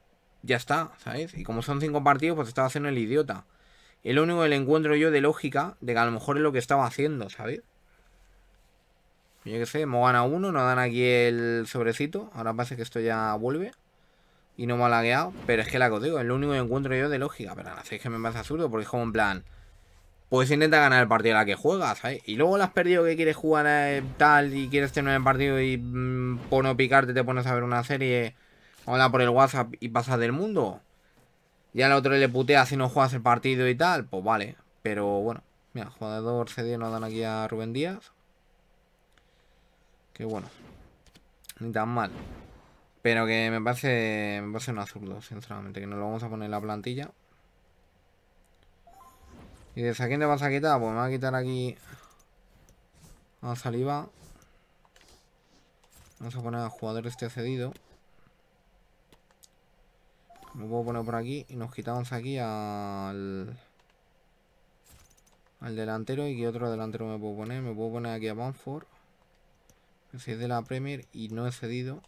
S1: ya está, ¿sabéis? Y como son cinco partidos, pues estaba haciendo el idiota. Es lo único que le encuentro yo de lógica de que a lo mejor es lo que estaba haciendo, ¿sabéis? Yo qué sé, hemos ganado uno, nos dan aquí el sobrecito. Ahora pasa que esto ya vuelve y no me ha lagueado. Pero es que la digo, es lo único que encuentro yo de lógica. Pero nada, es que me parece absurdo porque es como en plan. Pues intenta ganar el partido a la que juegas, ¿sabes? Y luego lo has perdido que quieres jugar eh, tal y quieres tener el partido y pone mm, por picarte te pones a ver una serie, hola por el WhatsApp y pasas del mundo. Ya al otro le puteas si no juegas el partido y tal, pues vale. Pero bueno, mira, jugador cedido nos dan aquí a Rubén Díaz. Que bueno, ni tan mal. Pero que me parece, me parece un absurdo, sinceramente. Que no lo vamos a poner en la plantilla. ¿Y desde quién te vas a quitar? Pues me va a quitar aquí a Saliva. Vamos a poner al jugador este cedido. Lo puedo poner por aquí y nos quitamos aquí al... Al delantero y que otro delantero me puedo poner. Me puedo poner aquí a Banford. Si es de la Premier y no he cedido.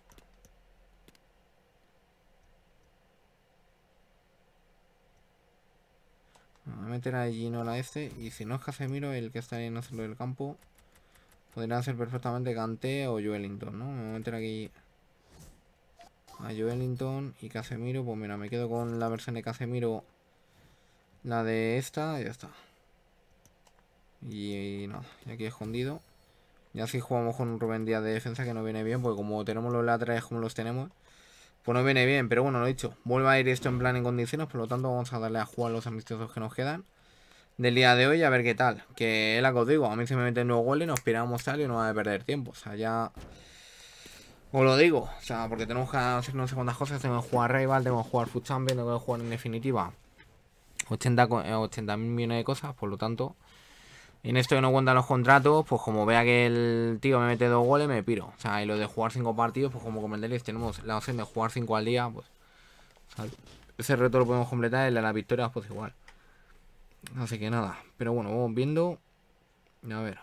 S1: Vamos a meter a a este. Y si no es Casemiro el que está en el del campo, podrían ser perfectamente Gante o Joelinton, ¿no? a meter aquí a Joelinton y Casemiro. Pues mira, me quedo con la versión de Casemiro, la de esta, y ya está. Y, nada, y aquí escondido. Y así jugamos con un Rubén Díaz de defensa que no viene bien, porque como tenemos los laterales como los tenemos, pues no viene bien, pero bueno, lo he dicho. Vuelve a ir esto en plan en condiciones, por lo tanto vamos a darle a jugar los amistosos que nos quedan del día de hoy a ver qué tal. Que es la que os digo, a mí se me meten nuevos goles, nos piramos tal y no va a perder tiempo. O sea, ya... Os lo digo, o sea, porque tenemos que hacer no sé cuántas cosas, Tenemos que jugar Rival, tengo que jugar Food Champion, tengo que jugar en definitiva 80 eh, mil millones de cosas, por lo tanto, en esto que no cuentan los contratos, pues como vea que el tío me mete dos goles, me piro. O sea, y lo de jugar cinco partidos, pues como comentaréis, tenemos la opción de jugar cinco al día, pues... ese reto lo podemos completar, el de las victorias, pues igual. Así que nada, pero bueno, vamos viendo. A ver.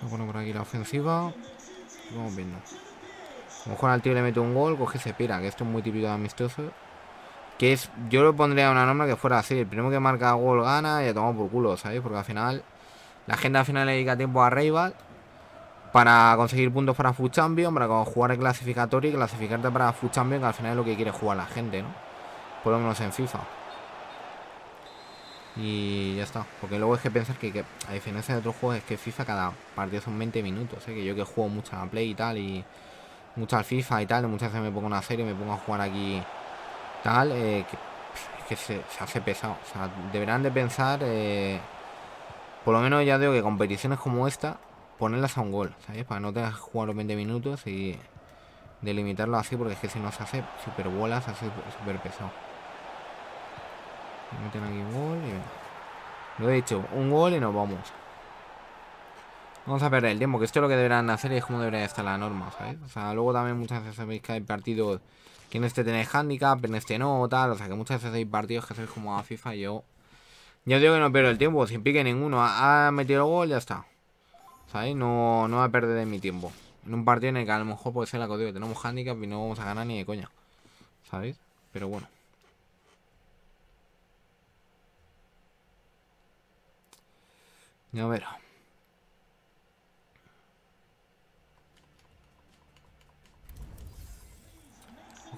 S1: Bueno, por aquí la ofensiva. Vamos viendo. A lo mejor al tío le mete un gol, coge y se pira, que esto es muy típico de amistoso. Que es, yo lo pondría una norma que fuera así. El primero que marca gol gana y a tomar por culo, ¿sabéis? Porque al final, la gente al final le dedica tiempo a Rival para conseguir puntos para Food Champion, para jugar el clasificatorio y clasificarte para FUT Champion, que al final es lo que quiere jugar la gente, ¿no? Por lo menos en FIFA. Y ya está. Porque luego es que pensar que, a diferencia de otros juegos, es que FIFA cada partido son 20 minutos. ¿eh? Que yo que juego mucha a Play y tal, y Mucha FIFA y tal, muchas veces me pongo una serie, Y me pongo a jugar aquí tal, eh, que, es que se, hace pesado. O sea, deberán de pensar, eh, por lo menos ya digo que competiciones como esta, ponerlas a un gol, ¿sabes? Para no tener que jugar los 20 minutos y delimitarlo así, porque es que si no se hace super bolas, se hace super pesado. Meten aquí un gol y... Lo he dicho, un gol y nos vamos. Vamos a perder el tiempo, que esto es lo que deberán hacer y es como debería estar la norma, ¿sabéis? O sea, luego también muchas veces sabéis que hay partidos que en este tenéis handicap, en este no, tal. O sea, que muchas veces hay partidos que sois como a FIFA yo... Yo digo que no pierdo el tiempo, sin pique ninguno. Ha, metido el gol, ya está. ¿Sabéis? No, no a perder mi tiempo. En un partido en el que a lo mejor puede ser la que tenemos handicap y no vamos a ganar ni de coña. ¿Sabéis? Pero bueno. Ya verá.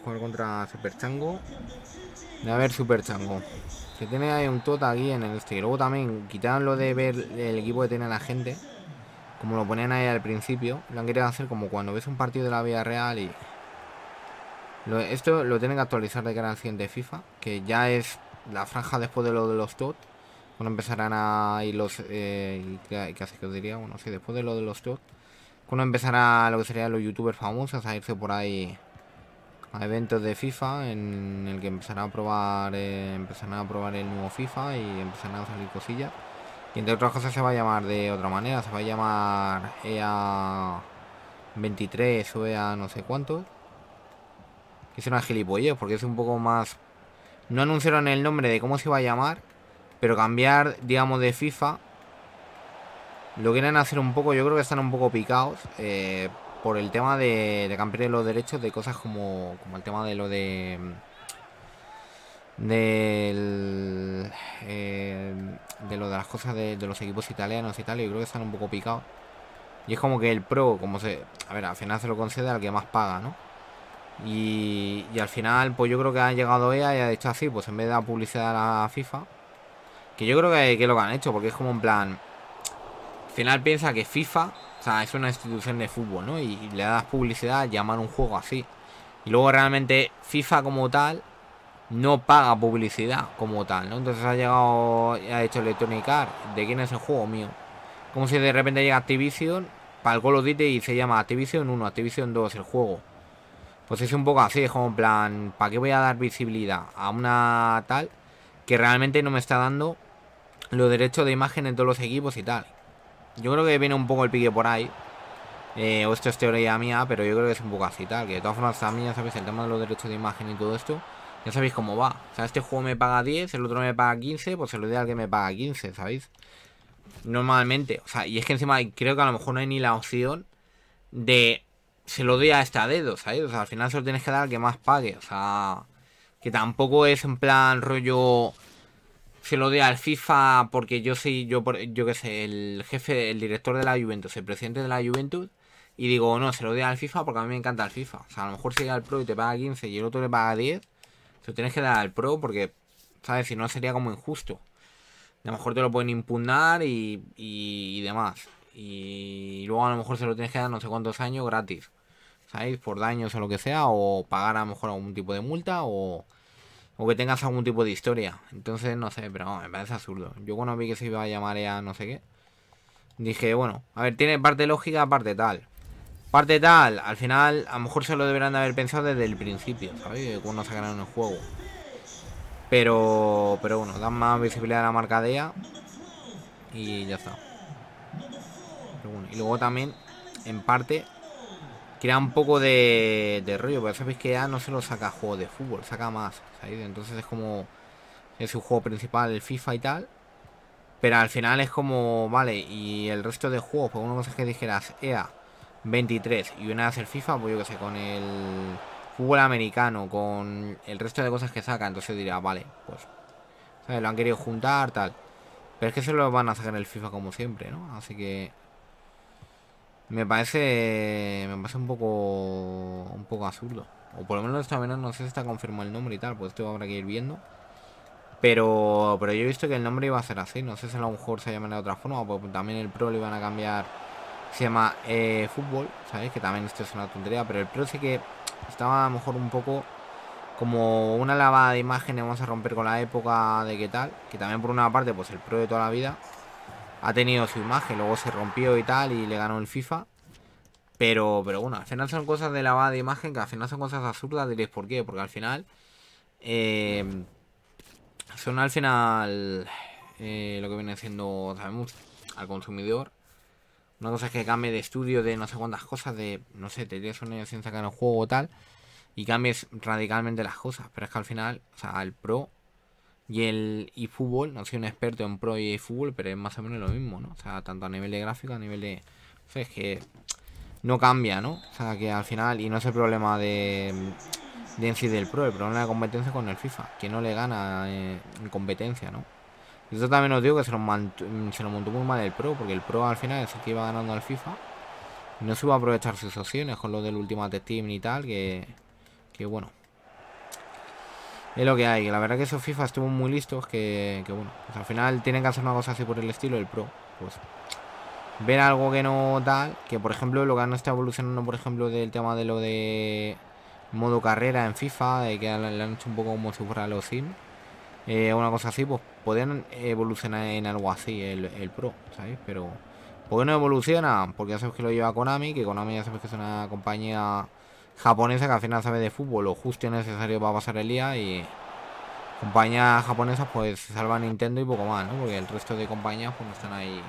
S1: jugar contra Super Chango. A ver, Super Chango. Que tiene ahí un tot aquí en el este. Y luego también quitaron lo de ver el equipo que tiene la gente. Como lo ponían ahí al principio. Lo han querido hacer como cuando ves un partido de la vida real y. Lo, esto lo tienen que actualizar de cara al siguiente FIFA. Que ya es la franja después de lo de los TOT. Cuando empezarán a ir los. Que ¿qué, hace que os diría? Bueno, sí, después de lo de los TOT. Cuando empezará lo que serían los youtubers famosos a irse por ahí a eventos de FIFA en el que empezarán a probar eh, a probar el nuevo FIFA y empezarán a salir cosillas y entre otras cosas se va a llamar de otra manera se va a llamar EA 23 o EA no sé cuántos que son una gilipollas porque es un poco más no anunciaron el nombre de cómo se va a llamar pero cambiar digamos de FIFA lo quieren hacer un poco yo creo que están un poco picados eh, por el tema de, de los derechos de cosas como, como el tema de lo de mm, del eh, de lo de las cosas de, los equipos italianos y tal, y creo que están un poco picados. Y es como que el pro, como se. A ver, al final se lo concede al que más paga, ¿no? Y, y al final, pues yo creo que ha llegado ella y ha dicho así, pues en vez de publicidad a la FIFA, que yo creo que, que lo que han hecho, porque es como en plan. Al final piensa que FIFA o sea, es una institución de fútbol, ¿no? Y, le das publicidad llamar un juego así. Y luego realmente FIFA como tal no paga publicidad como tal, ¿no? Entonces ha llegado, ha hecho Electronic Arts, ¿de quién es el juego mío? Como si de repente llega Activision para el Call of y se llama Activision 1, Activision 2 el juego. Pues es un poco así, es como en plan, ¿para qué voy a dar visibilidad a una tal que realmente no me está dando los derechos de imagen en todos los equipos y tal? Yo creo que viene un poco el pique por ahí. Eh, o esto es teoría mía, pero yo creo que es un poco así tal. Que de todas formas, también ya sabéis el tema de los derechos de imagen y todo esto. Ya sabéis cómo va. O sea, este juego me paga 10, el otro me paga 15, pues se lo doy al que me paga 15, ¿sabéis? Normalmente. O sea, y es que encima creo que a lo mejor no hay ni la opción de se lo doy a esta dedo, ¿Sabéis? O sea, al final se tienes que dar al que más pague. O sea, que tampoco es en plan rollo se lo dé al FIFA porque yo soy, yo, yo qué sé, el jefe, el director de la Juventus, el presidente de la Juventus, y digo, no, se lo dé al FIFA porque a mí me encanta el FIFA. O sea, a lo mejor si llega al pro y te paga 15 y el otro le paga 10, se lo tienes que dar al pro porque, ¿sabes? Si no sería como injusto. A lo mejor te lo pueden impugnar y, y, demás. Y luego a lo mejor se lo tienes que dar no sé cuántos años gratis. ¿Sabéis? Por daños o lo que sea. O pagar a lo mejor algún tipo de multa. O, o que tengas algún tipo de historia. Entonces, no sé, pero me parece absurdo. Yo cuando vi que se iba a llamar ya, no sé qué, dije, bueno, a ver, tiene parte lógica, parte tal. Parte tal, al final, a lo mejor se lo deberán de haber pensado desde el principio, ¿sabes? Cuando sacaron el juego. Pero, pero bueno, dan más visibilidad a la marca de ella y ya está. y luego también, en parte, que un poco de, rollo, pero sabéis que EA no se lo saca juego de fútbol, saca más, ¿sabéis? Entonces es como, es su juego principal, el FIFA y tal, pero al final es como, vale, y el resto de juegos, pues una cosa es que dijeras EA 23 y una es el FIFA, pues yo que sé, con el fútbol americano, con el resto de cosas que saca, entonces dirá, vale, pues, ¿sabes? Lo han querido juntar, tal. Pero es que se lo van a sacar en el FIFA como siempre, ¿no? Así que me parece. Me parece un poco. Un poco absurdo. O por lo menos esta menos no sé si está confirmado el nombre y tal, pues esto habrá que ir viendo. Pero, pero yo he visto que el nombre iba a ser así. No sé si a lo mejor se llama de otra forma. pues también el Pro le iban a cambiar. Se llama eh, Fútbol, ¿sabes? Que también esto es una tontería. Pero el Pro sí que estaba a lo mejor un poco como una lavada de imágenes. Vamos a romper con la época de qué tal. Que también por una parte, pues el Pro de toda la vida ha tenido su imagen, luego se rompió y tal y le ganó el FIFA. Pero, pero bueno, al final son cosas de lavada de imagen que al final son cosas absurdas, diréis por qué, porque al final eh, son al final eh, lo que viene siendo, sabemos, al consumidor. Una cosa es que cambie de estudio, de no sé cuántas cosas, de, no sé, te tienes una año que sacar juego o tal, y cambies radicalmente las cosas. Pero es que al final, o sea, el pro y el eFootball, no soy un experto en Pro y eFootball, pero es más o menos lo mismo, ¿no? O sea, tanto a nivel de gráfico, a nivel de... O es que no cambia, ¿no? O sea, que al final, y no es el problema de, de en sí del Pro, el problema de competencia con el FIFA, que no le gana en competencia, ¿no? Yo también os digo que se lo, se montó muy mal el Pro, porque el Pro al final es el que iba ganando al FIFA. no se iba a aprovechar sus opciones con lo del último Team y tal, que, que bueno, es lo que hay. La verdad que esos FIFA estuvo muy listos que, bueno, pues al final tienen que hacer una cosa así por el estilo, del pro. Pues ver algo que no tal, que por ejemplo lo que no está evolucionando, por ejemplo, del tema de lo de modo carrera en FIFA, de que le han hecho un poco como si fuera los sim eh, una cosa así, pues podrían evolucionar en algo así el, pro, ¿sabéis? Pero, ¿por no evoluciona? Porque ya sabes que lo lleva Konami, que Konami ya sabes que es una compañía japonesa que al final sabe de fútbol lo justo y necesario para pasar el día y compañías japonesas pues se salva Nintendo y poco más, ¿no? Porque el resto de compañías pues no están ahí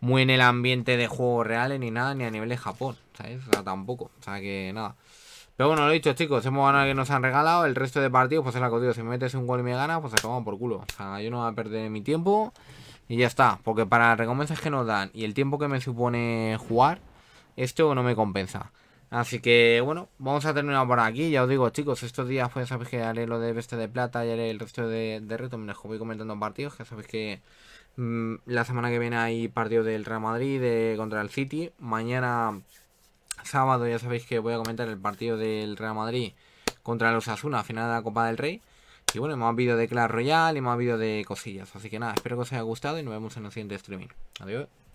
S1: muy en el ambiente de juegos reales ni nada, ni a nivel de Japón, ¿sabes? O sea, tampoco, o sea que nada. Pero bueno, lo dicho, chicos, hemos ganado que nos han regalado. El resto de partidos, pues es la que Si me metes un gol y me gana, pues se acabamos por culo. O sea, yo no voy a perder mi tiempo. Y ya está. Porque para las recompensas que nos dan y el tiempo que me supone jugar, esto no me compensa. Así que bueno, vamos a terminar por aquí. Ya os digo, chicos, estos días pues sabéis que haré lo de Veste de Plata y haré el resto de, de retos. Me les voy comentando partidos, ya sabéis que mm, la semana que viene hay partido del Real Madrid contra el City. Mañana sábado ya sabéis que voy a comentar el partido del Real Madrid contra los Asuna, final de la Copa del Rey. Y bueno, hemos habido de Clash Royale y hemos habido de cosillas. Así que nada, espero que os haya gustado y nos vemos en el siguiente streaming. Adiós.